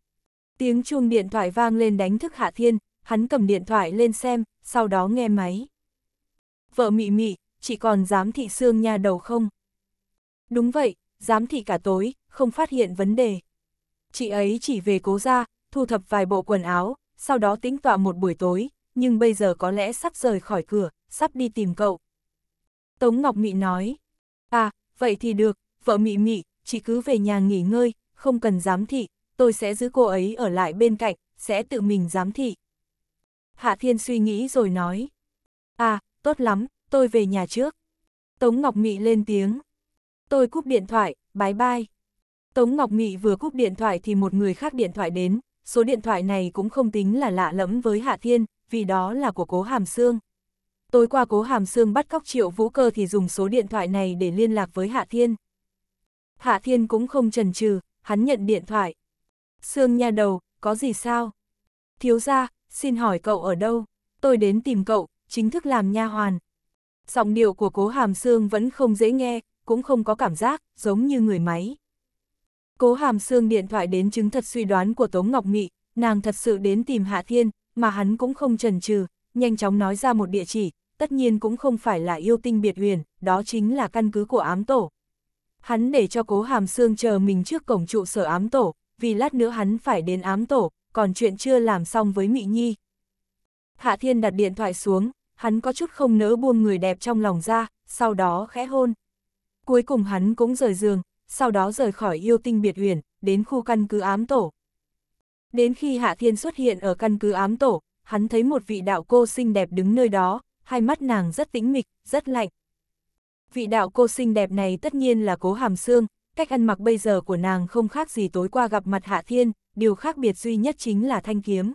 Tiếng chuông điện thoại vang lên đánh thức Hạ Thiên, hắn cầm điện thoại lên xem, sau đó nghe máy. Vợ mị mị, chị còn giám thị xương nha đầu không? Đúng vậy, giám thị cả tối, không phát hiện vấn đề. Chị ấy chỉ về cố ra, thu thập vài bộ quần áo, sau đó tính tọa một buổi tối, nhưng bây giờ có lẽ sắp rời khỏi cửa, sắp đi tìm cậu. Tống Ngọc Mị nói, à, vậy thì được, vợ Mị Mị, chị cứ về nhà nghỉ ngơi, không cần giám thị, tôi sẽ giữ cô ấy ở lại bên cạnh, sẽ tự mình giám thị. Hạ Thiên suy nghĩ rồi nói. À, tốt lắm, tôi về nhà trước. Tống Ngọc Mị lên tiếng. Tôi cúp điện thoại, bye bye. Tống Ngọc Mị vừa cúp điện thoại thì một người khác điện thoại đến, số điện thoại này cũng không tính là lạ lẫm với Hạ Thiên, vì đó là của Cố Hàm Sương. Tối qua Cố Hàm Sương bắt cóc Triệu Vũ Cơ thì dùng số điện thoại này để liên lạc với Hạ Thiên. Hạ Thiên cũng không chần chừ, hắn nhận điện thoại. Sương nha đầu, có gì sao? Thiếu ra, xin hỏi cậu ở đâu? Tôi đến tìm cậu, chính thức làm nha hoàn. Giọng điệu của cố hàm xương vẫn không dễ nghe, cũng không có cảm giác, giống như người máy. Cố hàm xương điện thoại đến chứng thật suy đoán của Tống Ngọc Mị, nàng thật sự đến tìm Hạ Thiên, mà hắn cũng không chần chừ, nhanh chóng nói ra một địa chỉ, tất nhiên cũng không phải là yêu tinh biệt huyền, đó chính là căn cứ của ám tổ. Hắn để cho cố hàm xương chờ mình trước cổng trụ sở ám tổ, vì lát nữa hắn phải đến ám tổ, còn chuyện chưa làm xong với Mị Nhi. Hạ Thiên đặt điện thoại xuống, hắn có chút không nỡ buông người đẹp trong lòng ra, sau đó khẽ hôn. Cuối cùng hắn cũng rời giường, sau đó rời khỏi yêu tinh biệt huyền, đến khu căn cứ ám tổ. Đến khi Hạ Thiên xuất hiện ở căn cứ ám tổ, hắn thấy một vị đạo cô xinh đẹp đứng nơi đó, hai mắt nàng rất tĩnh mịch, rất lạnh. Vị đạo cô xinh đẹp này tất nhiên là cố hàm xương, cách ăn mặc bây giờ của nàng không khác gì tối qua gặp mặt Hạ Thiên, điều khác biệt duy nhất chính là thanh kiếm.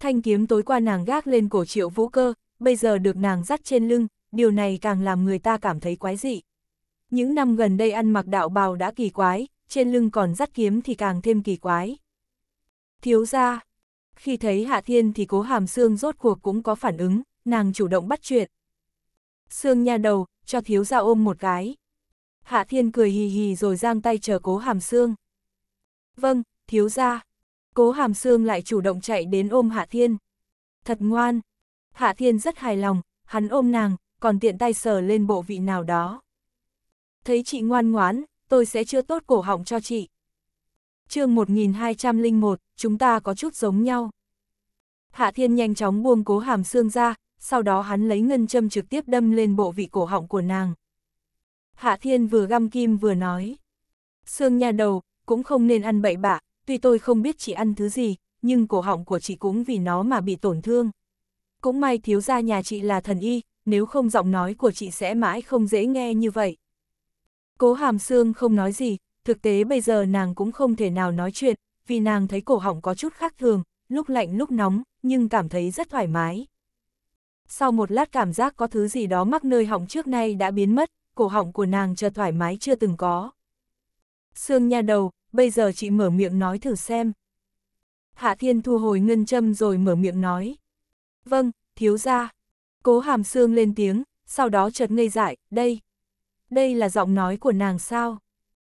Thanh kiếm tối qua nàng gác lên cổ triệu vũ cơ, bây giờ được nàng dắt trên lưng, điều này càng làm người ta cảm thấy quái dị. Những năm gần đây ăn mặc đạo bào đã kỳ quái, trên lưng còn dắt kiếm thì càng thêm kỳ quái. Thiếu ra, khi thấy Hạ Thiên thì cố hàm xương rốt cuộc cũng có phản ứng, nàng chủ động bắt chuyện. xương nha đầu, cho thiếu ra ôm một cái. Hạ Thiên cười hì hì rồi giang tay chờ cố hàm xương. Vâng, thiếu ra. Cố hàm xương lại chủ động chạy đến ôm Hạ Thiên. Thật ngoan. Hạ Thiên rất hài lòng, hắn ôm nàng, còn tiện tay sờ lên bộ vị nào đó. Thấy chị ngoan ngoán, tôi sẽ chưa tốt cổ họng cho chị. chương 1201, chúng ta có chút giống nhau. Hạ Thiên nhanh chóng buông cố hàm xương ra, sau đó hắn lấy ngân châm trực tiếp đâm lên bộ vị cổ họng của nàng. Hạ Thiên vừa găm kim vừa nói. xương nha đầu, cũng không nên ăn bậy bạ, tuy tôi không biết chị ăn thứ gì, nhưng cổ họng của chị cũng vì nó mà bị tổn thương. Cũng may thiếu gia nhà chị là thần y, nếu không giọng nói của chị sẽ mãi không dễ nghe như vậy. Cố hàm xương không nói gì, thực tế bây giờ nàng cũng không thể nào nói chuyện, vì nàng thấy cổ họng có chút khác thường, lúc lạnh lúc nóng, nhưng cảm thấy rất thoải mái. Sau một lát cảm giác có thứ gì đó mắc nơi họng trước nay đã biến mất, cổ họng của nàng chợt thoải mái chưa từng có. Sương nha đầu, bây giờ chị mở miệng nói thử xem. Hạ Thiên thu hồi ngân châm rồi mở miệng nói. Vâng, thiếu ra. Cố hàm xương lên tiếng, sau đó chợt ngây dại, đây. Đây là giọng nói của nàng sao?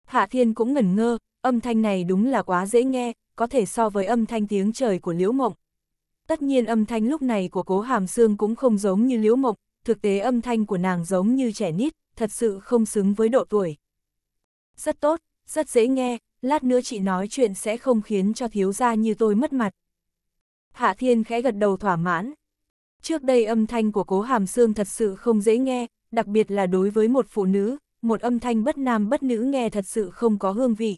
Hạ Thiên cũng ngẩn ngơ, âm thanh này đúng là quá dễ nghe, có thể so với âm thanh tiếng trời của Liễu Mộng. Tất nhiên âm thanh lúc này của cố hàm xương cũng không giống như Liễu Mộng, thực tế âm thanh của nàng giống như trẻ nít, thật sự không xứng với độ tuổi. Rất tốt, rất dễ nghe, lát nữa chị nói chuyện sẽ không khiến cho thiếu gia như tôi mất mặt. Hạ Thiên khẽ gật đầu thỏa mãn. Trước đây âm thanh của cố hàm xương thật sự không dễ nghe, đặc biệt là đối với một phụ nữ, một âm thanh bất nam bất nữ nghe thật sự không có hương vị.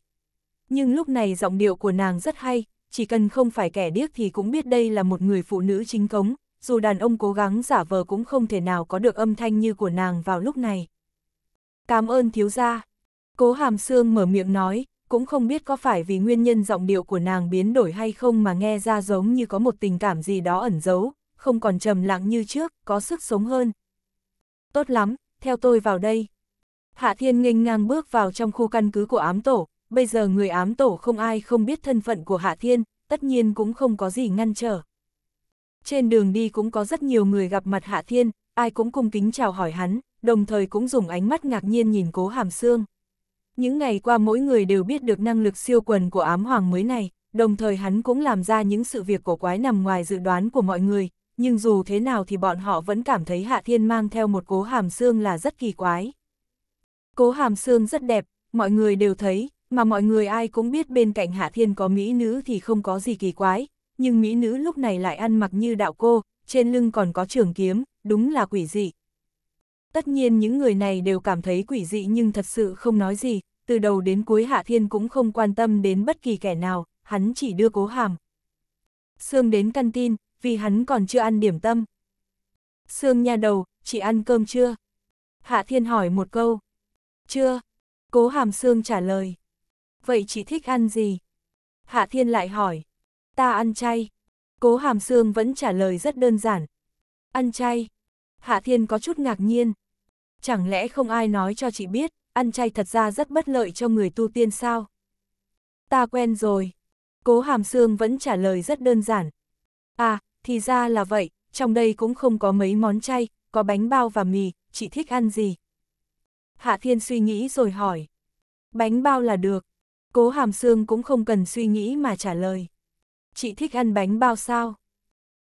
Nhưng lúc này giọng điệu của nàng rất hay, chỉ cần không phải kẻ điếc thì cũng biết đây là một người phụ nữ chính cống, dù đàn ông cố gắng giả vờ cũng không thể nào có được âm thanh như của nàng vào lúc này. Cảm ơn thiếu gia. Cố hàm xương mở miệng nói, cũng không biết có phải vì nguyên nhân giọng điệu của nàng biến đổi hay không mà nghe ra giống như có một tình cảm gì đó ẩn giấu, không còn trầm lặng như trước, có sức sống hơn. Tốt lắm, theo tôi vào đây. Hạ Thiên nghênh ngang bước vào trong khu căn cứ của ám tổ, bây giờ người ám tổ không ai không biết thân phận của Hạ Thiên, tất nhiên cũng không có gì ngăn trở. Trên đường đi cũng có rất nhiều người gặp mặt Hạ Thiên, ai cũng cung kính chào hỏi hắn, đồng thời cũng dùng ánh mắt ngạc nhiên nhìn cố hàm xương. Những ngày qua mỗi người đều biết được năng lực siêu quần của ám hoàng mới này, đồng thời hắn cũng làm ra những sự việc cổ quái nằm ngoài dự đoán của mọi người, nhưng dù thế nào thì bọn họ vẫn cảm thấy Hạ Thiên mang theo một cố hàm xương là rất kỳ quái. Cố hàm xương rất đẹp, mọi người đều thấy, mà mọi người ai cũng biết bên cạnh Hạ Thiên có mỹ nữ thì không có gì kỳ quái, nhưng mỹ nữ lúc này lại ăn mặc như đạo cô, trên lưng còn có trường kiếm, đúng là quỷ dị, Tất nhiên những người này đều cảm thấy quỷ dị nhưng thật sự không nói gì, từ đầu đến cuối Hạ Thiên cũng không quan tâm đến bất kỳ kẻ nào, hắn chỉ đưa cố hàm. Sương đến căn tin, vì hắn còn chưa ăn điểm tâm. Sương nha đầu, chị ăn cơm chưa? Hạ Thiên hỏi một câu. Chưa. Cố hàm Sương trả lời. Vậy chị thích ăn gì? Hạ Thiên lại hỏi. Ta ăn chay. Cố hàm Sương vẫn trả lời rất đơn giản. Ăn chay. Hạ Thiên có chút ngạc nhiên. Chẳng lẽ không ai nói cho chị biết, ăn chay thật ra rất bất lợi cho người tu tiên sao? Ta quen rồi. Cố Hàm Sương vẫn trả lời rất đơn giản. À, thì ra là vậy, trong đây cũng không có mấy món chay, có bánh bao và mì, chị thích ăn gì? Hạ Thiên suy nghĩ rồi hỏi. Bánh bao là được. Cố Hàm Sương cũng không cần suy nghĩ mà trả lời. Chị thích ăn bánh bao sao?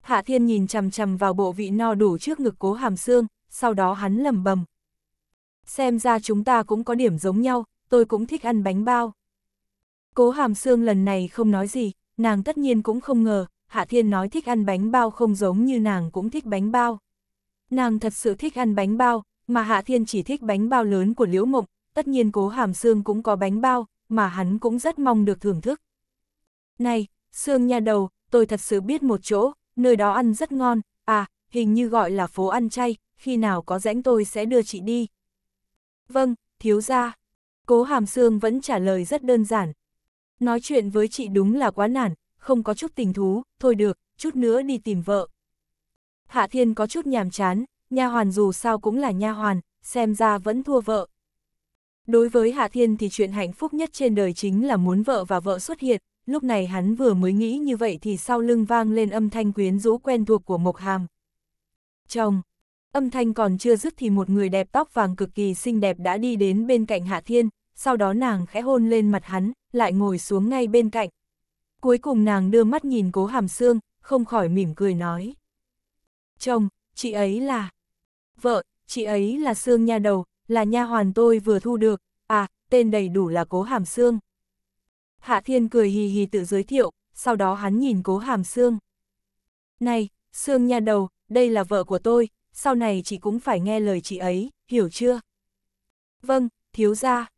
Hạ Thiên nhìn chằm chằm vào bộ vị no đủ trước ngực cố hàm Sương, sau đó hắn lầm bầm. Xem ra chúng ta cũng có điểm giống nhau, tôi cũng thích ăn bánh bao. Cố hàm Sương lần này không nói gì, nàng tất nhiên cũng không ngờ, Hạ Thiên nói thích ăn bánh bao không giống như nàng cũng thích bánh bao. Nàng thật sự thích ăn bánh bao, mà Hạ Thiên chỉ thích bánh bao lớn của Liễu Mộng, tất nhiên cố hàm Sương cũng có bánh bao, mà hắn cũng rất mong được thưởng thức. Này, xương nha đầu, tôi thật sự biết một chỗ, nơi đó ăn rất ngon, à, hình như gọi là phố ăn chay, khi nào có rãnh tôi sẽ đưa chị đi. Vâng, thiếu gia. Cố Hàm xương vẫn trả lời rất đơn giản. Nói chuyện với chị đúng là quá nản, không có chút tình thú, thôi được, chút nữa đi tìm vợ. Hạ Thiên có chút nhàm chán, nha hoàn dù sao cũng là nha hoàn, xem ra vẫn thua vợ. Đối với Hạ Thiên thì chuyện hạnh phúc nhất trên đời chính là muốn vợ và vợ xuất hiện, lúc này hắn vừa mới nghĩ như vậy thì sau lưng vang lên âm thanh quyến rũ quen thuộc của Mộc Hàm. Chồng, âm thanh còn chưa dứt thì một người đẹp tóc vàng cực kỳ xinh đẹp đã đi đến bên cạnh Hạ Thiên, sau đó nàng khẽ hôn lên mặt hắn, lại ngồi xuống ngay bên cạnh. Cuối cùng nàng đưa mắt nhìn cố hàm xương, không khỏi mỉm cười nói. Chồng, chị ấy là... Vợ, chị ấy là xương nha đầu, là nha hoàn tôi vừa thu được, à, tên đầy đủ là cố hàm xương. Hạ Thiên cười hì hì tự giới thiệu, sau đó hắn nhìn cố hàm Sương. Này, Sương nha đầu, đây là vợ của tôi, sau này chị cũng phải nghe lời chị ấy, hiểu chưa? Vâng, thiếu gia.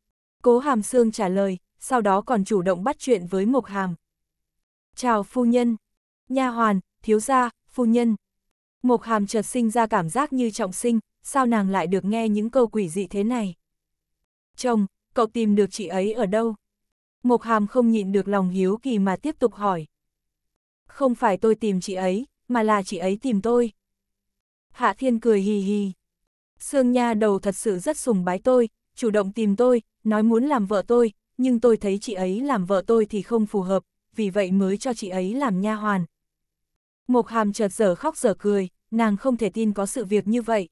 Cố hàm Sương trả lời, sau đó còn chủ động bắt chuyện với Mộc Hàm. Chào phu nhân, nha hoàn, thiếu gia, phu nhân. Mộc Hàm chợt sinh ra cảm giác như trọng sinh, sao nàng lại được nghe những câu quỷ dị thế này? Chồng, cậu tìm được chị ấy ở đâu? Mộc Hàm không nhịn được lòng hiếu kỳ mà tiếp tục hỏi. Không phải tôi tìm chị ấy, mà là chị ấy tìm tôi. Hạ Thiên cười hì hì. Sương Nha đầu thật sự rất sùng bái tôi, chủ động tìm tôi, nói muốn làm vợ tôi, nhưng tôi thấy chị ấy làm vợ tôi thì không phù hợp, vì vậy mới cho chị ấy làm nha hoàn. Mộc Hàm chợt dở khóc dở cười, nàng không thể tin có sự việc như vậy.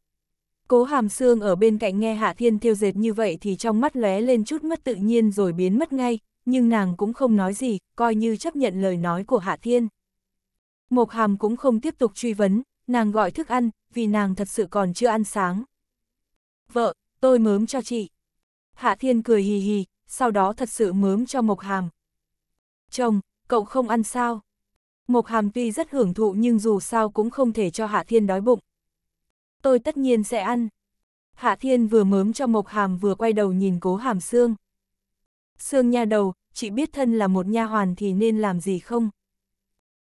Cố Hàm Sương ở bên cạnh nghe Hạ Thiên thiêu dệt như vậy thì trong mắt lóe lên chút mất tự nhiên rồi biến mất ngay, nhưng nàng cũng không nói gì, coi như chấp nhận lời nói của Hạ Thiên. Mộc Hàm cũng không tiếp tục truy vấn, nàng gọi thức ăn, vì nàng thật sự còn chưa ăn sáng. Vợ, tôi mớm cho chị. Hạ Thiên cười hì hì, sau đó thật sự mớm cho Mộc Hàm. Chồng, cậu không ăn sao? Mộc Hàm tuy rất hưởng thụ nhưng dù sao cũng không thể cho Hạ Thiên đói bụng. Tôi tất nhiên sẽ ăn. Hạ Thiên vừa mớm cho Mộc Hàm vừa quay đầu nhìn cố Hàm Sương. Sương nha đầu, chị biết thân là một nha hoàn thì nên làm gì không?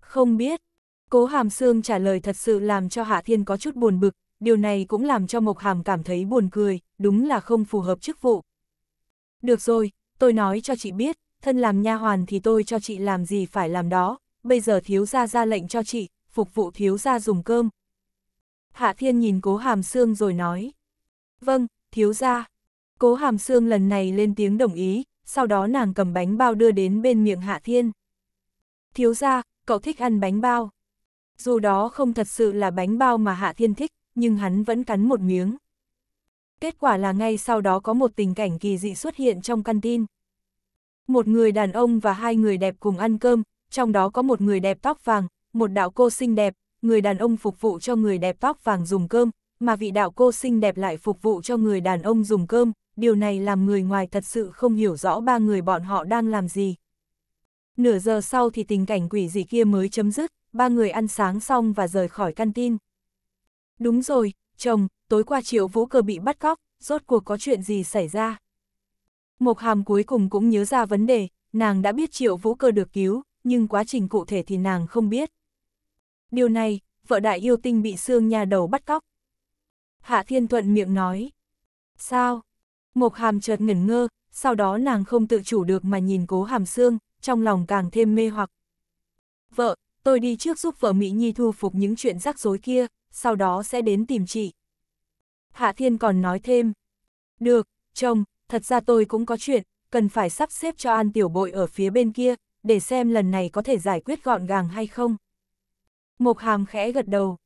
Không biết. Cố Hàm Sương trả lời thật sự làm cho Hạ Thiên có chút buồn bực, điều này cũng làm cho Mộc Hàm cảm thấy buồn cười, đúng là không phù hợp chức vụ. Được rồi, tôi nói cho chị biết, thân làm nha hoàn thì tôi cho chị làm gì phải làm đó, bây giờ thiếu gia ra lệnh cho chị, phục vụ thiếu gia dùng cơm. Hạ Thiên nhìn Cố Hàm Sương rồi nói. Vâng, thiếu gia. Cố Hàm Sương lần này lên tiếng đồng ý, sau đó nàng cầm bánh bao đưa đến bên miệng Hạ Thiên. Thiếu ra, cậu thích ăn bánh bao. Dù đó không thật sự là bánh bao mà Hạ Thiên thích, nhưng hắn vẫn cắn một miếng. Kết quả là ngay sau đó có một tình cảnh kỳ dị xuất hiện trong căn tin. Một người đàn ông và hai người đẹp cùng ăn cơm, trong đó có một người đẹp tóc vàng, một đạo cô xinh đẹp, người đàn ông phục vụ cho người đẹp tóc vàng dùng cơm, mà vị đạo cô xinh đẹp lại phục vụ cho người đàn ông dùng cơm, điều này làm người ngoài thật sự không hiểu rõ ba người bọn họ đang làm gì. Nửa giờ sau thì tình cảnh quỷ dị kia mới chấm dứt, ba người ăn sáng xong và rời khỏi căn tin. Đúng rồi, chồng, tối qua triệu vũ cơ bị bắt cóc, rốt cuộc có chuyện gì xảy ra. Mộc hàm cuối cùng cũng nhớ ra vấn đề, nàng đã biết triệu vũ cơ được cứu, nhưng quá trình cụ thể thì nàng không biết. Điều này, vợ đại yêu tinh bị xương nhà đầu bắt cóc. Hạ Thiên Thuận miệng nói. Sao, Mộc hàm chợt ngẩn ngơ, sau đó nàng không tự chủ được mà nhìn cố hàm xương, trong lòng càng thêm mê hoặc. Vợ, tôi đi trước giúp vợ Mỹ Nhi thu phục những chuyện rắc rối kia, sau đó sẽ đến tìm chị. Hạ Thiên còn nói thêm. Được, chồng, thật ra tôi cũng có chuyện, cần phải sắp xếp cho An Tiểu Bội ở phía bên kia, để xem lần này có thể giải quyết gọn gàng hay không. Mộc Hàm khẽ gật đầu.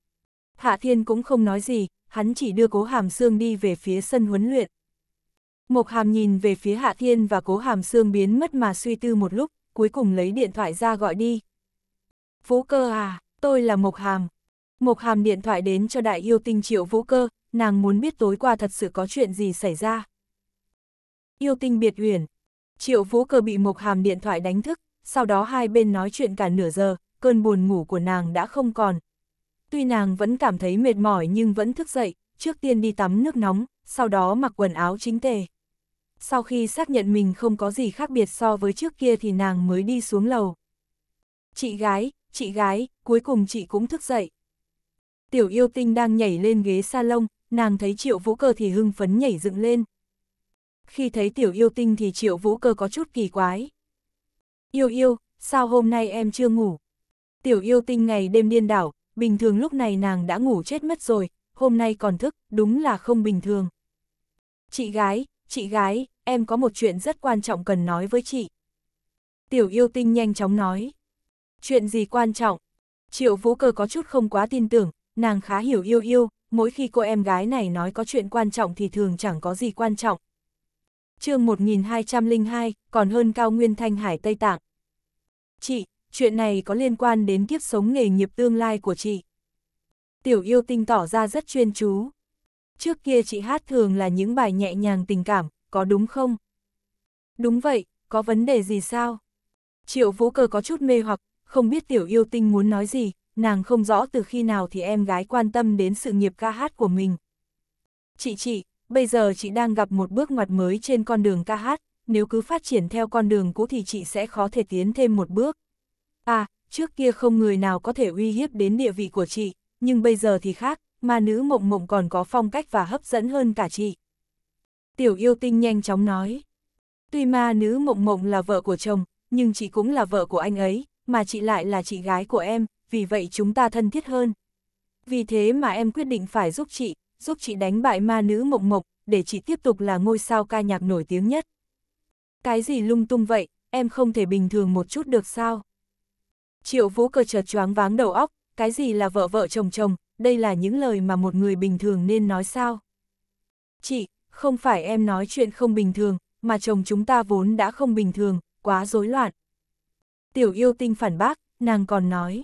Hạ Thiên cũng không nói gì, hắn chỉ đưa cố Hàm Sương đi về phía sân huấn luyện. Mộc Hàm nhìn về phía Hạ Thiên và Cố Hàm Sương biến mất mà suy tư một lúc, cuối cùng lấy điện thoại ra gọi đi. Vũ cơ à, tôi là Mộc Hàm. Mộc Hàm điện thoại đến cho đại yêu tinh triệu vũ cơ, nàng muốn biết tối qua thật sự có chuyện gì xảy ra. Yêu tinh biệt huyền. Triệu vũ cơ bị Mộc Hàm điện thoại đánh thức, sau đó hai bên nói chuyện cả nửa giờ, cơn buồn ngủ của nàng đã không còn. Tuy nàng vẫn cảm thấy mệt mỏi nhưng vẫn thức dậy, trước tiên đi tắm nước nóng, sau đó mặc quần áo chính tề sau khi xác nhận mình không có gì khác biệt so với trước kia thì nàng mới đi xuống lầu. Chị gái, chị gái, cuối cùng chị cũng thức dậy. Tiểu yêu tinh đang nhảy lên ghế salon, nàng thấy triệu vũ cơ thì hưng phấn nhảy dựng lên. Khi thấy tiểu yêu tinh thì triệu vũ cơ có chút kỳ quái. Yêu yêu, sao hôm nay em chưa ngủ? Tiểu yêu tinh ngày đêm điên đảo, bình thường lúc này nàng đã ngủ chết mất rồi, hôm nay còn thức, đúng là không bình thường. Chị gái, chị gái, em có một chuyện rất quan trọng cần nói với chị. Tiểu yêu tinh nhanh chóng nói. Chuyện gì quan trọng? Triệu vũ cơ có chút không quá tin tưởng, nàng khá hiểu yêu yêu, mỗi khi cô em gái này nói có chuyện quan trọng thì thường chẳng có gì quan trọng. chương 1202, còn hơn cao nguyên thanh hải Tây Tạng. Chị, chuyện này có liên quan đến kiếp sống nghề nghiệp tương lai của chị. Tiểu yêu tinh tỏ ra rất chuyên chú. Trước kia chị hát thường là những bài nhẹ nhàng tình cảm, có đúng không? Đúng vậy, có vấn đề gì sao? Triệu vũ cơ có chút mê hoặc, không biết tiểu yêu tinh muốn nói gì, nàng không rõ từ khi nào thì em gái quan tâm đến sự nghiệp ca hát của mình. Chị chị, bây giờ chị đang gặp một bước ngoặt mới trên con đường ca hát, nếu cứ phát triển theo con đường cũ thì chị sẽ khó thể tiến thêm một bước. À, trước kia không người nào có thể uy hiếp đến địa vị của chị, nhưng bây giờ thì khác, mà nữ mộng mộng còn có phong cách và hấp dẫn hơn cả chị tiểu yêu tinh nhanh chóng nói. Tuy ma nữ mộng mộng là vợ của chồng, nhưng chị cũng là vợ của anh ấy, mà chị lại là chị gái của em, vì vậy chúng ta thân thiết hơn. Vì thế mà em quyết định phải giúp chị, giúp chị đánh bại ma nữ mộng mộng, để chị tiếp tục là ngôi sao ca nhạc nổi tiếng nhất. Cái gì lung tung vậy, em không thể bình thường một chút được sao? Triệu vũ cờ chợt choáng váng đầu óc, cái gì là vợ vợ chồng chồng, đây là những lời mà một người bình thường nên nói sao? Chị, không phải em nói chuyện không bình thường, mà chồng chúng ta vốn đã không bình thường, quá rối loạn. Tiểu yêu tinh phản bác, nàng còn nói.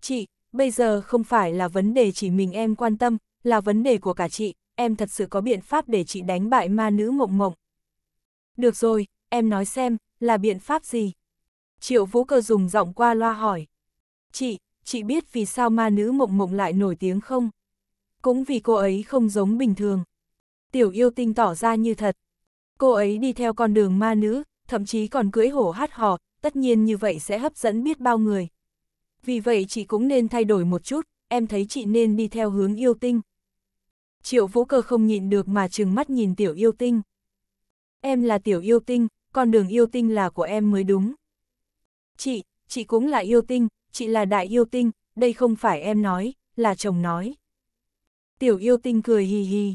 Chị, bây giờ không phải là vấn đề chỉ mình em quan tâm, là vấn đề của cả chị, em thật sự có biện pháp để chị đánh bại ma nữ mộng mộng. Được rồi, em nói xem, là biện pháp gì? Triệu Vũ Cơ dùng giọng qua loa hỏi. Chị, chị biết vì sao ma nữ mộng mộng lại nổi tiếng không? Cũng vì cô ấy không giống bình thường tiểu yêu tinh tỏ ra như thật. Cô ấy đi theo con đường ma nữ, thậm chí còn cưỡi hổ hát hò, tất nhiên như vậy sẽ hấp dẫn biết bao người. Vì vậy chị cũng nên thay đổi một chút, em thấy chị nên đi theo hướng yêu tinh. Triệu vũ cơ không nhịn được mà trừng mắt nhìn tiểu yêu tinh. Em là tiểu yêu tinh, con đường yêu tinh là của em mới đúng. Chị, chị cũng là yêu tinh, chị là đại yêu tinh, đây không phải em nói, là chồng nói. Tiểu yêu tinh cười hì hì.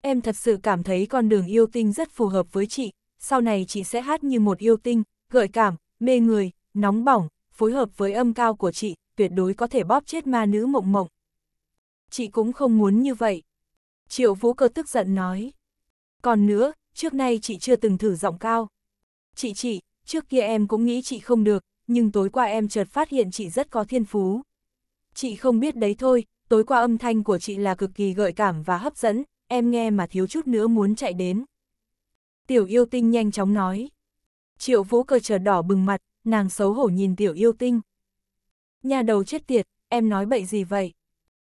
Em thật sự cảm thấy con đường yêu tinh rất phù hợp với chị, sau này chị sẽ hát như một yêu tinh, gợi cảm, mê người, nóng bỏng, phối hợp với âm cao của chị, tuyệt đối có thể bóp chết ma nữ mộng mộng. Chị cũng không muốn như vậy. Triệu Vũ Cơ tức giận nói. Còn nữa, trước nay chị chưa từng thử giọng cao. Chị chị, trước kia em cũng nghĩ chị không được, nhưng tối qua em chợt phát hiện chị rất có thiên phú. Chị không biết đấy thôi, tối qua âm thanh của chị là cực kỳ gợi cảm và hấp dẫn, em nghe mà thiếu chút nữa muốn chạy đến. Tiểu yêu tinh nhanh chóng nói. Triệu vũ cờ trở đỏ bừng mặt, nàng xấu hổ nhìn tiểu yêu tinh. Nhà đầu chết tiệt, em nói bậy gì vậy?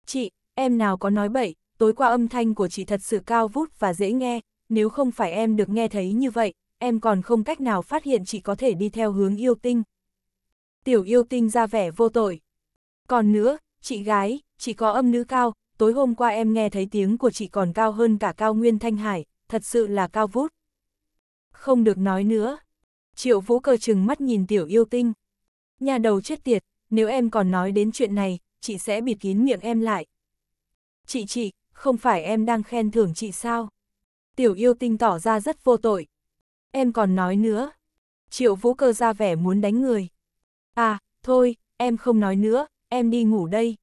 Chị, em nào có nói bậy, tối qua âm thanh của chị thật sự cao vút và dễ nghe, nếu không phải em được nghe thấy như vậy, em còn không cách nào phát hiện chị có thể đi theo hướng yêu tinh. Tiểu yêu tinh ra vẻ vô tội. Còn nữa, chị gái, chị có âm nữ cao, tối hôm qua em nghe thấy tiếng của chị còn cao hơn cả cao nguyên thanh hải, thật sự là cao vút. Không được nói nữa. Triệu vũ cơ chừng mắt nhìn tiểu yêu tinh. Nhà đầu chết tiệt, nếu em còn nói đến chuyện này, chị sẽ bịt kín miệng em lại. Chị chị, không phải em đang khen thưởng chị sao? Tiểu yêu tinh tỏ ra rất vô tội. Em còn nói nữa. Triệu vũ cơ ra vẻ muốn đánh người. À, thôi, em không nói nữa, em đi ngủ đây.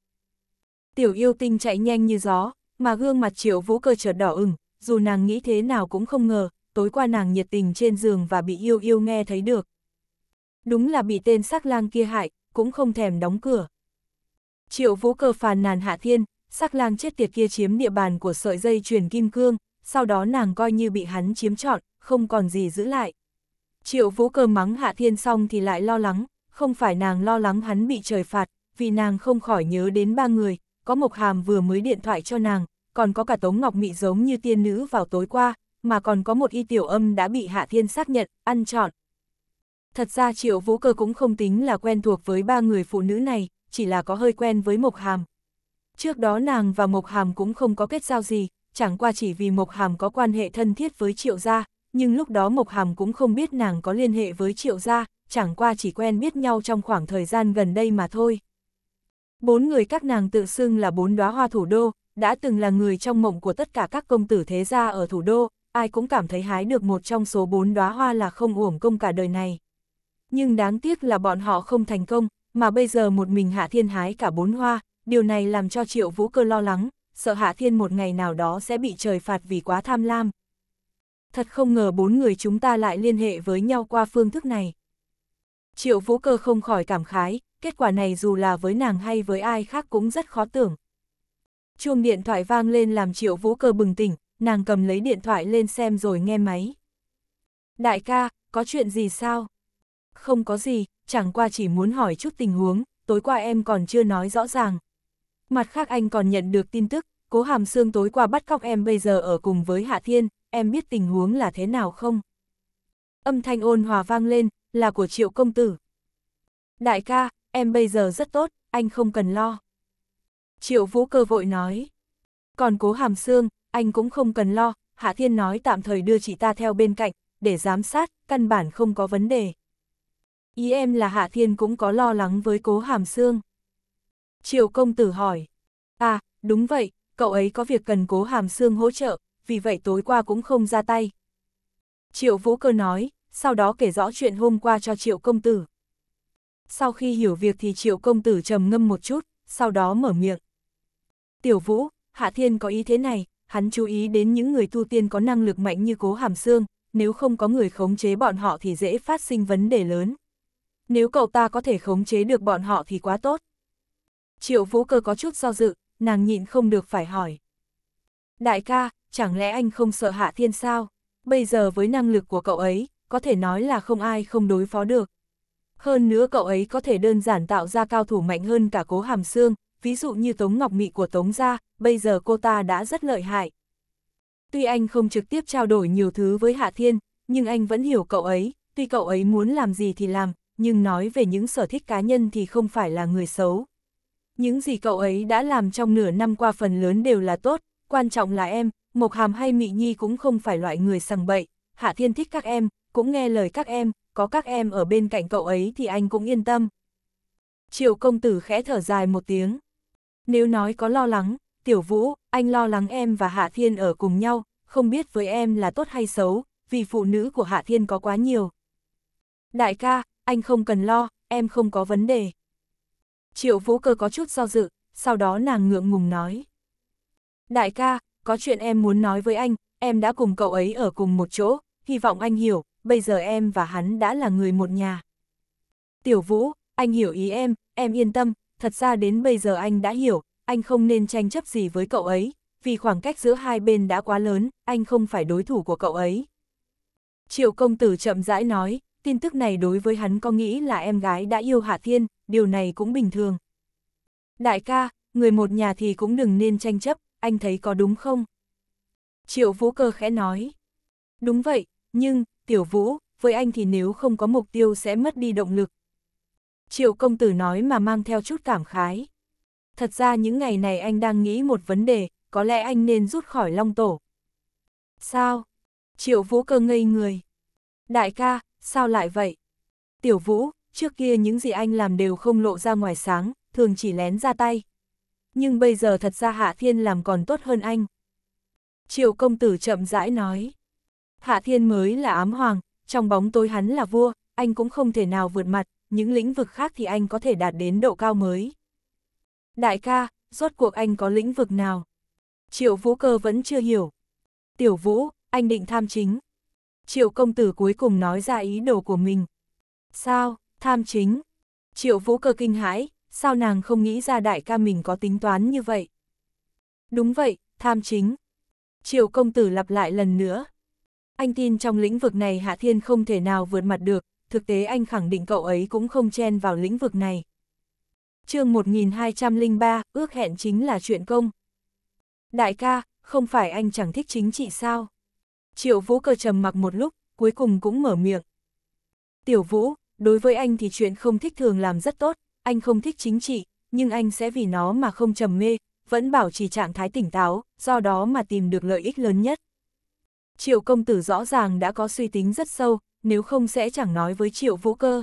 Tiểu yêu tinh chạy nhanh như gió, mà gương mặt triệu vũ cơ chợt đỏ ửng, dù nàng nghĩ thế nào cũng không ngờ, tối qua nàng nhiệt tình trên giường và bị yêu yêu nghe thấy được. Đúng là bị tên sắc lang kia hại, cũng không thèm đóng cửa. Triệu vũ cơ phàn nàn hạ thiên, sắc lang chết tiệt kia chiếm địa bàn của sợi dây chuyền kim cương, sau đó nàng coi như bị hắn chiếm trọn, không còn gì giữ lại. Triệu vũ cơ mắng hạ thiên xong thì lại lo lắng, không phải nàng lo lắng hắn bị trời phạt, vì nàng không khỏi nhớ đến ba người, có Mộc Hàm vừa mới điện thoại cho nàng, còn có cả Tống Ngọc Mị giống như tiên nữ vào tối qua, mà còn có một y tiểu âm đã bị Hạ Thiên xác nhận, ăn trọn. Thật ra Triệu Vũ Cơ cũng không tính là quen thuộc với ba người phụ nữ này, chỉ là có hơi quen với Mộc Hàm. Trước đó nàng và Mộc Hàm cũng không có kết giao gì, chẳng qua chỉ vì Mộc Hàm có quan hệ thân thiết với Triệu Gia, nhưng lúc đó Mộc Hàm cũng không biết nàng có liên hệ với Triệu Gia, chẳng qua chỉ quen biết nhau trong khoảng thời gian gần đây mà thôi. Bốn người các nàng tự xưng là bốn đóa hoa thủ đô, đã từng là người trong mộng của tất cả các công tử thế gia ở thủ đô, ai cũng cảm thấy hái được một trong số bốn đóa hoa là không uổng công cả đời này. Nhưng đáng tiếc là bọn họ không thành công, mà bây giờ một mình Hạ Thiên hái cả bốn hoa, điều này làm cho Triệu Vũ Cơ lo lắng, sợ Hạ Thiên một ngày nào đó sẽ bị trời phạt vì quá tham lam. Thật không ngờ bốn người chúng ta lại liên hệ với nhau qua phương thức này. Triệu Vũ Cơ không khỏi cảm khái, kết quả này dù là với nàng hay với ai khác cũng rất khó tưởng. Chuông điện thoại vang lên làm triệu vũ cơ bừng tỉnh, nàng cầm lấy điện thoại lên xem rồi nghe máy. Đại ca, có chuyện gì sao? Không có gì, chẳng qua chỉ muốn hỏi chút tình huống, tối qua em còn chưa nói rõ ràng. Mặt khác anh còn nhận được tin tức, cố hàm xương tối qua bắt cóc em bây giờ ở cùng với Hạ Thiên, em biết tình huống là thế nào không? Âm thanh ôn hòa vang lên, là của triệu công tử. Đại ca, em bây giờ rất tốt, anh không cần lo. Triệu Vũ cơ vội nói. Còn cố hàm Sương, anh cũng không cần lo, Hạ Thiên nói tạm thời đưa chị ta theo bên cạnh, để giám sát, căn bản không có vấn đề. Ý em là Hạ Thiên cũng có lo lắng với cố hàm Sương. Triệu công tử hỏi. À, đúng vậy, cậu ấy có việc cần cố hàm Sương hỗ trợ, vì vậy tối qua cũng không ra tay. Triệu vũ cơ nói, sau đó kể rõ chuyện hôm qua cho triệu công tử sau khi hiểu việc thì triệu công tử trầm ngâm một chút, sau đó mở miệng. Tiểu vũ, Hạ Thiên có ý thế này, hắn chú ý đến những người tu tiên có năng lực mạnh như cố hàm xương, nếu không có người khống chế bọn họ thì dễ phát sinh vấn đề lớn. Nếu cậu ta có thể khống chế được bọn họ thì quá tốt. Triệu vũ cơ có chút do dự, nàng nhịn không được phải hỏi. Đại ca, chẳng lẽ anh không sợ Hạ Thiên sao? Bây giờ với năng lực của cậu ấy, có thể nói là không ai không đối phó được. Hơn nữa cậu ấy có thể đơn giản tạo ra cao thủ mạnh hơn cả cố hàm xương, ví dụ như Tống Ngọc Mị của Tống Gia, bây giờ cô ta đã rất lợi hại. Tuy anh không trực tiếp trao đổi nhiều thứ với Hạ Thiên, nhưng anh vẫn hiểu cậu ấy, tuy cậu ấy muốn làm gì thì làm, nhưng nói về những sở thích cá nhân thì không phải là người xấu. Những gì cậu ấy đã làm trong nửa năm qua phần lớn đều là tốt, quan trọng là em, Mộc Hàm hay Mị Nhi cũng không phải loại người sằng bậy, Hạ Thiên thích các em, cũng nghe lời các em, có các em ở bên cạnh cậu ấy thì anh cũng yên tâm. Triệu công tử khẽ thở dài một tiếng. Nếu nói có lo lắng, tiểu vũ, anh lo lắng em và Hạ Thiên ở cùng nhau, không biết với em là tốt hay xấu, vì phụ nữ của Hạ Thiên có quá nhiều. Đại ca, anh không cần lo, em không có vấn đề. Triệu vũ cơ có chút do dự, sau đó nàng ngượng ngùng nói. Đại ca, có chuyện em muốn nói với anh, em đã cùng cậu ấy ở cùng một chỗ, hy vọng anh hiểu, bây giờ em và hắn đã là người một nhà. Tiểu Vũ, anh hiểu ý em, em yên tâm, thật ra đến bây giờ anh đã hiểu, anh không nên tranh chấp gì với cậu ấy, vì khoảng cách giữa hai bên đã quá lớn, anh không phải đối thủ của cậu ấy. Triệu công tử chậm rãi nói, tin tức này đối với hắn có nghĩ là em gái đã yêu Hạ Thiên, điều này cũng bình thường. Đại ca, người một nhà thì cũng đừng nên tranh chấp, anh thấy có đúng không? Triệu Vũ Cơ khẽ nói. Đúng vậy, nhưng, tiểu vũ, với anh thì nếu không có mục tiêu sẽ mất đi động lực. Triệu công tử nói mà mang theo chút cảm khái. Thật ra những ngày này anh đang nghĩ một vấn đề, có lẽ anh nên rút khỏi long tổ. Sao? Triệu vũ cơ ngây người. Đại ca, sao lại vậy? Tiểu vũ, trước kia những gì anh làm đều không lộ ra ngoài sáng, thường chỉ lén ra tay. Nhưng bây giờ thật ra Hạ Thiên làm còn tốt hơn anh. Triệu công tử chậm rãi nói. Hạ Thiên mới là ám hoàng, trong bóng tối hắn là vua, anh cũng không thể nào vượt mặt, những lĩnh vực khác thì anh có thể đạt đến độ cao mới. Đại ca, rốt cuộc anh có lĩnh vực nào? Triệu Vũ Cơ vẫn chưa hiểu. Tiểu Vũ, anh định tham chính. Triệu công tử cuối cùng nói ra ý đồ của mình. Sao, tham chính? Triệu Vũ Cơ kinh hãi, sao nàng không nghĩ ra đại ca mình có tính toán như vậy? Đúng vậy, tham chính. Triệu công tử lặp lại lần nữa, anh tin trong lĩnh vực này Hạ Thiên không thể nào vượt mặt được, thực tế anh khẳng định cậu ấy cũng không chen vào lĩnh vực này. chương 1203, ước hẹn chính là chuyện công. Đại ca, không phải anh chẳng thích chính trị sao? Triệu Vũ cơ trầm mặc một lúc, cuối cùng cũng mở miệng. Tiểu Vũ, đối với anh thì chuyện không thích thường làm rất tốt, anh không thích chính trị, nhưng anh sẽ vì nó mà không trầm mê, vẫn bảo trì trạng thái tỉnh táo, do đó mà tìm được lợi ích lớn nhất. Triệu công tử rõ ràng đã có suy tính rất sâu, nếu không sẽ chẳng nói với triệu vũ cơ.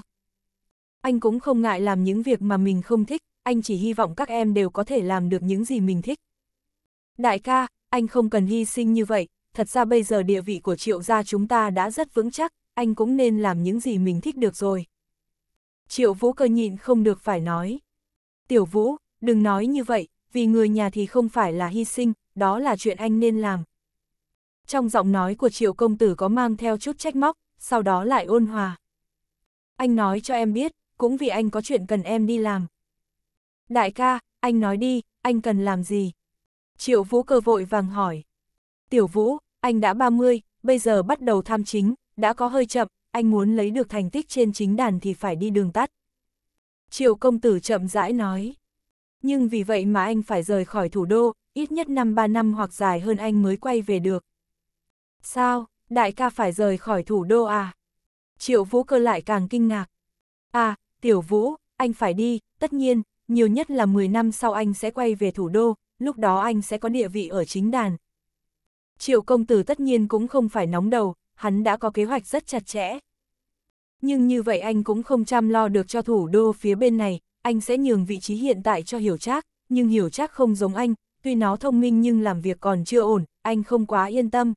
Anh cũng không ngại làm những việc mà mình không thích, anh chỉ hy vọng các em đều có thể làm được những gì mình thích. Đại ca, anh không cần hy sinh như vậy, thật ra bây giờ địa vị của triệu gia chúng ta đã rất vững chắc, anh cũng nên làm những gì mình thích được rồi. Triệu vũ cơ nhịn không được phải nói. Tiểu vũ, đừng nói như vậy, vì người nhà thì không phải là hy sinh, đó là chuyện anh nên làm, trong giọng nói của triệu công tử có mang theo chút trách móc, sau đó lại ôn hòa. Anh nói cho em biết, cũng vì anh có chuyện cần em đi làm. Đại ca, anh nói đi, anh cần làm gì? Triệu Vũ cơ vội vàng hỏi. Tiểu Vũ, anh đã 30, bây giờ bắt đầu tham chính, đã có hơi chậm, anh muốn lấy được thành tích trên chính đàn thì phải đi đường tắt. Triệu công tử chậm rãi nói. Nhưng vì vậy mà anh phải rời khỏi thủ đô, ít nhất năm 3 năm hoặc dài hơn anh mới quay về được, Sao, đại ca phải rời khỏi thủ đô à? Triệu Vũ cơ lại càng kinh ngạc. À, Tiểu Vũ, anh phải đi, tất nhiên, nhiều nhất là 10 năm sau anh sẽ quay về thủ đô, lúc đó anh sẽ có địa vị ở chính đàn. Triệu công tử tất nhiên cũng không phải nóng đầu, hắn đã có kế hoạch rất chặt chẽ. Nhưng như vậy anh cũng không chăm lo được cho thủ đô phía bên này, anh sẽ nhường vị trí hiện tại cho Hiểu Trác, nhưng Hiểu Trác không giống anh, tuy nó thông minh nhưng làm việc còn chưa ổn, anh không quá yên tâm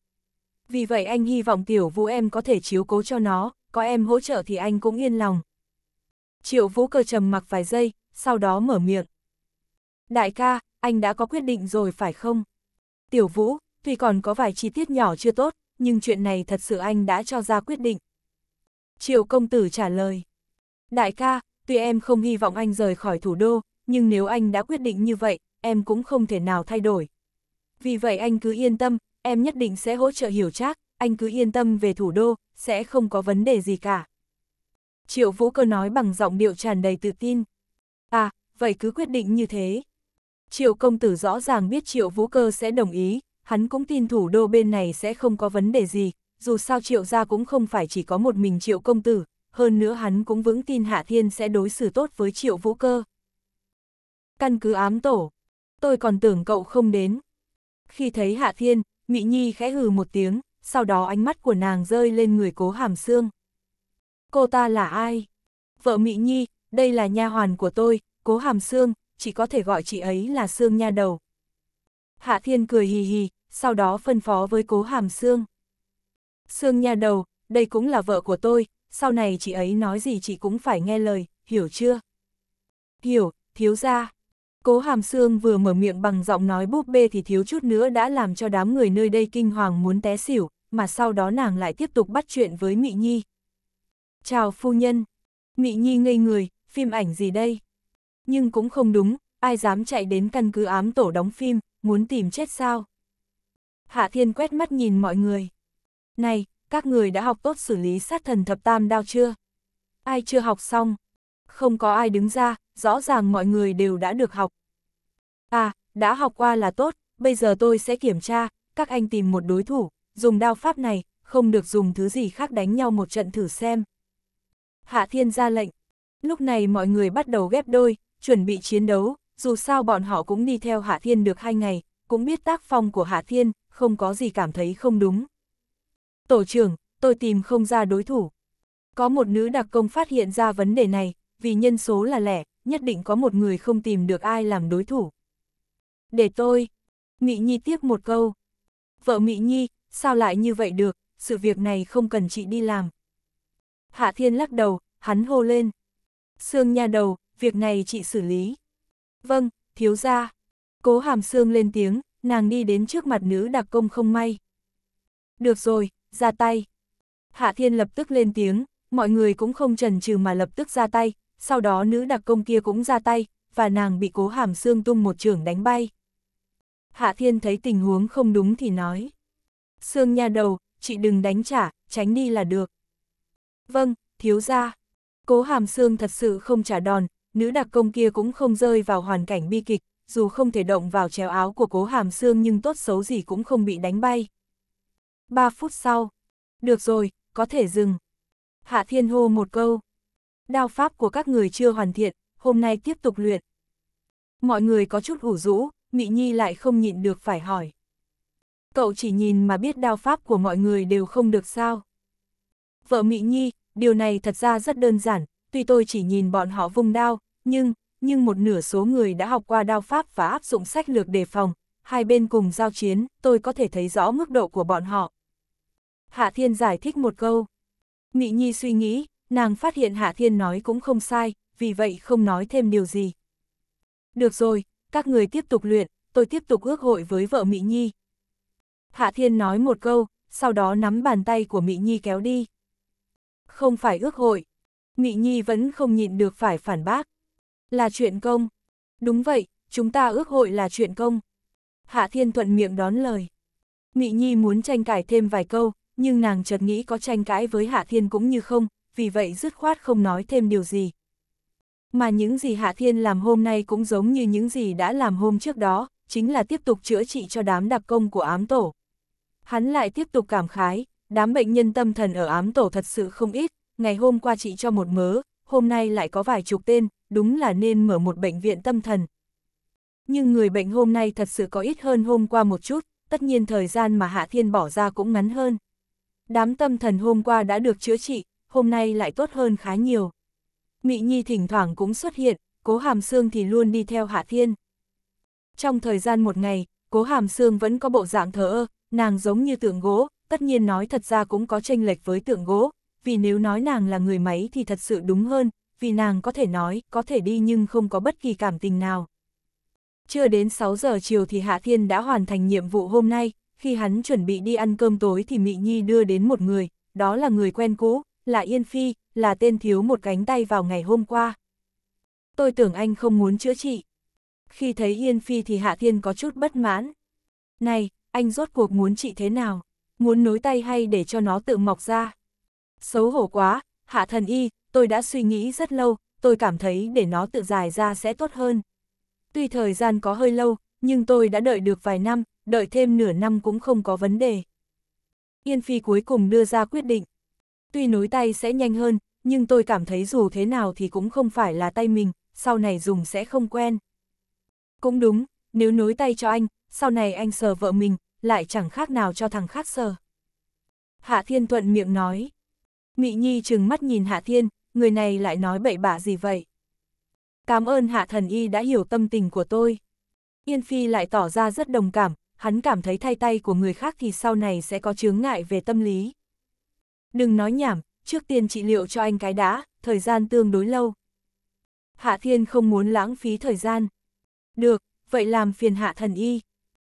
vì vậy anh hy vọng tiểu vũ em có thể chiếu cố cho nó, có em hỗ trợ thì anh cũng yên lòng. Triệu vũ cơ trầm mặc vài giây, sau đó mở miệng. Đại ca, anh đã có quyết định rồi phải không? Tiểu vũ, tuy còn có vài chi tiết nhỏ chưa tốt, nhưng chuyện này thật sự anh đã cho ra quyết định. Triệu công tử trả lời. Đại ca, tuy em không hy vọng anh rời khỏi thủ đô, nhưng nếu anh đã quyết định như vậy, em cũng không thể nào thay đổi. Vì vậy anh cứ yên tâm, em nhất định sẽ hỗ trợ hiểu chắc, anh cứ yên tâm về thủ đô, sẽ không có vấn đề gì cả. Triệu Vũ Cơ nói bằng giọng điệu tràn đầy tự tin. À, vậy cứ quyết định như thế. Triệu công tử rõ ràng biết Triệu Vũ Cơ sẽ đồng ý, hắn cũng tin thủ đô bên này sẽ không có vấn đề gì, dù sao Triệu gia cũng không phải chỉ có một mình Triệu công tử, hơn nữa hắn cũng vững tin Hạ Thiên sẽ đối xử tốt với Triệu Vũ Cơ. Căn cứ ám tổ, tôi còn tưởng cậu không đến. Khi thấy Hạ Thiên, Mị Nhi khẽ hừ một tiếng, sau đó ánh mắt của nàng rơi lên người cố hàm Sương. Cô ta là ai? Vợ Mị Nhi, đây là nha hoàn của tôi, cố hàm Sương. chỉ có thể gọi chị ấy là Sương nha đầu. Hạ Thiên cười hì hì, sau đó phân phó với cố hàm Sương. Sương nha đầu, đây cũng là vợ của tôi, sau này chị ấy nói gì chị cũng phải nghe lời, hiểu chưa? Hiểu, thiếu ra. Cố Hàm Sương vừa mở miệng bằng giọng nói búp bê thì thiếu chút nữa đã làm cho đám người nơi đây kinh hoàng muốn té xỉu, mà sau đó nàng lại tiếp tục bắt chuyện với Mị Nhi. Chào phu nhân. Mị Nhi ngây người, phim ảnh gì đây? Nhưng cũng không đúng, ai dám chạy đến căn cứ ám tổ đóng phim, muốn tìm chết sao? Hạ Thiên quét mắt nhìn mọi người. Này, các người đã học tốt xử lý sát thần thập tam đao chưa? Ai chưa học xong? Không có ai đứng ra, rõ ràng mọi người đều đã được học. À, đã học qua là tốt, bây giờ tôi sẽ kiểm tra, các anh tìm một đối thủ, dùng đao pháp này, không được dùng thứ gì khác đánh nhau một trận thử xem. Hạ Thiên ra lệnh. Lúc này mọi người bắt đầu ghép đôi, chuẩn bị chiến đấu, dù sao bọn họ cũng đi theo Hạ Thiên được hai ngày, cũng biết tác phong của Hạ Thiên, không có gì cảm thấy không đúng. Tổ trưởng, tôi tìm không ra đối thủ. Có một nữ đặc công phát hiện ra vấn đề này, vì nhân số là lẻ, nhất định có một người không tìm được ai làm đối thủ. Để tôi, Mỹ Nhi tiếp một câu. Vợ Mỹ Nhi, sao lại như vậy được, sự việc này không cần chị đi làm. Hạ Thiên lắc đầu, hắn hô lên. Sương nha đầu, việc này chị xử lý. Vâng, thiếu gia. Cố hàm Sương lên tiếng, nàng đi đến trước mặt nữ đặc công không may. Được rồi, ra tay. Hạ Thiên lập tức lên tiếng, mọi người cũng không chần chừ mà lập tức ra tay, sau đó nữ đặc công kia cũng ra tay, và nàng bị cố hàm xương tung một trường đánh bay. Hạ Thiên thấy tình huống không đúng thì nói. Sương nha đầu, chị đừng đánh trả, tránh đi là được. Vâng, thiếu ra. Cố hàm xương thật sự không trả đòn, nữ đặc công kia cũng không rơi vào hoàn cảnh bi kịch, dù không thể động vào chéo áo của cố hàm xương nhưng tốt xấu gì cũng không bị đánh bay. Ba phút sau. Được rồi, có thể dừng. Hạ Thiên hô một câu. Đao pháp của các người chưa hoàn thiện, hôm nay tiếp tục luyện. Mọi người có chút ủ rũ, Mị Nhi lại không nhịn được phải hỏi. Cậu chỉ nhìn mà biết đao pháp của mọi người đều không được sao. Vợ Mị Nhi, điều này thật ra rất đơn giản, tuy tôi chỉ nhìn bọn họ vung đao, nhưng, nhưng một nửa số người đã học qua đao pháp và áp dụng sách lược đề phòng, hai bên cùng giao chiến, tôi có thể thấy rõ mức độ của bọn họ. Hạ Thiên giải thích một câu. Mị Nhi suy nghĩ, nàng phát hiện Hạ Thiên nói cũng không sai, vì vậy không nói thêm điều gì. Được rồi, các người tiếp tục luyện, tôi tiếp tục ước hội với vợ Mỹ Nhi. Hạ Thiên nói một câu, sau đó nắm bàn tay của Mỹ Nhi kéo đi. Không phải ước hội, Mỹ Nhi vẫn không nhịn được phải phản bác. Là chuyện công. Đúng vậy, chúng ta ước hội là chuyện công. Hạ Thiên thuận miệng đón lời. Mỹ Nhi muốn tranh cãi thêm vài câu, nhưng nàng chợt nghĩ có tranh cãi với Hạ Thiên cũng như không, vì vậy dứt khoát không nói thêm điều gì. Mà những gì Hạ Thiên làm hôm nay cũng giống như những gì đã làm hôm trước đó, chính là tiếp tục chữa trị cho đám đặc công của ám tổ. Hắn lại tiếp tục cảm khái, đám bệnh nhân tâm thần ở ám tổ thật sự không ít, ngày hôm qua trị cho một mớ, hôm nay lại có vài chục tên, đúng là nên mở một bệnh viện tâm thần. Nhưng người bệnh hôm nay thật sự có ít hơn hôm qua một chút, tất nhiên thời gian mà Hạ Thiên bỏ ra cũng ngắn hơn. Đám tâm thần hôm qua đã được chữa trị, hôm nay lại tốt hơn khá nhiều. Mị Nhi thỉnh thoảng cũng xuất hiện, Cố Hàm xương thì luôn đi theo Hạ Thiên. Trong thời gian một ngày, Cố Hàm xương vẫn có bộ dạng thờ ơ, nàng giống như tượng gỗ, tất nhiên nói thật ra cũng có tranh lệch với tượng gỗ, vì nếu nói nàng là người máy thì thật sự đúng hơn, vì nàng có thể nói, có thể đi nhưng không có bất kỳ cảm tình nào. Chưa đến 6 giờ chiều thì Hạ Thiên đã hoàn thành nhiệm vụ hôm nay, khi hắn chuẩn bị đi ăn cơm tối thì Mị Nhi đưa đến một người, đó là người quen cũ, là Yên Phi, là tên thiếu một cánh tay vào ngày hôm qua. Tôi tưởng anh không muốn chữa trị. Khi thấy Yên Phi thì Hạ Thiên có chút bất mãn. Này, anh rốt cuộc muốn trị thế nào? Muốn nối tay hay để cho nó tự mọc ra? Xấu hổ quá, Hạ Thần Y, tôi đã suy nghĩ rất lâu, tôi cảm thấy để nó tự dài ra sẽ tốt hơn. Tuy thời gian có hơi lâu, nhưng tôi đã đợi được vài năm, đợi thêm nửa năm cũng không có vấn đề. Yên Phi cuối cùng đưa ra quyết định tuy nối tay sẽ nhanh hơn, nhưng tôi cảm thấy dù thế nào thì cũng không phải là tay mình, sau này dùng sẽ không quen. Cũng đúng, nếu nối tay cho anh, sau này anh sờ vợ mình, lại chẳng khác nào cho thằng khác sờ. Hạ Thiên thuận miệng nói. Mị Nhi trừng mắt nhìn Hạ Thiên, người này lại nói bậy bạ gì vậy? Cảm ơn Hạ Thần Y đã hiểu tâm tình của tôi. Yên Phi lại tỏ ra rất đồng cảm, hắn cảm thấy thay tay của người khác thì sau này sẽ có chướng ngại về tâm lý. Đừng nói nhảm, trước tiên trị liệu cho anh cái đã, thời gian tương đối lâu. Hạ Thiên không muốn lãng phí thời gian. Được, vậy làm phiền hạ thần y.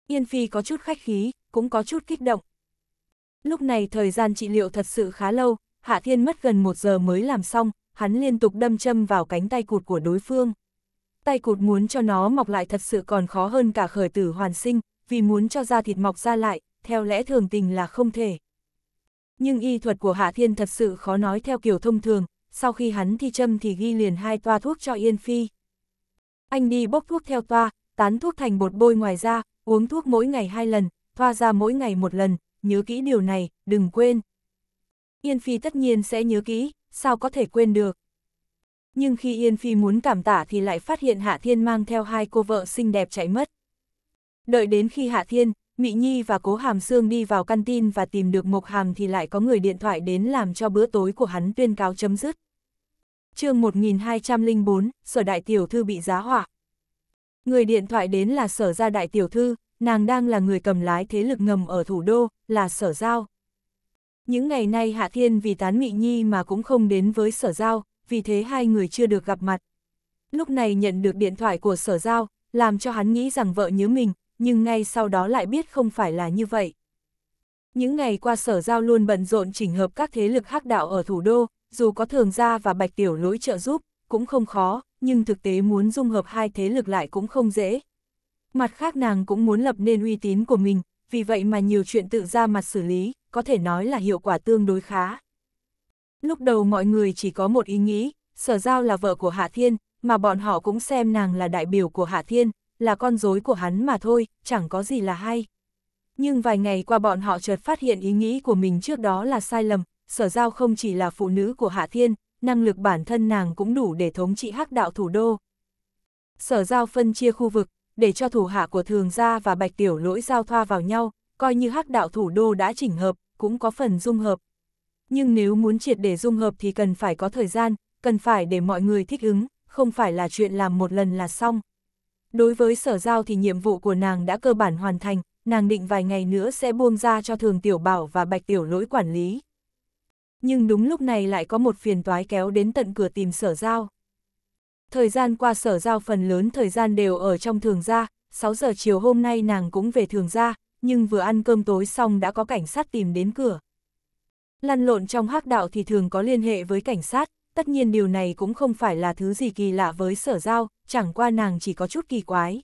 Yên Phi có chút khách khí, cũng có chút kích động. Lúc này thời gian trị liệu thật sự khá lâu, Hạ Thiên mất gần một giờ mới làm xong, hắn liên tục đâm châm vào cánh tay cụt của đối phương. Tay cụt muốn cho nó mọc lại thật sự còn khó hơn cả khởi tử hoàn sinh, vì muốn cho da thịt mọc ra lại, theo lẽ thường tình là không thể. Nhưng y thuật của Hạ Thiên thật sự khó nói theo kiểu thông thường, sau khi hắn thi châm thì ghi liền hai toa thuốc cho Yên Phi. Anh đi bốc thuốc theo toa, tán thuốc thành bột bôi ngoài da uống thuốc mỗi ngày hai lần, thoa ra mỗi ngày một lần, nhớ kỹ điều này, đừng quên. Yên Phi tất nhiên sẽ nhớ kỹ, sao có thể quên được. Nhưng khi Yên Phi muốn cảm tả thì lại phát hiện Hạ Thiên mang theo hai cô vợ xinh đẹp chạy mất. Đợi đến khi Hạ Thiên, Mị Nhi và Cố Hàm Sương đi vào căn tin và tìm được Mộc Hàm thì lại có người điện thoại đến làm cho bữa tối của hắn tuyên cáo chấm dứt. chương 1204, Sở Đại Tiểu Thư bị giá hỏa Người điện thoại đến là Sở Gia Đại Tiểu Thư, nàng đang là người cầm lái thế lực ngầm ở thủ đô, là Sở Giao. Những ngày nay Hạ Thiên vì tán Mị Nhi mà cũng không đến với Sở Giao, vì thế hai người chưa được gặp mặt. Lúc này nhận được điện thoại của Sở Giao, làm cho hắn nghĩ rằng vợ nhớ mình, nhưng ngay sau đó lại biết không phải là như vậy. Những ngày qua sở giao luôn bận rộn chỉnh hợp các thế lực hắc đạo ở thủ đô, dù có thường gia và bạch tiểu lỗi trợ giúp, cũng không khó, nhưng thực tế muốn dung hợp hai thế lực lại cũng không dễ. Mặt khác nàng cũng muốn lập nên uy tín của mình, vì vậy mà nhiều chuyện tự ra mặt xử lý, có thể nói là hiệu quả tương đối khá. Lúc đầu mọi người chỉ có một ý nghĩ, sở giao là vợ của Hạ Thiên, mà bọn họ cũng xem nàng là đại biểu của Hạ Thiên, là con rối của hắn mà thôi, chẳng có gì là hay. Nhưng vài ngày qua bọn họ chợt phát hiện ý nghĩ của mình trước đó là sai lầm, sở giao không chỉ là phụ nữ của Hạ Thiên, năng lực bản thân nàng cũng đủ để thống trị hắc đạo thủ đô. Sở giao phân chia khu vực, để cho thủ hạ của thường gia và bạch tiểu lỗi giao thoa vào nhau, coi như hắc đạo thủ đô đã chỉnh hợp, cũng có phần dung hợp. Nhưng nếu muốn triệt để dung hợp thì cần phải có thời gian, cần phải để mọi người thích ứng, không phải là chuyện làm một lần là xong. Đối với sở giao thì nhiệm vụ của nàng đã cơ bản hoàn thành, nàng định vài ngày nữa sẽ buông ra cho thường tiểu bảo và bạch tiểu lỗi quản lý. Nhưng đúng lúc này lại có một phiền toái kéo đến tận cửa tìm sở giao. Thời gian qua sở giao phần lớn thời gian đều ở trong thường gia, 6 giờ chiều hôm nay nàng cũng về thường gia, nhưng vừa ăn cơm tối xong đã có cảnh sát tìm đến cửa. Lăn lộn trong hắc đạo thì thường có liên hệ với cảnh sát, tất nhiên điều này cũng không phải là thứ gì kỳ lạ với sở giao, chẳng qua nàng chỉ có chút kỳ quái.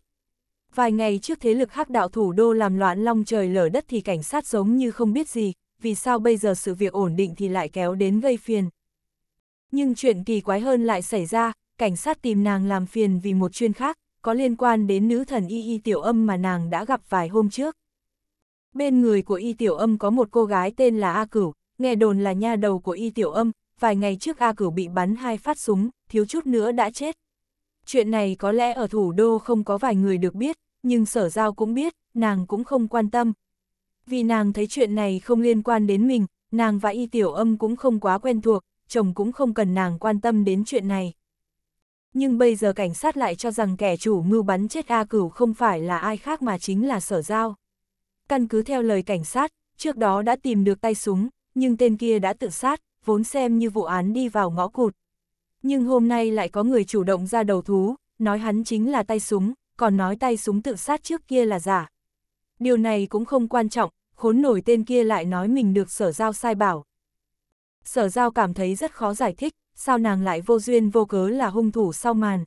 Vài ngày trước thế lực hắc đạo thủ đô làm loạn long trời lở đất thì cảnh sát giống như không biết gì, vì sao bây giờ sự việc ổn định thì lại kéo đến gây phiền. Nhưng chuyện kỳ quái hơn lại xảy ra, cảnh sát tìm nàng làm phiền vì một chuyên khác, có liên quan đến nữ thần Y Y Tiểu Âm mà nàng đã gặp vài hôm trước. Bên người của Y Tiểu Âm có một cô gái tên là A Cửu, nghe đồn là nha đầu của Y Tiểu Âm, vài ngày trước A Cửu bị bắn hai phát súng, thiếu chút nữa đã chết. Chuyện này có lẽ ở thủ đô không có vài người được biết, nhưng sở giao cũng biết, nàng cũng không quan tâm. Vì nàng thấy chuyện này không liên quan đến mình, nàng và y tiểu âm cũng không quá quen thuộc, chồng cũng không cần nàng quan tâm đến chuyện này. Nhưng bây giờ cảnh sát lại cho rằng kẻ chủ mưu bắn chết A Cửu không phải là ai khác mà chính là sở giao. Căn cứ theo lời cảnh sát, trước đó đã tìm được tay súng, nhưng tên kia đã tự sát, vốn xem như vụ án đi vào ngõ cụt. Nhưng hôm nay lại có người chủ động ra đầu thú, nói hắn chính là tay súng, còn nói tay súng tự sát trước kia là giả. Điều này cũng không quan trọng, khốn nổi tên kia lại nói mình được sở giao sai bảo. Sở giao cảm thấy rất khó giải thích, sao nàng lại vô duyên vô cớ là hung thủ sau màn.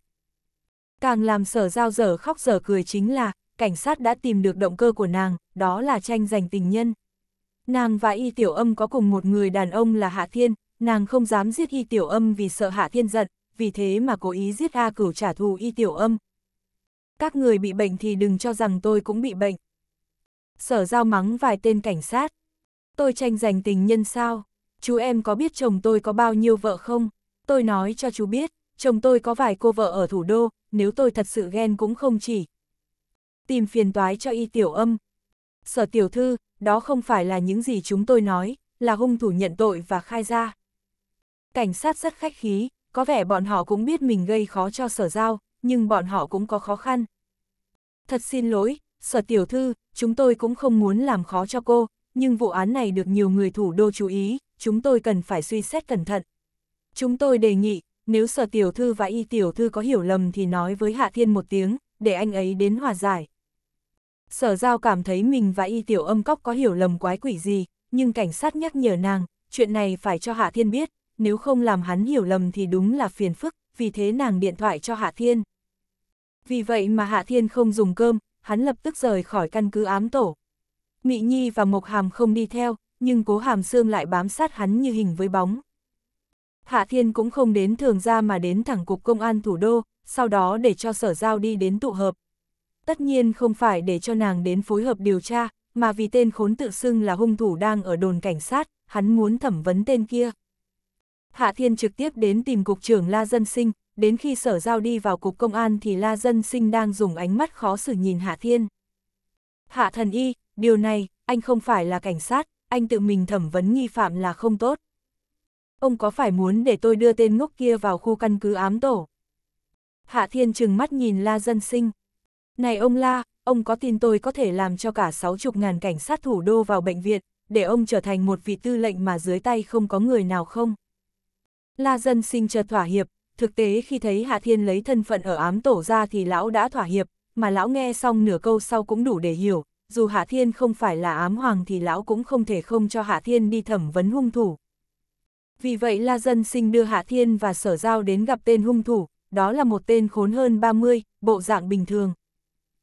Càng làm sở giao dở khóc dở cười chính là, cảnh sát đã tìm được động cơ của nàng, đó là tranh giành tình nhân. Nàng và y tiểu âm có cùng một người đàn ông là Hạ Thiên, nàng không dám giết y tiểu âm vì sợ Hạ Thiên giận, vì thế mà cố ý giết A cửu trả thù y tiểu âm. Các người bị bệnh thì đừng cho rằng tôi cũng bị bệnh. Sở giao mắng vài tên cảnh sát. Tôi tranh giành tình nhân sao? Chú em có biết chồng tôi có bao nhiêu vợ không? Tôi nói cho chú biết, chồng tôi có vài cô vợ ở thủ đô, nếu tôi thật sự ghen cũng không chỉ. Tìm phiền toái cho y tiểu âm. Sở tiểu thư, đó không phải là những gì chúng tôi nói, là hung thủ nhận tội và khai ra. Cảnh sát rất khách khí, có vẻ bọn họ cũng biết mình gây khó cho sở giao, nhưng bọn họ cũng có khó khăn. Thật xin lỗi, sở tiểu thư, chúng tôi cũng không muốn làm khó cho cô, nhưng vụ án này được nhiều người thủ đô chú ý, chúng tôi cần phải suy xét cẩn thận. Chúng tôi đề nghị, nếu sở tiểu thư và y tiểu thư có hiểu lầm thì nói với Hạ Thiên một tiếng, để anh ấy đến hòa giải. Sở giao cảm thấy mình và y tiểu âm cóc có hiểu lầm quái quỷ gì, nhưng cảnh sát nhắc nhở nàng, chuyện này phải cho Hạ Thiên biết, nếu không làm hắn hiểu lầm thì đúng là phiền phức, vì thế nàng điện thoại cho Hạ Thiên. Vì vậy mà Hạ Thiên không dùng cơm, hắn lập tức rời khỏi căn cứ ám tổ. Mị Nhi và Mộc Hàm không đi theo, nhưng cố Hàm Sương lại bám sát hắn như hình với bóng. Hạ Thiên cũng không đến thường ra mà đến thẳng cục công an thủ đô, sau đó để cho sở giao đi đến tụ hợp, tất nhiên không phải để cho nàng đến phối hợp điều tra, mà vì tên khốn tự xưng là hung thủ đang ở đồn cảnh sát, hắn muốn thẩm vấn tên kia. Hạ Thiên trực tiếp đến tìm cục trưởng La Dân Sinh, đến khi sở giao đi vào cục công an thì La Dân Sinh đang dùng ánh mắt khó xử nhìn Hạ Thiên. Hạ thần y, điều này, anh không phải là cảnh sát, anh tự mình thẩm vấn nghi phạm là không tốt. Ông có phải muốn để tôi đưa tên ngốc kia vào khu căn cứ ám tổ? Hạ Thiên trừng mắt nhìn La Dân Sinh. Này ông La, ông có tin tôi có thể làm cho cả sáu chục ngàn cảnh sát thủ đô vào bệnh viện, để ông trở thành một vị tư lệnh mà dưới tay không có người nào không? La dân sinh chợt thỏa hiệp, thực tế khi thấy Hạ Thiên lấy thân phận ở ám tổ ra thì lão đã thỏa hiệp, mà lão nghe xong nửa câu sau cũng đủ để hiểu, dù Hạ Thiên không phải là ám hoàng thì lão cũng không thể không cho Hạ Thiên đi thẩm vấn hung thủ. Vì vậy La Dân Sinh đưa Hạ Thiên và Sở Giao đến gặp tên hung thủ, đó là một tên khốn hơn 30, bộ dạng bình thường.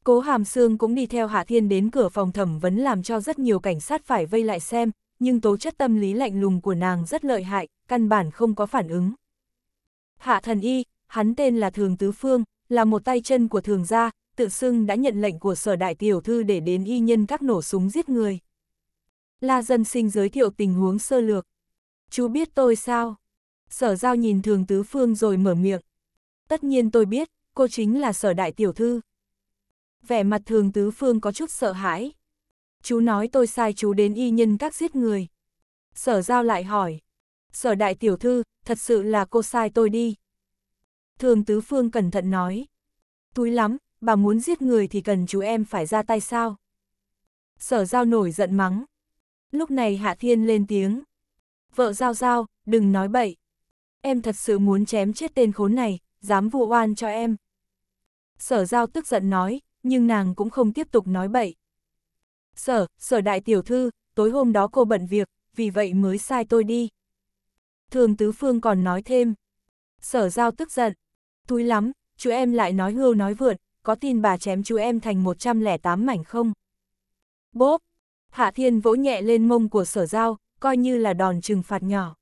Cố Hàm Sương cũng đi theo Hạ Thiên đến cửa phòng thẩm vấn làm cho rất nhiều cảnh sát phải vây lại xem, nhưng tố chất tâm lý lạnh lùng của nàng rất lợi hại, căn bản không có phản ứng. Hạ Thần Y, hắn tên là Thường Tứ Phương, là một tay chân của Thường gia, tự xưng đã nhận lệnh của sở đại tiểu thư để đến y nhân các nổ súng giết người. La dân sinh giới thiệu tình huống sơ lược. Chú biết tôi sao? Sở giao nhìn Thường Tứ Phương rồi mở miệng. Tất nhiên tôi biết, cô chính là sở đại tiểu thư vẻ mặt thường tứ phương có chút sợ hãi. Chú nói tôi sai chú đến y nhân các giết người. Sở giao lại hỏi. Sở đại tiểu thư, thật sự là cô sai tôi đi. Thường tứ phương cẩn thận nói. Túi lắm, bà muốn giết người thì cần chú em phải ra tay sao? Sở giao nổi giận mắng. Lúc này Hạ Thiên lên tiếng. Vợ giao giao, đừng nói bậy. Em thật sự muốn chém chết tên khốn này, dám vụ oan cho em. Sở giao tức giận nói, nhưng nàng cũng không tiếp tục nói bậy. Sở, sở đại tiểu thư, tối hôm đó cô bận việc, vì vậy mới sai tôi đi. Thường Tứ Phương còn nói thêm. Sở giao tức giận. Túi lắm, chú em lại nói hưu nói vượn, có tin bà chém chú em thành 108 mảnh không? Bốp! Hạ Thiên vỗ nhẹ lên mông của sở giao, coi như là đòn trừng phạt nhỏ.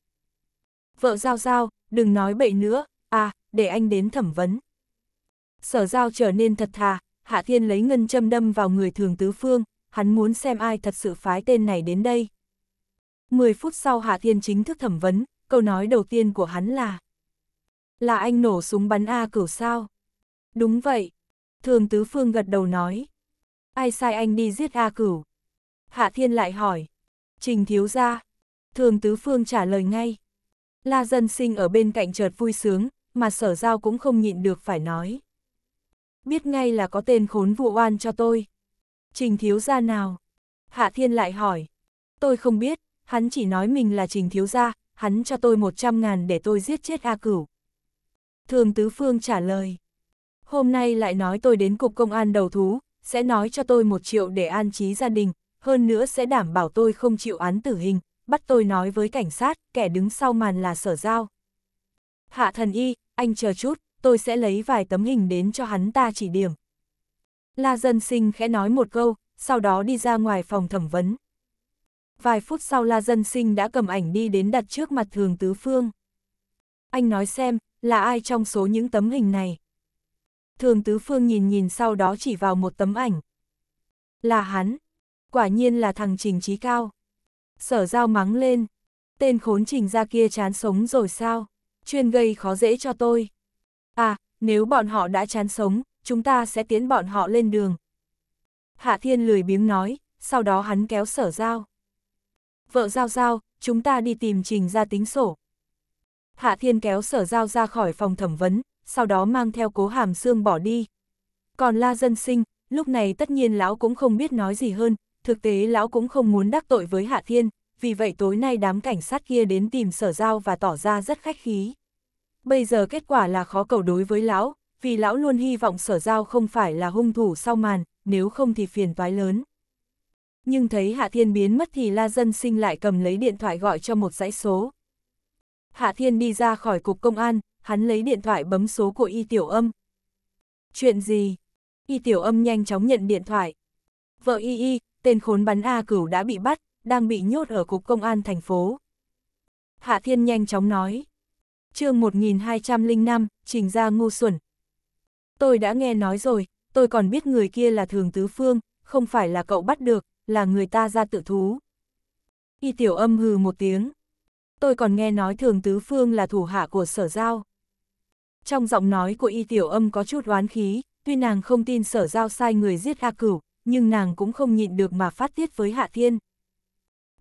Vợ giao giao, đừng nói bậy nữa, à, để anh đến thẩm vấn. Sở giao trở nên thật thà, Hạ Thiên lấy ngân châm đâm vào người thường tứ phương, hắn muốn xem ai thật sự phái tên này đến đây. Mười phút sau Hạ Thiên chính thức thẩm vấn, câu nói đầu tiên của hắn là Là anh nổ súng bắn A cửu sao? Đúng vậy. Thường tứ phương gật đầu nói. Ai sai anh đi giết A cửu? Hạ Thiên lại hỏi. Trình thiếu ra. Thường tứ phương trả lời ngay. La dân sinh ở bên cạnh chợt vui sướng, mà sở giao cũng không nhịn được phải nói biết ngay là có tên khốn vụ oan cho tôi. Trình thiếu gia nào? Hạ Thiên lại hỏi. Tôi không biết, hắn chỉ nói mình là trình thiếu gia, hắn cho tôi 100 ngàn để tôi giết chết A Cửu. Thường Tứ Phương trả lời. Hôm nay lại nói tôi đến cục công an đầu thú, sẽ nói cho tôi một triệu để an trí gia đình, hơn nữa sẽ đảm bảo tôi không chịu án tử hình, bắt tôi nói với cảnh sát, kẻ đứng sau màn là sở giao. Hạ thần y, anh chờ chút, tôi sẽ lấy vài tấm hình đến cho hắn ta chỉ điểm. La Dân Sinh khẽ nói một câu, sau đó đi ra ngoài phòng thẩm vấn. Vài phút sau La Dân Sinh đã cầm ảnh đi đến đặt trước mặt Thường Tứ Phương. Anh nói xem, là ai trong số những tấm hình này? Thường Tứ Phương nhìn nhìn sau đó chỉ vào một tấm ảnh. Là hắn. Quả nhiên là thằng trình trí cao. Sở dao mắng lên. Tên khốn trình ra kia chán sống rồi sao? Chuyên gây khó dễ cho tôi. À, nếu bọn họ đã chán sống, chúng ta sẽ tiến bọn họ lên đường. Hạ Thiên lười biếng nói, sau đó hắn kéo sở giao. Vợ giao giao, chúng ta đi tìm trình ra tính sổ. Hạ Thiên kéo sở giao ra khỏi phòng thẩm vấn, sau đó mang theo cố hàm xương bỏ đi. Còn la dân sinh, lúc này tất nhiên lão cũng không biết nói gì hơn, thực tế lão cũng không muốn đắc tội với Hạ Thiên, vì vậy tối nay đám cảnh sát kia đến tìm sở giao và tỏ ra rất khách khí bây giờ kết quả là khó cầu đối với lão, vì lão luôn hy vọng sở giao không phải là hung thủ sau màn, nếu không thì phiền toái lớn. Nhưng thấy Hạ Thiên biến mất thì La Dân Sinh lại cầm lấy điện thoại gọi cho một dãy số. Hạ Thiên đi ra khỏi cục công an, hắn lấy điện thoại bấm số của Y Tiểu Âm. Chuyện gì? Y Tiểu Âm nhanh chóng nhận điện thoại. Vợ Y Y, tên khốn bắn A Cửu đã bị bắt, đang bị nhốt ở cục công an thành phố. Hạ Thiên nhanh chóng nói chương 1205, trình ra ngu xuẩn. Tôi đã nghe nói rồi, tôi còn biết người kia là thường tứ phương, không phải là cậu bắt được, là người ta ra tự thú. Y tiểu âm hừ một tiếng. Tôi còn nghe nói thường tứ phương là thủ hạ của sở giao. Trong giọng nói của y tiểu âm có chút oán khí, tuy nàng không tin sở giao sai người giết A cửu, nhưng nàng cũng không nhịn được mà phát tiết với Hạ Thiên.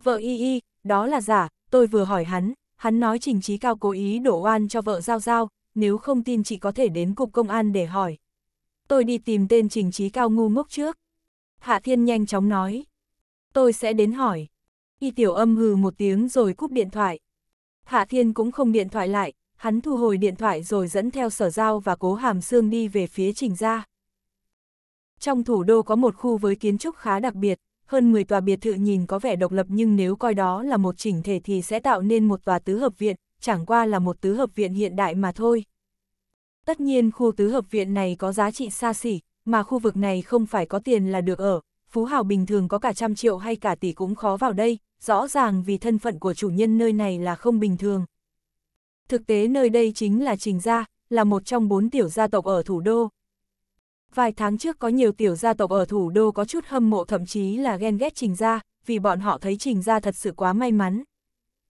Vợ y y, đó là giả, tôi vừa hỏi hắn, hắn nói Trình Trí Cao cố ý đổ oan cho vợ Giao Giao, nếu không tin chỉ có thể đến cục công an để hỏi. Tôi đi tìm tên Trình Trí Cao ngu ngốc trước. Hạ Thiên nhanh chóng nói. Tôi sẽ đến hỏi. Y Tiểu Âm hừ một tiếng rồi cúp điện thoại. Hạ Thiên cũng không điện thoại lại, hắn thu hồi điện thoại rồi dẫn theo sở giao và cố hàm xương đi về phía trình gia Trong thủ đô có một khu với kiến trúc khá đặc biệt, hơn 10 tòa biệt thự nhìn có vẻ độc lập nhưng nếu coi đó là một chỉnh thể thì sẽ tạo nên một tòa tứ hợp viện, chẳng qua là một tứ hợp viện hiện đại mà thôi. Tất nhiên khu tứ hợp viện này có giá trị xa xỉ, mà khu vực này không phải có tiền là được ở, phú hào bình thường có cả trăm triệu hay cả tỷ cũng khó vào đây, rõ ràng vì thân phận của chủ nhân nơi này là không bình thường. Thực tế nơi đây chính là Trình Gia, là một trong bốn tiểu gia tộc ở thủ đô, Vài tháng trước có nhiều tiểu gia tộc ở thủ đô có chút hâm mộ thậm chí là ghen ghét Trình Gia, vì bọn họ thấy Trình Gia thật sự quá may mắn.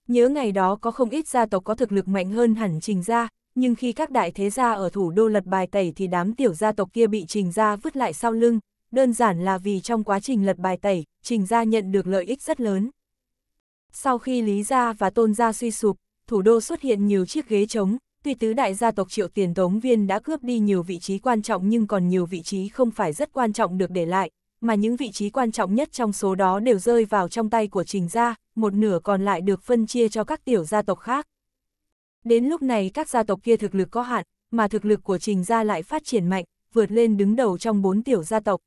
Nhớ ngày đó có không ít gia tộc có thực lực mạnh hơn hẳn Trình Gia, nhưng khi các đại thế gia ở thủ đô lật bài tẩy thì đám tiểu gia tộc kia bị Trình Gia vứt lại sau lưng, đơn giản là vì trong quá trình lật bài tẩy, Trình Gia nhận được lợi ích rất lớn. Sau khi Lý Gia và Tôn Gia suy sụp, thủ đô xuất hiện nhiều chiếc ghế trống, Tuy tứ đại gia tộc triệu tiền tống viên đã cướp đi nhiều vị trí quan trọng nhưng còn nhiều vị trí không phải rất quan trọng được để lại, mà những vị trí quan trọng nhất trong số đó đều rơi vào trong tay của trình gia, một nửa còn lại được phân chia cho các tiểu gia tộc khác. Đến lúc này các gia tộc kia thực lực có hạn, mà thực lực của trình gia lại phát triển mạnh, vượt lên đứng đầu trong bốn tiểu gia tộc.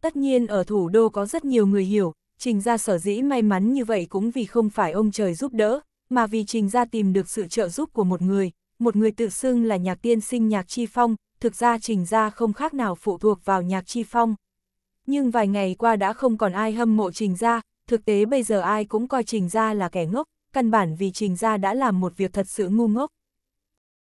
Tất nhiên ở thủ đô có rất nhiều người hiểu, trình gia sở dĩ may mắn như vậy cũng vì không phải ông trời giúp đỡ, mà vì Trình ra tìm được sự trợ giúp của một người, một người tự xưng là nhạc tiên sinh nhạc chi phong, thực ra Trình ra không khác nào phụ thuộc vào nhạc chi phong. Nhưng vài ngày qua đã không còn ai hâm mộ Trình ra, thực tế bây giờ ai cũng coi Trình ra là kẻ ngốc, căn bản vì Trình ra đã làm một việc thật sự ngu ngốc.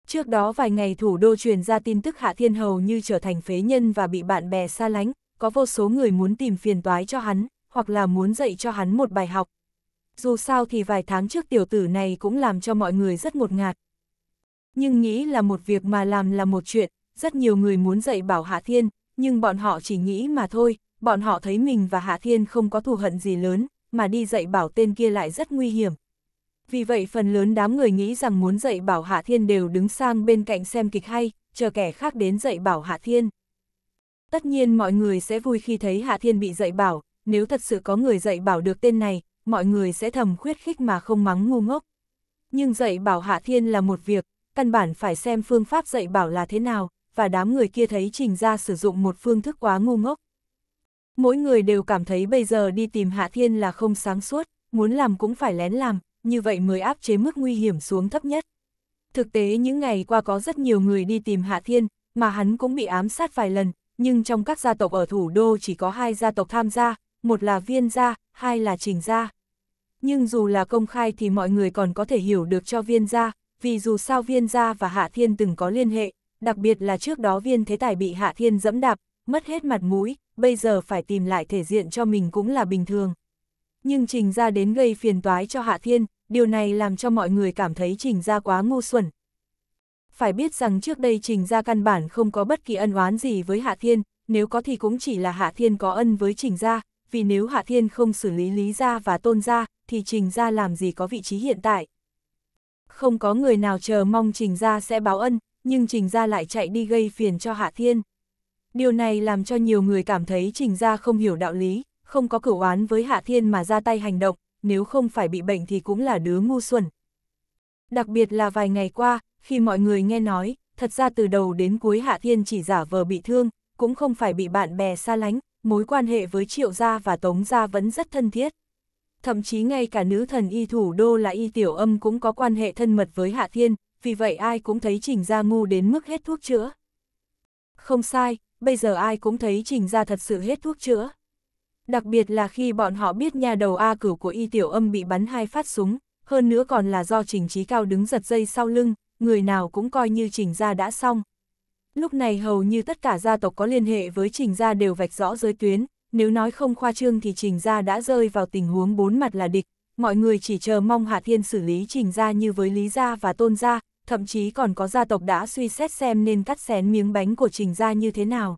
Trước đó vài ngày thủ đô truyền ra tin tức Hạ Thiên Hầu như trở thành phế nhân và bị bạn bè xa lánh, có vô số người muốn tìm phiền toái cho hắn, hoặc là muốn dạy cho hắn một bài học, dù sao thì vài tháng trước tiểu tử này cũng làm cho mọi người rất một ngạt. Nhưng nghĩ là một việc mà làm là một chuyện, rất nhiều người muốn dạy bảo Hạ Thiên, nhưng bọn họ chỉ nghĩ mà thôi, bọn họ thấy mình và Hạ Thiên không có thù hận gì lớn, mà đi dạy bảo tên kia lại rất nguy hiểm. Vì vậy phần lớn đám người nghĩ rằng muốn dạy bảo Hạ Thiên đều đứng sang bên cạnh xem kịch hay, chờ kẻ khác đến dạy bảo Hạ Thiên. Tất nhiên mọi người sẽ vui khi thấy Hạ Thiên bị dạy bảo, nếu thật sự có người dạy bảo được tên này, mọi người sẽ thầm khuyết khích mà không mắng ngu ngốc. Nhưng dạy bảo Hạ Thiên là một việc, căn bản phải xem phương pháp dạy bảo là thế nào, và đám người kia thấy Trình ra sử dụng một phương thức quá ngu ngốc. Mỗi người đều cảm thấy bây giờ đi tìm Hạ Thiên là không sáng suốt, muốn làm cũng phải lén làm, như vậy mới áp chế mức nguy hiểm xuống thấp nhất. Thực tế những ngày qua có rất nhiều người đi tìm Hạ Thiên, mà hắn cũng bị ám sát vài lần, nhưng trong các gia tộc ở thủ đô chỉ có hai gia tộc tham gia, một là Viên gia, hai là Trình gia nhưng dù là công khai thì mọi người còn có thể hiểu được cho viên gia, vì dù sao viên gia và Hạ Thiên từng có liên hệ, đặc biệt là trước đó viên thế tài bị Hạ Thiên dẫm đạp, mất hết mặt mũi, bây giờ phải tìm lại thể diện cho mình cũng là bình thường. Nhưng Trình Gia đến gây phiền toái cho Hạ Thiên, điều này làm cho mọi người cảm thấy Trình Gia quá ngu xuẩn. Phải biết rằng trước đây Trình Gia căn bản không có bất kỳ ân oán gì với Hạ Thiên, nếu có thì cũng chỉ là Hạ Thiên có ân với Trình Gia vì nếu Hạ Thiên không xử lý Lý Gia và Tôn Gia thì Trình gia làm gì có vị trí hiện tại. Không có người nào chờ mong Trình gia sẽ báo ân, nhưng Trình gia lại chạy đi gây phiền cho Hạ Thiên. Điều này làm cho nhiều người cảm thấy Trình gia không hiểu đạo lý, không có cửu oán với Hạ Thiên mà ra tay hành động, nếu không phải bị bệnh thì cũng là đứa ngu xuẩn. Đặc biệt là vài ngày qua, khi mọi người nghe nói, thật ra từ đầu đến cuối Hạ Thiên chỉ giả vờ bị thương, cũng không phải bị bạn bè xa lánh, mối quan hệ với Triệu Gia và Tống Gia vẫn rất thân thiết thậm chí ngay cả nữ thần y thủ đô là y tiểu âm cũng có quan hệ thân mật với Hạ Thiên, vì vậy ai cũng thấy Trình Gia ngu đến mức hết thuốc chữa. Không sai, bây giờ ai cũng thấy Trình Gia thật sự hết thuốc chữa. Đặc biệt là khi bọn họ biết nhà đầu A cửu của y tiểu âm bị bắn hai phát súng, hơn nữa còn là do Trình Trí Cao đứng giật dây sau lưng, người nào cũng coi như Trình Gia đã xong. Lúc này hầu như tất cả gia tộc có liên hệ với Trình Gia đều vạch rõ giới tuyến, nếu nói không khoa trương thì Trình Gia đã rơi vào tình huống bốn mặt là địch, mọi người chỉ chờ mong Hà Thiên xử lý Trình Gia như với Lý Gia và Tôn Gia, thậm chí còn có gia tộc đã suy xét xem nên cắt xén miếng bánh của Trình Gia như thế nào.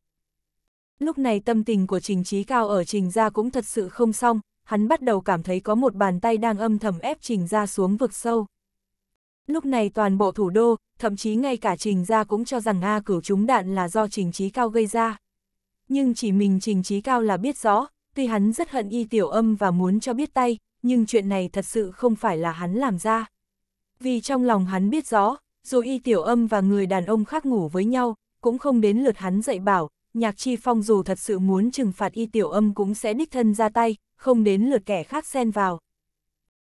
Lúc này tâm tình của Trình Trí Cao ở Trình Gia cũng thật sự không xong, hắn bắt đầu cảm thấy có một bàn tay đang âm thầm ép Trình Gia xuống vực sâu. Lúc này toàn bộ thủ đô, thậm chí ngay cả Trình Gia cũng cho rằng A cửu chúng đạn là do Trình Trí Cao gây ra nhưng chỉ mình trình trí cao là biết rõ, tuy hắn rất hận y tiểu âm và muốn cho biết tay, nhưng chuyện này thật sự không phải là hắn làm ra. Vì trong lòng hắn biết rõ, dù y tiểu âm và người đàn ông khác ngủ với nhau, cũng không đến lượt hắn dạy bảo, nhạc chi phong dù thật sự muốn trừng phạt y tiểu âm cũng sẽ đích thân ra tay, không đến lượt kẻ khác xen vào.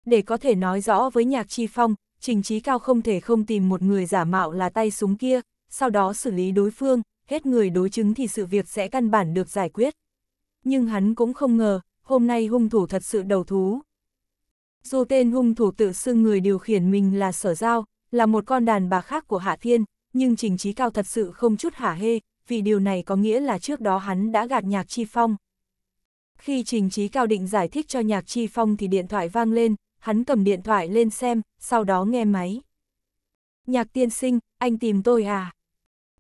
Để có thể nói rõ với nhạc chi phong, trình trí cao không thể không tìm một người giả mạo là tay súng kia, sau đó xử lý đối phương, hết người đối chứng thì sự việc sẽ căn bản được giải quyết. Nhưng hắn cũng không ngờ, hôm nay hung thủ thật sự đầu thú. Dù tên hung thủ tự xưng người điều khiển mình là sở giao, là một con đàn bà khác của Hạ Thiên, nhưng trình trí cao thật sự không chút hả hê, vì điều này có nghĩa là trước đó hắn đã gạt nhạc chi phong. Khi trình trí cao định giải thích cho nhạc chi phong thì điện thoại vang lên, hắn cầm điện thoại lên xem, sau đó nghe máy. Nhạc tiên sinh, anh tìm tôi à?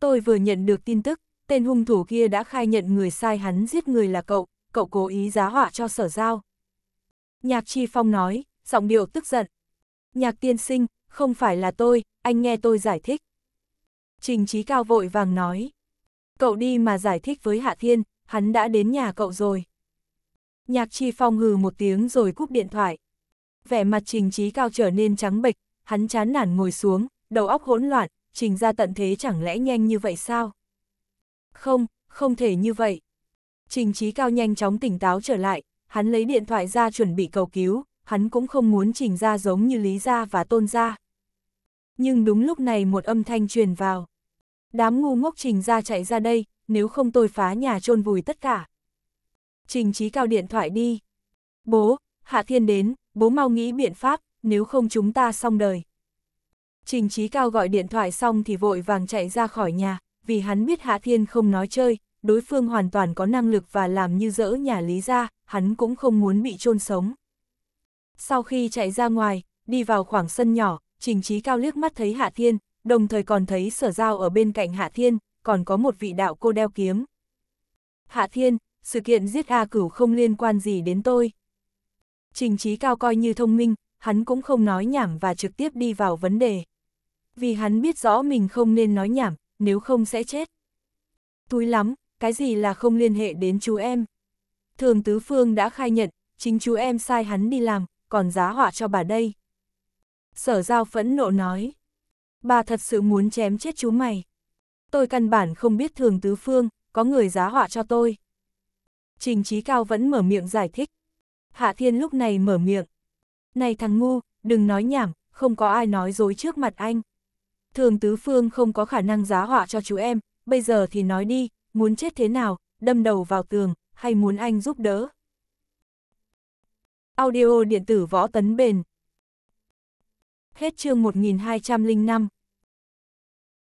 Tôi vừa nhận được tin tức, tên hung thủ kia đã khai nhận người sai hắn giết người là cậu, cậu cố ý giá họa cho sở giao. Nhạc Chi Phong nói, giọng điệu tức giận. Nhạc tiên sinh, không phải là tôi, anh nghe tôi giải thích. Trình chí cao vội vàng nói. Cậu đi mà giải thích với Hạ Thiên, hắn đã đến nhà cậu rồi. Nhạc Chi Phong hừ một tiếng rồi cúp điện thoại. Vẻ mặt trình chí cao trở nên trắng bệch, hắn chán nản ngồi xuống, đầu óc hỗn loạn, trình ra tận thế chẳng lẽ nhanh như vậy sao? Không, không thể như vậy. Trình trí cao nhanh chóng tỉnh táo trở lại, hắn lấy điện thoại ra chuẩn bị cầu cứu, hắn cũng không muốn trình ra giống như lý gia và tôn gia. Nhưng đúng lúc này một âm thanh truyền vào. Đám ngu ngốc trình ra chạy ra đây, nếu không tôi phá nhà chôn vùi tất cả. Trình trí cao điện thoại đi. Bố, Hạ Thiên đến, bố mau nghĩ biện pháp, nếu không chúng ta xong đời. Trình Chí Cao gọi điện thoại xong thì vội vàng chạy ra khỏi nhà, vì hắn biết Hạ Thiên không nói chơi, đối phương hoàn toàn có năng lực và làm như dỡ nhà lý ra, hắn cũng không muốn bị chôn sống. Sau khi chạy ra ngoài, đi vào khoảng sân nhỏ, Trình Chí Cao liếc mắt thấy Hạ Thiên, đồng thời còn thấy sở giao ở bên cạnh Hạ Thiên, còn có một vị đạo cô đeo kiếm. Hạ Thiên, sự kiện giết A cửu không liên quan gì đến tôi. Trình Chí Cao coi như thông minh, hắn cũng không nói nhảm và trực tiếp đi vào vấn đề vì hắn biết rõ mình không nên nói nhảm, nếu không sẽ chết. Túi lắm, cái gì là không liên hệ đến chú em. Thường Tứ Phương đã khai nhận, chính chú em sai hắn đi làm, còn giá họa cho bà đây. Sở giao phẫn nộ nói, bà thật sự muốn chém chết chú mày. Tôi căn bản không biết Thường Tứ Phương, có người giá họa cho tôi. Trình Trí Cao vẫn mở miệng giải thích. Hạ Thiên lúc này mở miệng. Này thằng ngu, đừng nói nhảm, không có ai nói dối trước mặt anh thường tứ phương không có khả năng giá họa cho chú em, bây giờ thì nói đi, muốn chết thế nào, đâm đầu vào tường, hay muốn anh giúp đỡ. Audio điện tử võ tấn bền Hết chương 1205